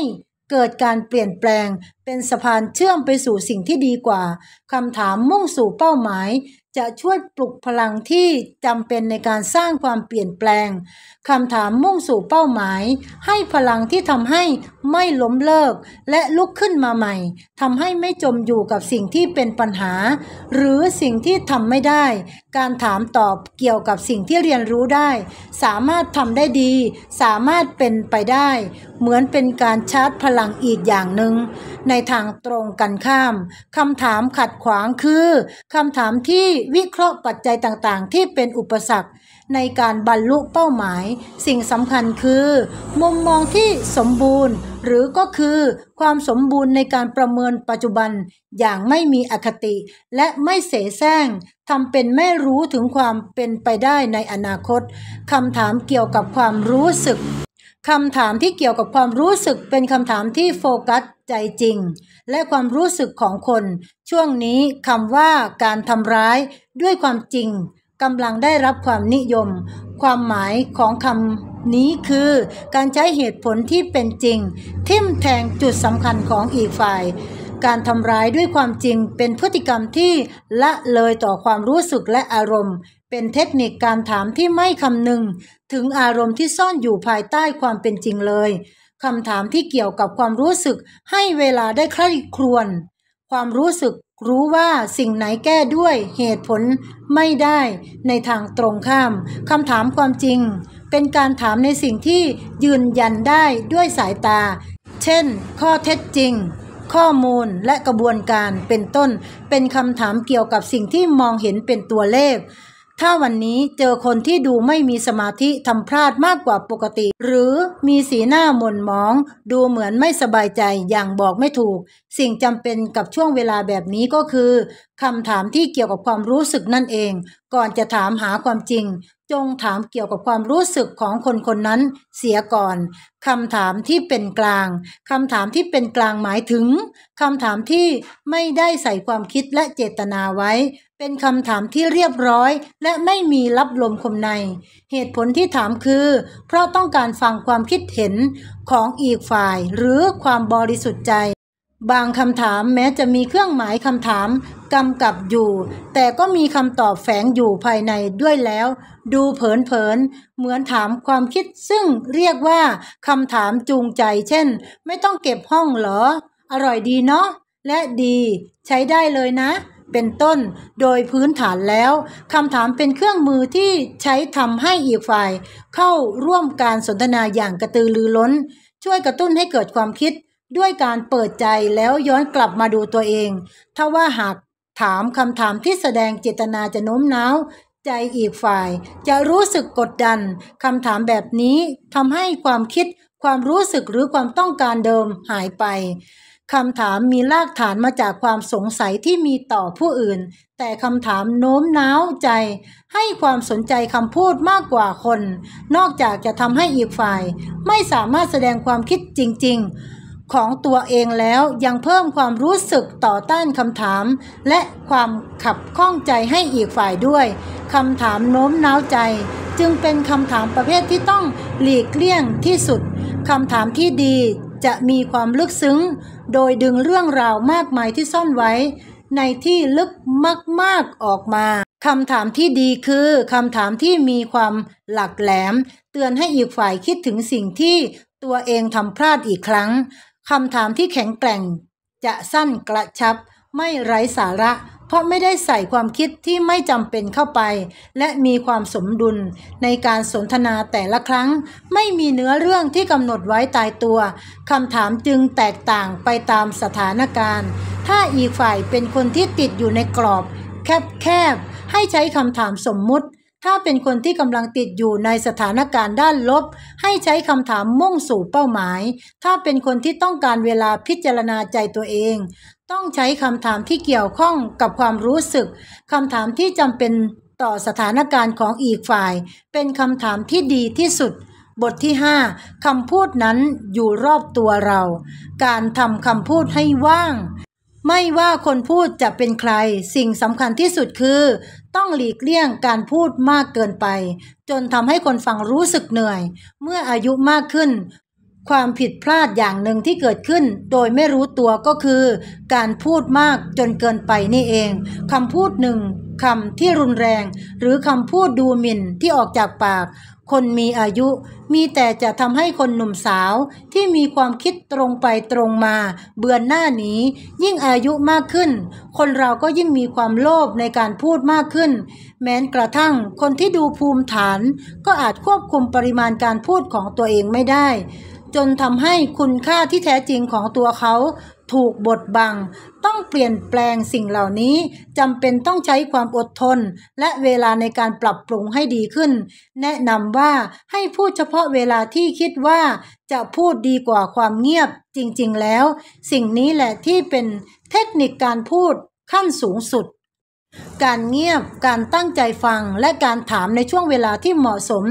เกิดการเปลี่ยนแปลงเป็นสะพานเชื่อมไปสู่สิ่งที่ดีกว่าคำถามมุ่งสู่เป้าหมายจะช่วยปลุกพลังที่จำเป็นในการสร้างความเปลี่ยนแปลงคำถามมุ่งสู่เป้าหมาย ให้พลังที่ทำให้ไม่ล้มเลิก และลุกขึ้นมาใหม่ทำให้ไม่จมอยู่กับสิ่งที่เป็นปัญหา หรือสิ่งที่ทำไม่ได้ การถามตอบเกี่ยวกับสิ่งที่เรียนรู้ได้ สามารถทำได้ดี สามารถเป็นไปได้ เหมือนเป็นการชาร์จพลังอีกอย่างหนึ่งในทางตรงกันข้ามคำถามขัดขวางคือคำถามที่วิเคราะห์ปัจจัยต่างๆ ที่เป็นอุปสรรค ในการบรรลุเป้าหมาย สิ่งสำคัญคือ มุมมองที่สมบูรณ์ หรือก็คือ ความสมบูรณ์ในการประเมินปัจจุบันอย่างไม่มีอคติ และไม่เสแสร้งทำเป็นไม่รู้ถึงความเป็นไปได้ในอนาคตคำถามเกี่ยวกับความรู้สึกคำถามที่เกี่ยวกับความรู้สึกเป็นคำถามที่โฟกัสใจจริง และความรู้สึกของคน ช่วงนี้คำว่าการทำร้ายด้วยความจริงกำลังได้รับความนิยม ความหมายของคำนี้คือการใช้เหตุผลที่เป็นจริง ทิ่มแทงจุดสำคัญของอีกฝ่าย การทำร้ายด้วยความจริงเป็นพฤติกรรมที่ละเลยต่อความรู้สึกและอารมณ์เป็นเทคนิคการถามที่ไม่คำนึง ถึงอารมณ์ที่ซ่อนอยู่ภายใต้ความเป็นจริงเลย คำถามที่เกี่ยวกับความรู้สึกให้เวลาได้ใคร่ครวญ ความรู้สึกรู้ว่าสิ่งไหนแก้ด้วยเหตุผลไม่ได้ในทางตรงข้าม คำถามความจริง เป็นการถามในสิ่งที่ยืนยันได้ด้วยสายตา เช่นข้อเท็จจริง ข้อมูลและกระบวนการเป็นต้น เป็นคำถามเกี่ยวกับสิ่งที่มองเห็นเป็นตัวเลขถ้าวันนี้เจอคนที่ดูไม่มีสมาธิ ทำพลาดมากกว่าปกติ หรือมีสีหน้าหม่นหมอง ดูเหมือนไม่สบายใจอย่างบอกไม่ถูกสิ่งจำเป็นกับช่วงเวลาแบบนี้ก็คือ คำถามที่เกี่ยวกับความรู้สึกนั่นเอง ก่อนจะถามหาความจริง จงถามเกี่ยวกับความรู้สึกของคนคนนั้น เสียก่อน คำถามที่เป็นกลาง คำถามที่เป็นกลางหมายถึง คำถามที่ไม่ได้ใส่ความคิดและเจตนาไว้ เป็นคำถามที่เรียบร้อย และไม่มีรับลมคมใน เหตุผลที่ถามคือ เพราะต้องการฟังความคิดเห็นของอีกฝ่ายหรือความบริสุทธิ์ใจบางคำถามแม้จะมีเครื่องหมายคำถามกำกับอยู่ แต่ก็มีคำตอบแฝงอยู่ภายในด้วยแล้ว ดูเผินๆเหมือนถามความคิดซึ่งเรียกว่า คำถามจูงใจ เช่น ไม่ต้องเก็บห้องเหรอ อร่อยดีเนาะและดี ใช้ได้เลยนะ เป็นต้นโดยพื้นฐานแล้ว คำถามเป็นเครื่องมือที่ใช้ทำให้อีกฝ่าย เข้าร่วมการสนทนาอย่างกระตือรือร้น ช่วยกระตุ้นให้เกิดความคิดด้วยการเปิดใจแล้วย้อนกลับมาดูตัวเอง ถ้าว่าหากถามคำถามที่แสดงเจตนาจะโน้มน้าว ใจอีกฝ่าย จะรู้สึกกดดัน คำถามแบบนี้ทำให้ความคิด ความรู้สึกหรือความต้องการเดิมหายไป คำถามมีรากฐานมาจากความสงสัยที่มีต่อผู้อื่น แต่คำถามโน้มน้าวใจ ให้ความสนใจคำพูดมากกว่าคน นอกจากจะทำให้อีกฝ่าย ไม่สามารถแสดงความคิดจริง ๆของตัวเองแล้วยังเพิ่มความรู้สึกต่อต้านคำถาม และความขับข้องใจให้อีกฝ่ายด้วยคำถามโน้มน้าวใจ จึงเป็นคำถามประเภทที่ต้องหลีกเลี่ยงที่สุดคำถามที่ดีจะมีความลึกซึ้ง โดยดึงเรื่องราวมากมายที่ซ่อนไว้ ในที่ลึกมากๆออกมาคำถามที่ดีคือคำถามที่มีความหลักแหลม เตือนให้อีกฝ่ายคิดถึงสิ่งที่ตัวเองทำพลาดอีกครั้งคำถามที่แข็งแกร่งจะสั้นกระชับไม่ไร้สาระเพราะไม่ได้ใส่ความคิดที่ไม่จำเป็นเข้าไปและมีความสมดุลในการสนทนาแต่ละครั้งไม่มีเนื้อเรื่องที่กำหนดไว้ตายตัวคำถามจึงแตกต่างไปตามสถานการณ์ถ้าอีกฝ่ายเป็นคนที่ติดอยู่ในกรอบแคบๆให้ใช้คำถามสมมุติถ้าเป็นคนที่กำลังติดอยู่ในสถานการณ์ด้านลบ ให้ใช้คำถามมุ่งสู่เป้าหมาย ถ้าเป็นคนที่ต้องการเวลาพิจารณาใจตัวเอง ต้องใช้คำถามที่เกี่ยวข้องกับความรู้สึก คำถามที่จำเป็นต่อสถานการณ์ของอีกฝ่าย เป็นคำถามที่ดีที่สุด บทที่ 5คำพูดนั้นอยู่รอบตัวเรา การทำคำพูดให้ว่างไม่ว่าคนพูดจะเป็นใคร สิ่งสำคัญที่สุดคือ ต้องหลีกเลี่ยงการพูดมากเกินไป จนทำให้คนฟังรู้สึกเหนื่อย เมื่ออายุมากขึ้น ความผิดพลาดอย่างหนึ่งที่เกิดขึ้น โดยไม่รู้ตัวก็คือ การพูดมากจนเกินไปนี่เองคำพูดหนึ่งคำที่รุนแรง หรือคำพูดดูหมิ่นที่ออกจากปากคนมีอายุมีแต่จะทำให้คนหนุ่มสาวที่มีความคิดตรงไปตรงมา เบือนหน้านี้ยิ่งอายุมากขึ้น คนเราก็ยิ่งมีความโลภในการพูดมากขึ้น แม้กระทั่งคนที่ดูภูมิฐาน ก็อาจควบคุมปริมาณการพูดของตัวเองไม่ได้ จนทำให้คุณค่าที่แท้จริงของตัวเขาถูกบดบังต้องเปลี่ยนแปลงสิ่งเหล่านี้จำเป็นต้องใช้ความอดทนและเวลาในการปรับปรุงให้ดีขึ้น แนะนำว่าให้พูดเฉพาะเวลาที่คิดว่าจะพูดดีกว่าความเงียบจริงๆแล้ว สิ่งนี้แหละที่เป็นเทคนิคการพูดขั้นสูงสุดการเงียบการตั้งใจฟังและการถามในช่วงเวลาที่เหมาะสม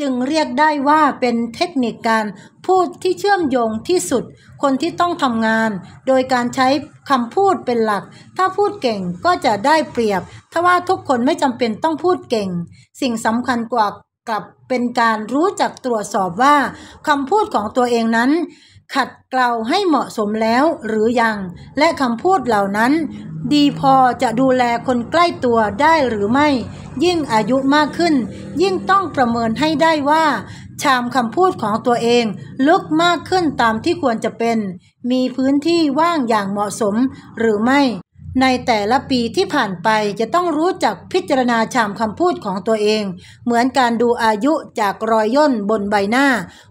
จึงเรียกได้ว่าเป็นเทคนิคการพูดที่เชื่อมโยงที่สุด คนที่ต้องทำงานโดยการใช้คำพูดเป็นหลัก ถ้าพูดเก่งก็จะได้เปรียบถ้าว่าทุกคนไม่จำเป็นต้องพูดเก่ง สิ่งสำคัญกว่ากลับเป็นการรู้จักตรวจสอบว่าคำพูดของตัวเองนั้นขัดเกลาให้เหมาะสมแล้วหรือยังและคำพูดเหล่านั้น ดีพอจะดูแลคนใกล้ตัวได้หรือไม่ ยิ่งอายุมากขึ้น ยิ่งต้องประเมินให้ได้ว่า ชามคำพูดของตัวเองลึกมากขึ้นตามที่ควรจะเป็น มีพื้นที่ว่างอย่างเหมาะสมหรือไม่ในแต่ละปีที่ผ่านไปจะต้องรู้จักพิจารณาชามคำพูดของตัวเอง เหมือนการดูอายุจากรอยย่นบนใบหน้า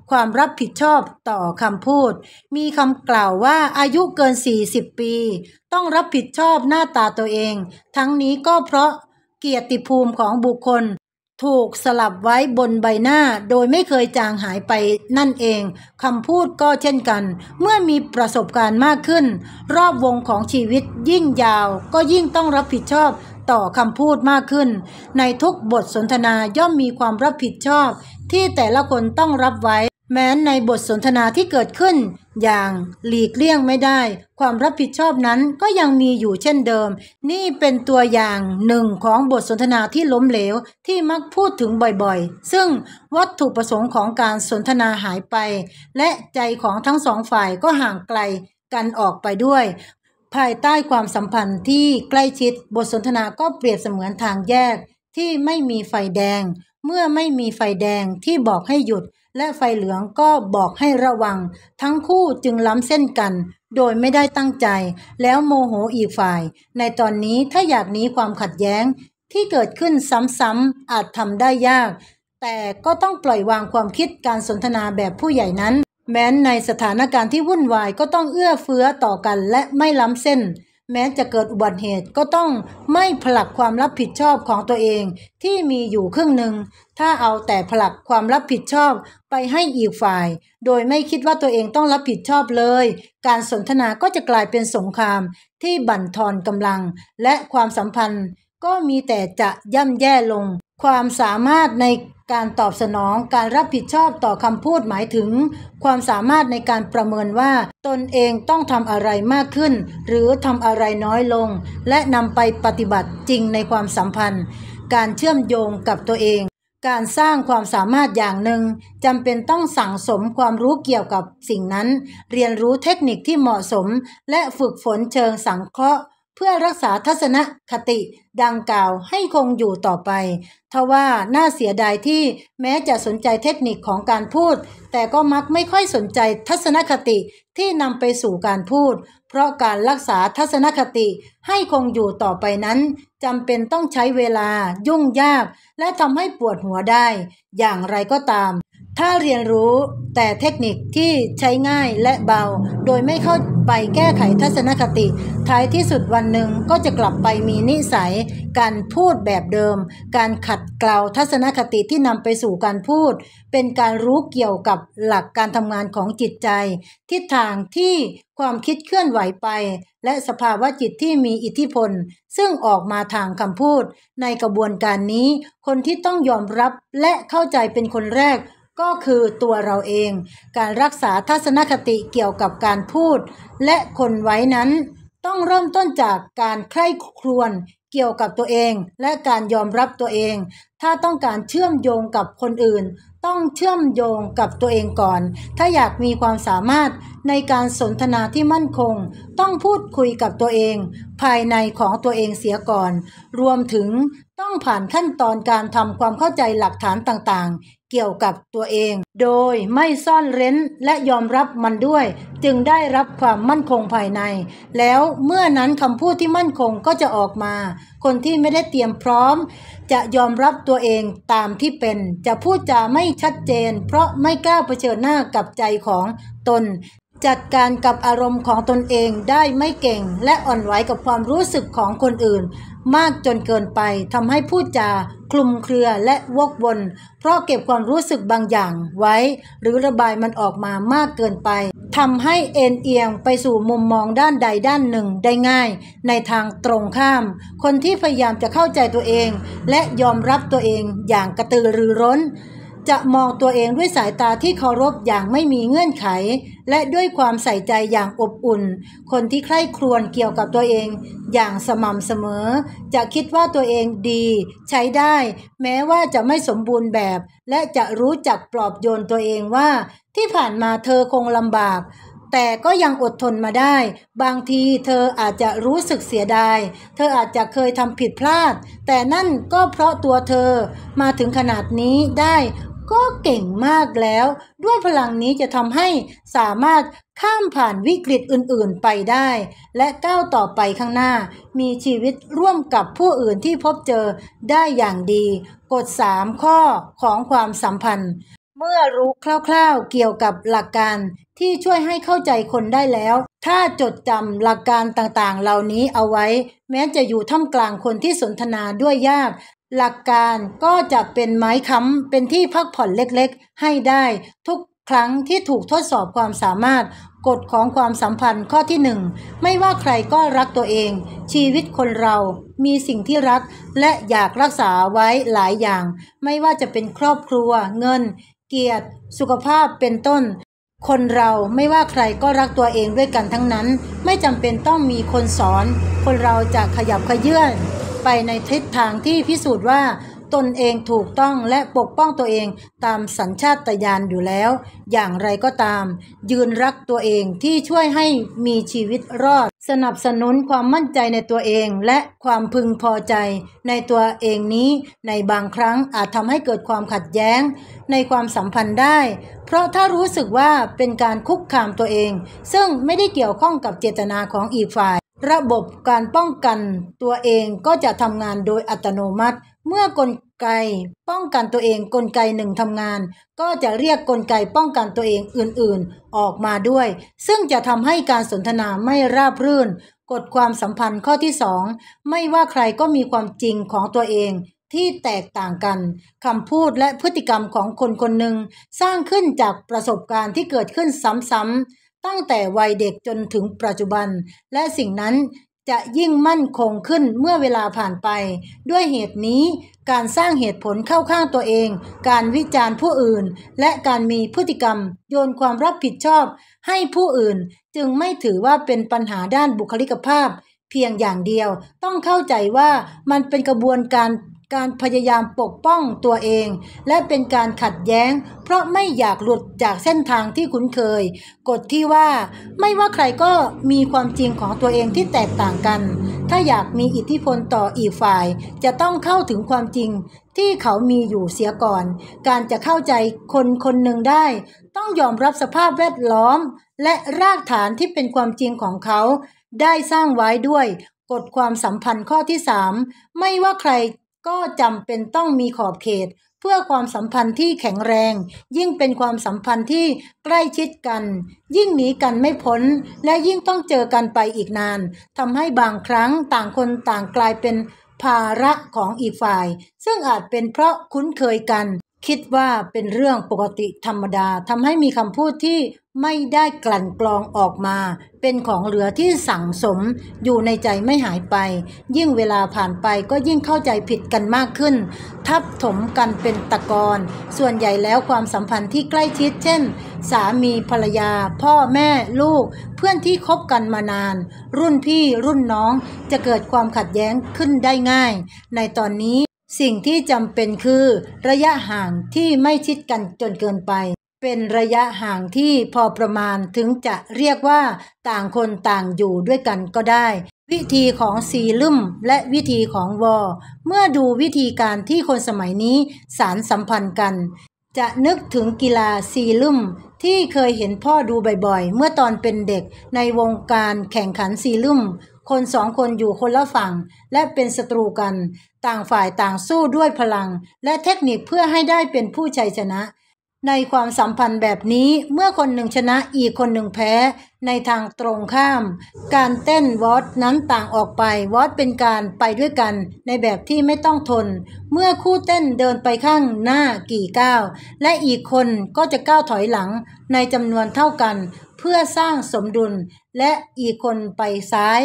ความรับผิดชอบต่อคำพูด มีคำกล่าวว่าอายุเกิน 40 ปี ต้องรับผิดชอบหน้าตาตัวเอง ทั้งนี้ก็เพราะเกียรติภูมิของบุคคลถูกสลับไว้บนใบหน้าโดยไม่เคยจางหายไปนั่นเองคำพูดก็เช่นกัน เมื่อมีประสบการณ์มากขึ้น รอบวงของชีวิตยิ่งยาวก็ยิ่งต้องรับผิดชอบต่อคำพูดมากขึ้น ในทุกบทสนทนาย่อมมีความรับผิดชอบ ที่แต่ละคนต้องรับไว้แม้นในบทสนทนาที่เกิดขึ้นอย่างหลีกเลี่ยงไม่ได้ความรับผิดชอบนั้นก็ยังมีอยู่เช่นเดิม นี่เป็นตัวอย่างหนึ่งของบทสนทนาที่ล้มเหลวที่มักพูดถึงบ่อยๆ ซึ่งวัตถุประสงค์ของการสนทนาหายไป และใจของทั้งสองฝ่ายก็ห่างไกลกันออกไปด้วย ภายใต้ความสัมพันธ์ที่ใกล้ชิดบทสนทนาก็เปรียบเสมือนทางแยก ที่ไม่มีไฟแดง เมื่อไม่มีไฟแดงที่บอกให้หยุดและไฟเหลืองก็บอกให้ระวัง ทั้งคู่จึงล้ำเส้นกัน โดยไม่ได้ตั้งใจ แล้วโมโหอีกฝ่าย ในตอนนี้ถ้าอยากหนีความขัดแย้ง ที่เกิดขึ้นซ้ำๆอาจทำได้ยาก แต่ก็ต้องปล่อยวางความคิดการสนทนาแบบผู้ใหญ่นั้น แม้นในสถานการณ์ที่วุ่นวายก็ต้องเอื้อเฟื้อต่อกันและไม่ล้ำเส้นแม้จะเกิดอุบัติเหตุก็ต้องไม่ผลักความรับผิดชอบของตัวเองที่มีอยู่ครึ่งหนึ่ง ถ้าเอาแต่ผลักความรับผิดชอบไปให้อีกฝ่าย โดยไม่คิดว่าตัวเองต้องรับผิดชอบเลย การสนทนาก็จะกลายเป็นสงครามที่บั่นทอนกำลัง และความสัมพันธ์ก็มีแต่จะย่ำแย่ลง ความสามารถในการตอบสนองการรับผิดชอบต่อคำพูดหมายถึง ความสามารถในการประเมินว่าตนเองต้องทำอะไรมากขึ้น หรือทำอะไรน้อยลง และนำไปปฏิบัติจริงในความสัมพันธ์ การเชื่อมโยงกับตัวเอง การสร้างความสามารถอย่างหนึ่งจำเป็นต้องสั่งสมความรู้เกี่ยวกับสิ่งนั้น เรียนรู้เทคนิคที่เหมาะสม และฝึกฝนเชิงสังเคราะห์เพื่อรักษาทัศนคติ ดังกล่าวให้คงอยู่ต่อไป ทว่า น่าเสียดาย ที่แม้จะสนใจเทคนิคของการพูด แต่ก็มักไม่ค่อยสนใจทัศนคติที่ นำ ไปสู่การพูดเพราะการรักษาทัศนคติให้คงอยู่ต่อไปนั้น จำเป็นต้องใช้เวลายุ่งยาก และทำให้ปวดหัวได้ อย่างไรก็ตามถ้าเรียนรู้แต่เทคนิคที่ใช้ง่ายและเบา โดยไม่เข้าไปแก้ไขทัศนคติ ท้ายที่สุดวันหนึ่งก็จะกลับไปมีนิสัย การพูดแบบเดิม การขัดเกลาทัศนคติที่นำไปสู่การพูด เป็นการรู้เกี่ยวกับหลักการทำงานของจิตใจทิศทางที่ความคิดเคลื่อนไหวไป และสภาวะจิตที่มีอิทธิพล ซึ่งออกมาทางคำพูด ในกระบวนการนี้ คนที่ต้องยอมรับและเข้าใจเป็นคนแรกก็คือตัวเราเอง การรักษาทัศนคติเกี่ยวกับการพูดและคนไว้นั้น ต้องเริ่มต้นจากการใคร่ครวญเกี่ยวกับตัวเองและการยอมรับตัวเอง ถ้าต้องการเชื่อมโยงกับคนอื่น ต้องเชื่อมโยงกับตัวเองก่อน ถ้าอยากมีความสามารถในการสนทนาที่มั่นคง ต้องพูดคุยกับตัวเอง ภายในของตัวเองเสียก่อน รวมถึงต้องผ่านขั้นตอนการทำความเข้าใจหลักฐานต่างเกี่ยวกับตัวเองโดยไม่ซ่อนเร้นและยอมรับมันด้วยจึงได้รับความมั่นคงภายใน แล้วเมื่อนั้นคำพูดที่มั่นคงก็จะออกมา คนที่ไม่ได้เตรียมพร้อม จะยอมรับตัวเองตามที่เป็นจะพูดจาไม่ชัดเจน เพราะไม่กล้าเผชิญหน้ากับใจของตน จัดการกับอารมณ์ของตนเองได้ไม่เก่งและอ่อนไหวกับความรู้สึกของคนอื่นมากจนเกินไปทำให้พูดจา คลุมเครือและวกวน เพราะเก็บความรู้สึกบางอย่างไว้ หรือระบายมันออกมามากเกินไปทำให้เอ็นเอียงไปสู่มุมมองด้านใดด้านหนึ่งได้ง่ายในทางตรงข้าม คนที่พยายามจะเข้าใจตัวเอง และยอมรับตัวเองอย่างกระตือรือร้นจะมองตัวเองด้วยสายตาที่เคารพอย่างไม่มีเงื่อนไข และด้วยความใส่ใจอย่างอบอุ่น คนที่ใคร่ครวญเกี่ยวกับตัวเองอย่างสม่ำเสมอ จะคิดว่าตัวเองดี ใช้ได้ แม้ว่าจะไม่สมบูรณ์แบบ และจะรู้จักปลอบโยนตัวเองว่า ที่ผ่านมาเธอคงลำบาก แต่ก็ยังอดทนมาได้ บางทีเธออาจจะรู้สึกเสียดายเธออาจจะเคยทำผิดพลาด แต่นั่นก็เพราะตัวเธอมาถึงขนาดนี้ได้ก็เก่งมากแล้ว ด้วยพลังนี้จะทำให้สามารถข้ามผ่านวิกฤตอื่นๆไปได้ และก้าวต่อไปข้างหน้า มีชีวิตร่วมกับผู้อื่นที่พบเจอได้อย่างดีกฎ3ข้อของความสัมพันธ์ เมื่อรู้คร่าว ๆ เกี่ยวกับหลักการที่ช่วยให้เข้าใจคนได้แล้ว ถ้าจดจำหลักการต่างๆ เหล่านี้เอาไว้ แม้จะอยู่ท่ามกลางคนที่สนทนาด้วยยากหลักการก็จะเป็นไม้ค้ำเป็นที่พักผ่อนเล็กๆให้ได้ทุกครั้งที่ถูกทดสอบความสามารถ กฎของความสัมพันธ์ข้อที่หนึ่งไม่ว่าใครก็รักตัวเอง ชีวิตคนเรามีสิ่งที่รักและอยากรักษาไว้หลายอย่าง ไม่ว่าจะเป็นครอบครัว เงิน เกียรติ สุขภาพเป็นต้น คนเราไม่ว่าใครก็รักตัวเองด้วยกันทั้งนั้น ไม่จำเป็นต้องมีคนสอน คนเราจะขยับขยื่นไปในทิศทางที่พิสูจน์ว่า ตนเองถูกต้องและปกป้องตัวเองตามสัญชาตญาณอยู่แล้ว อย่างไรก็ตาม ยืนรักตัวเองที่ช่วยให้มีชีวิตรอด สนับสนุนความมั่นใจในตัวเองและความพึงพอใจ ในตัวเองนี้ในบางครั้งอาจทำให้เกิดความขัดแย้ง ในความสัมพันธ์ได้ เพราะถ้ารู้สึกว่าเป็นการคุกคามตัวเอง ซึ่งไม่ได้เกี่ยวข้องกับเจตนาของอีกฝ่ายระบบการป้องกันตัวเองก็จะทำงานโดยอัตโนมัติ เมื่อกลไก ป้องกันตัวเองกลไกหนึ่งทำงาน ก็จะเรียกกลไกป้องกันตัวเองอื่นๆ ออกมาด้วย ซึ่งจะทำให้การสนทนาไม่ราบรื่นกฎความสัมพันธ์ข้อที่สองไม่ว่าใครก็มีความจริงของตัวเอง ที่แตกต่างกันคำพูดและพฤติกรรมของคนคนหนึ่งสร้างขึ้นจากประสบการณ์ที่เกิดขึ้นซ้ำๆตั้งแต่วัยเด็กจนถึงปัจจุบัน และสิ่งนั้นจะยิ่งมั่นคงขึ้นเมื่อเวลาผ่านไป ด้วยเหตุนี้การสร้างเหตุผลเข้าข้างตัวเอง การวิจารณ์ผู้อื่น และการมีพฤติกรรมโยนความรับผิดชอบให้ผู้อื่นจึงไม่ถือว่าเป็นปัญหาด้านบุคลิกภาพเพียงอย่างเดียวต้องเข้าใจว่ามันเป็นกระบวนการการพยายามปกป้องตัวเอง และเป็นการขัดแย้งเพราะไม่อยากหลุดจากเส้นทางที่คุ้นเคย กฎที่ว่าไม่ว่าใครก็มีความจริงของตัวเองที่แตกต่างกัน ถ้าอยากมีอิทธิพลต่ออีกฝ่าย จะต้องเข้าถึงความจริงที่เขามีอยู่เสียก่อน การจะเข้าใจคนคนหนึ่งได้ ต้องยอมรับสภาพแวดล้อม และรากฐานที่เป็นความจริงของเขา ได้สร้างไว้ด้วย กฎความสัมพันธ์ข้อที่ 3 ไม่ว่าใครก็จำเป็นต้องมีขอบเขต เพื่อความสัมพันธ์ที่แข็งแรงยิ่งเป็นความสัมพันธ์ที่ใกล้ชิดกัน ยิ่งหนีกันไม่พ้นและยิ่งต้องเจอกันไปอีกนานทำให้บางครั้งต่างคนต่างกลายเป็นภาระของอีกฝ่าย ซึ่งอาจเป็นเพราะคุ้นเคยกันคิดว่าเป็นเรื่องปกติธรรมดาทำให้มีคำพูดที่ไม่ได้กลั่นกรองออกมา เป็นของเหลือที่สั่งสม อยู่ในใจไม่หายไป ยิ่งเวลาผ่านไปก็ยิ่งเข้าใจผิดกันมากขึ้น ทับถมกันเป็นตะกอนส่วนใหญ่แล้วความสัมพันธ์ที่ใกล้ชิดเช่น สามีภรรยาพ่อแม่ลูก เพื่อนที่คบกันมานาน รุ่นพี่รุ่นน้องจะเกิดความขัดแย้งขึ้นได้ง่าย ในตอนนี้สิ่งที่จำเป็นคือระยะห่างที่ไม่ชิดกันจนเกินไป เป็นระยะห่างที่พอประมาณถึงจะเรียกว่าต่างคนต่างอยู่ด้วยกันก็ได้ วิธีของซีลุ่มและวิธีของวอเมื่อดูวิธีการที่คนสมัยนี้สารสัมพันธ์กัน จะนึกถึงกีฬาซีลุ่มที่เคยเห็นพ่อดูบ่อยๆเมื่อตอนเป็นเด็ก ในวงการแข่งขันซีลุ่ม คนสองคนอยู่คนละฝั่งและเป็นศัตรูกันต่างฝ่ายต่างสู้ด้วยพลัง และเทคนิคเพื่อให้ได้เป็นผู้ชัยชนะ ในความสัมพันธ์แบบนี้เมื่อคนหนึ่งชนะอีกคนหนึ่งแพ้ ในทางตรงข้าม การเต้นวอตนั้นต่างออกไป วอตเป็นการไปด้วยกันในแบบที่ไม่ต้องทน เมื่อคู่เต้นเดินไปข้างหน้ากี่ก้าวและอีกคนก็จะก้าวถอยหลังในจำนวนเท่ากันเพื่อสร้างสมดุลและอีกคนไปซ้าย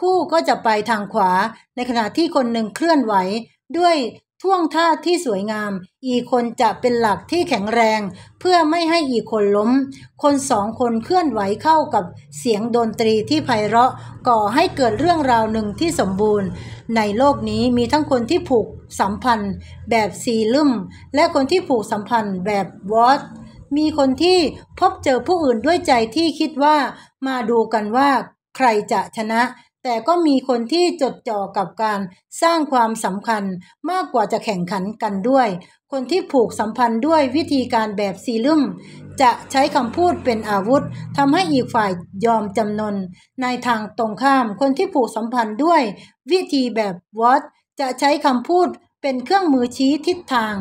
คู่ก็จะไปทางขวา ในขณะที่คนหนึ่งเคลื่อนไหวด้วยท่วงท่าที่สวยงาม อีกคนจะเป็นหลักที่แข็งแรง เพื่อไม่ให้อีกคนล้ม คนสองคนเคลื่อนไหวเข้ากับเสียงดนตรีที่ไพเราะก่อให้เกิดเรื่องราวหนึ่งที่สมบูรณ์ ในโลกนี้มีทั้งคนที่ผูกสัมพันธ์ แบบซีลึมและคนที่ผูกสัมพันธ์แบบวอตมีคนที่พบเจอผู้อื่นด้วยใจที่คิดว่ามาดูกันว่าใครจะชนะแต่ก็มีคนที่จดจ่อกับการสร้างความสำคัญมากกว่าจะแข่งขันกันด้วย คนที่ผูกสัมพันธ์ด้วยวิธีการแบบซีลุ่มจะใช้คำพูดเป็นอาวุธทำให้อีกฝ่ายยอมจำนนในทางตรงข้าม คนที่ผูกสัมพันธ์ด้วยวิธีแบบวอตจะใช้คำพูดเป็นเครื่องมือชี้ทิศทาง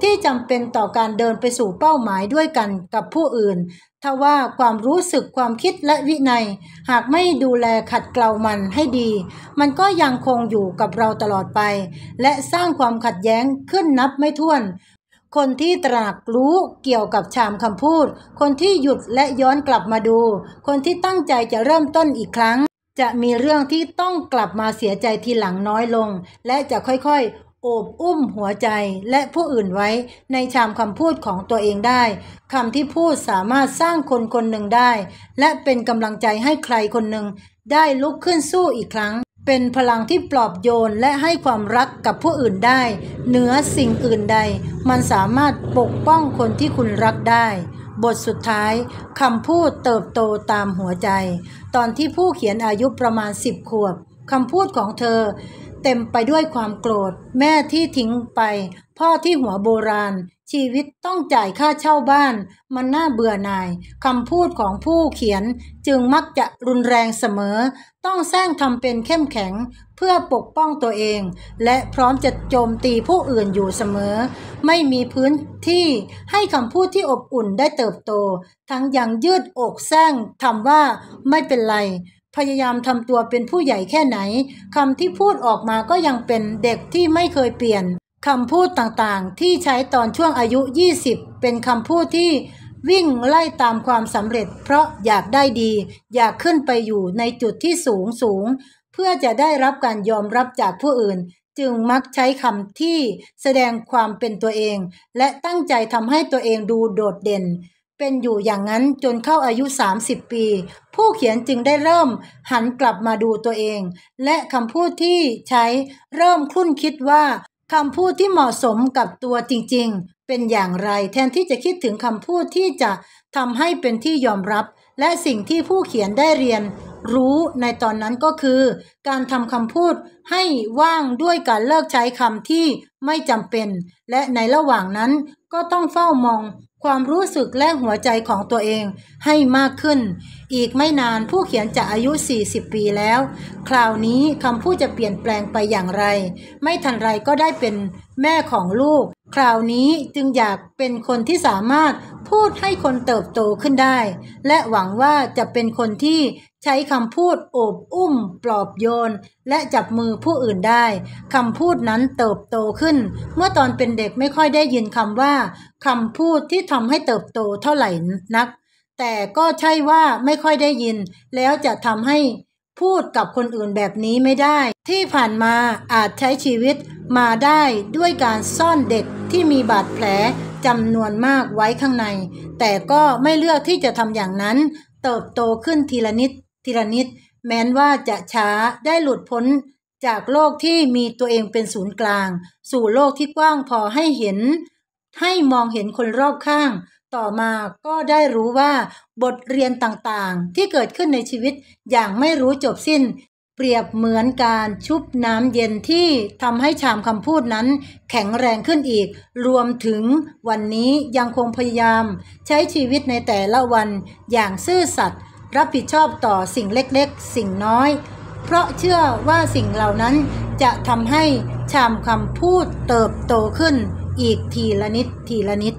ที่จำเป็นต่อการเดินไปสู่เป้าหมายด้วยกันกับผู้อื่นถ้าว่าความรู้สึกความคิดและวินัย หากไม่ดูแลขัดเกลามันให้ดี มันก็ยังคงอยู่กับเราตลอดไป และสร้างความขัดแย้งขึ้นนับไม่ถ้วน คนที่ตรากรู้เกี่ยวกับชามคำพูด คนที่หยุดและย้อนกลับมาดู คนที่ตั้งใจจะเริ่มต้นอีกครั้ง จะมีเรื่องที่ต้องกลับมาเสียใจทีหลังน้อยลง และจะค่อยๆโอบอุ้มหัวใจและผู้อื่นไว้ในชามคำพูดของตัวเองได้คำที่พูดสามารถสร้างคนคนหนึ่งได้ และเป็นกำลังใจให้ใครคนหนึ่งได้ลุกขึ้นสู้อีกครั้ง เป็นพลังที่ปลอบโยนและให้ความรักกับผู้อื่นได้เหนือสิ่งอื่นใด มันสามารถปกป้องคนที่คุณรักได้ บทสุดท้ายคำพูดเติบโตตามหัวใจ ตอนที่ผู้เขียนอายุประมาณ10ขวบคำพูดของเธอเต็มไปด้วยความโกรธแม่ที่ทิ้งไปพ่อที่หัวโบราณ ชีวิตต้องจ่ายค่าเช่าบ้าน มันน่าเบื่อหน่าย คำพูดของผู้เขียนจึงมักจะรุนแรงเสมอ ต้องแซงทำเป็นเข้มแข็งเพื่อปกป้องตัวเอง และพร้อมจะโจมตีผู้อื่นอยู่เสมอ ไม่มีพื้นที่ให้คำพูดที่อบอุ่นได้เติบโต ทั้งยังยืดอกแซงทำว่าไม่เป็นไรพยายามทำตัวเป็นผู้ใหญ่แค่ไหนคำที่พูดออกมาก็ยังเป็นเด็กที่ไม่เคยเปลี่ยนคำพูดต่างๆ ที่ใช้ตอนช่วงอายุ 20 เป็นคำพูดที่ วิ่งไล่ตามความสำเร็จ เพราะอยากได้ดี อยากขึ้นไปอยู่ในจุดที่สูงสูง เพื่อจะได้รับการยอมรับจากผู้อื่น จึงมักใช้คำที่แสดงความเป็นตัวเอง และตั้งใจทำให้ตัวเองดูโดดเด่นเป็นอยู่อย่างนั้นจนเข้าอายุ 30 ปี ผู้เขียนจึงได้เริ่มหันกลับมาดูตัวเอง และคำพูดที่ใช้เริ่มคุ้นคิดว่าคำพูดที่เหมาะสมกับตัวจริงๆ เป็นอย่างไรแทนที่จะคิดถึงคำพูดที่จะทำให้เป็นที่ยอมรับ และสิ่งที่ผู้เขียนได้เรียนรู้ในตอนนั้นก็คือ การทำคำพูดให้ว่างด้วยการเลิกใช้คำที่ไม่จำเป็น และในระหว่างนั้นก็ต้องเฝ้ามองความรู้สึกและหัวใจของตัวเองให้มากขึ้น อีกไม่นานผู้เขียนจะอายุ 40 ปีแล้ว คราวนี้คำพูดจะเปลี่ยนแปลงไปอย่างไร ไม่ทันไรก็ได้เป็นแม่ของลูก คราวนี้จึงอยากเป็นคนที่สามารถพูดให้คนเติบโตขึ้นได้ และหวังว่าจะเป็นคนที่ใช้คำพูดโอบอุ้มปลอบโยน และจับมือผู้อื่นได้คำพูดนั้นเติบโตขึ้น เมื่อตอนเป็นเด็กไม่ค่อยได้ยินคำว่าคำพูดที่ทำให้เติบโตเท่าไหร่นัก แต่ก็ใช่ว่าไม่ค่อยได้ยิน แล้วจะทำให้ พูดกับคนอื่นแบบนี้ไม่ได้ ที่ผ่านมาอาจใช้ชีวิตมาได้ด้วยการซ่อนเด็กที่มีบาดแผลจำนวนมากไว้ข้างใน แต่ก็ไม่เลือกที่จะทำอย่างนั้น เติบโตขึ้นทีละนิด ทีละนิด แม้นว่าจะช้าได้หลุดพ้นจากโลกที่มีตัวเองเป็นศูนย์กลาง สู่โลกที่กว้างพอให้เห็นให้มองเห็นคนรอบข้าง ต่อมาก็ได้รู้ว่าบทเรียนต่างๆ ที่เกิดขึ้นในชีวิตอย่างไม่รู้จบสิ้น เปรียบเหมือนการชุบน้ำเย็นที่ทำให้ชามคำพูดนั้นแข็งแรงขึ้นอีก รวมถึงวันนี้ยังคงพยายามใช้ชีวิตในแต่ละวัน อย่างซื่อสัตย์รับผิดชอบต่อสิ่งเล็กๆ สิ่งน้อย เพราะเชื่อว่าสิ่งเหล่านั้นจะทำให้ชามคำพูดเติบโตขึ้นอีกทีละนิด ทีละนิด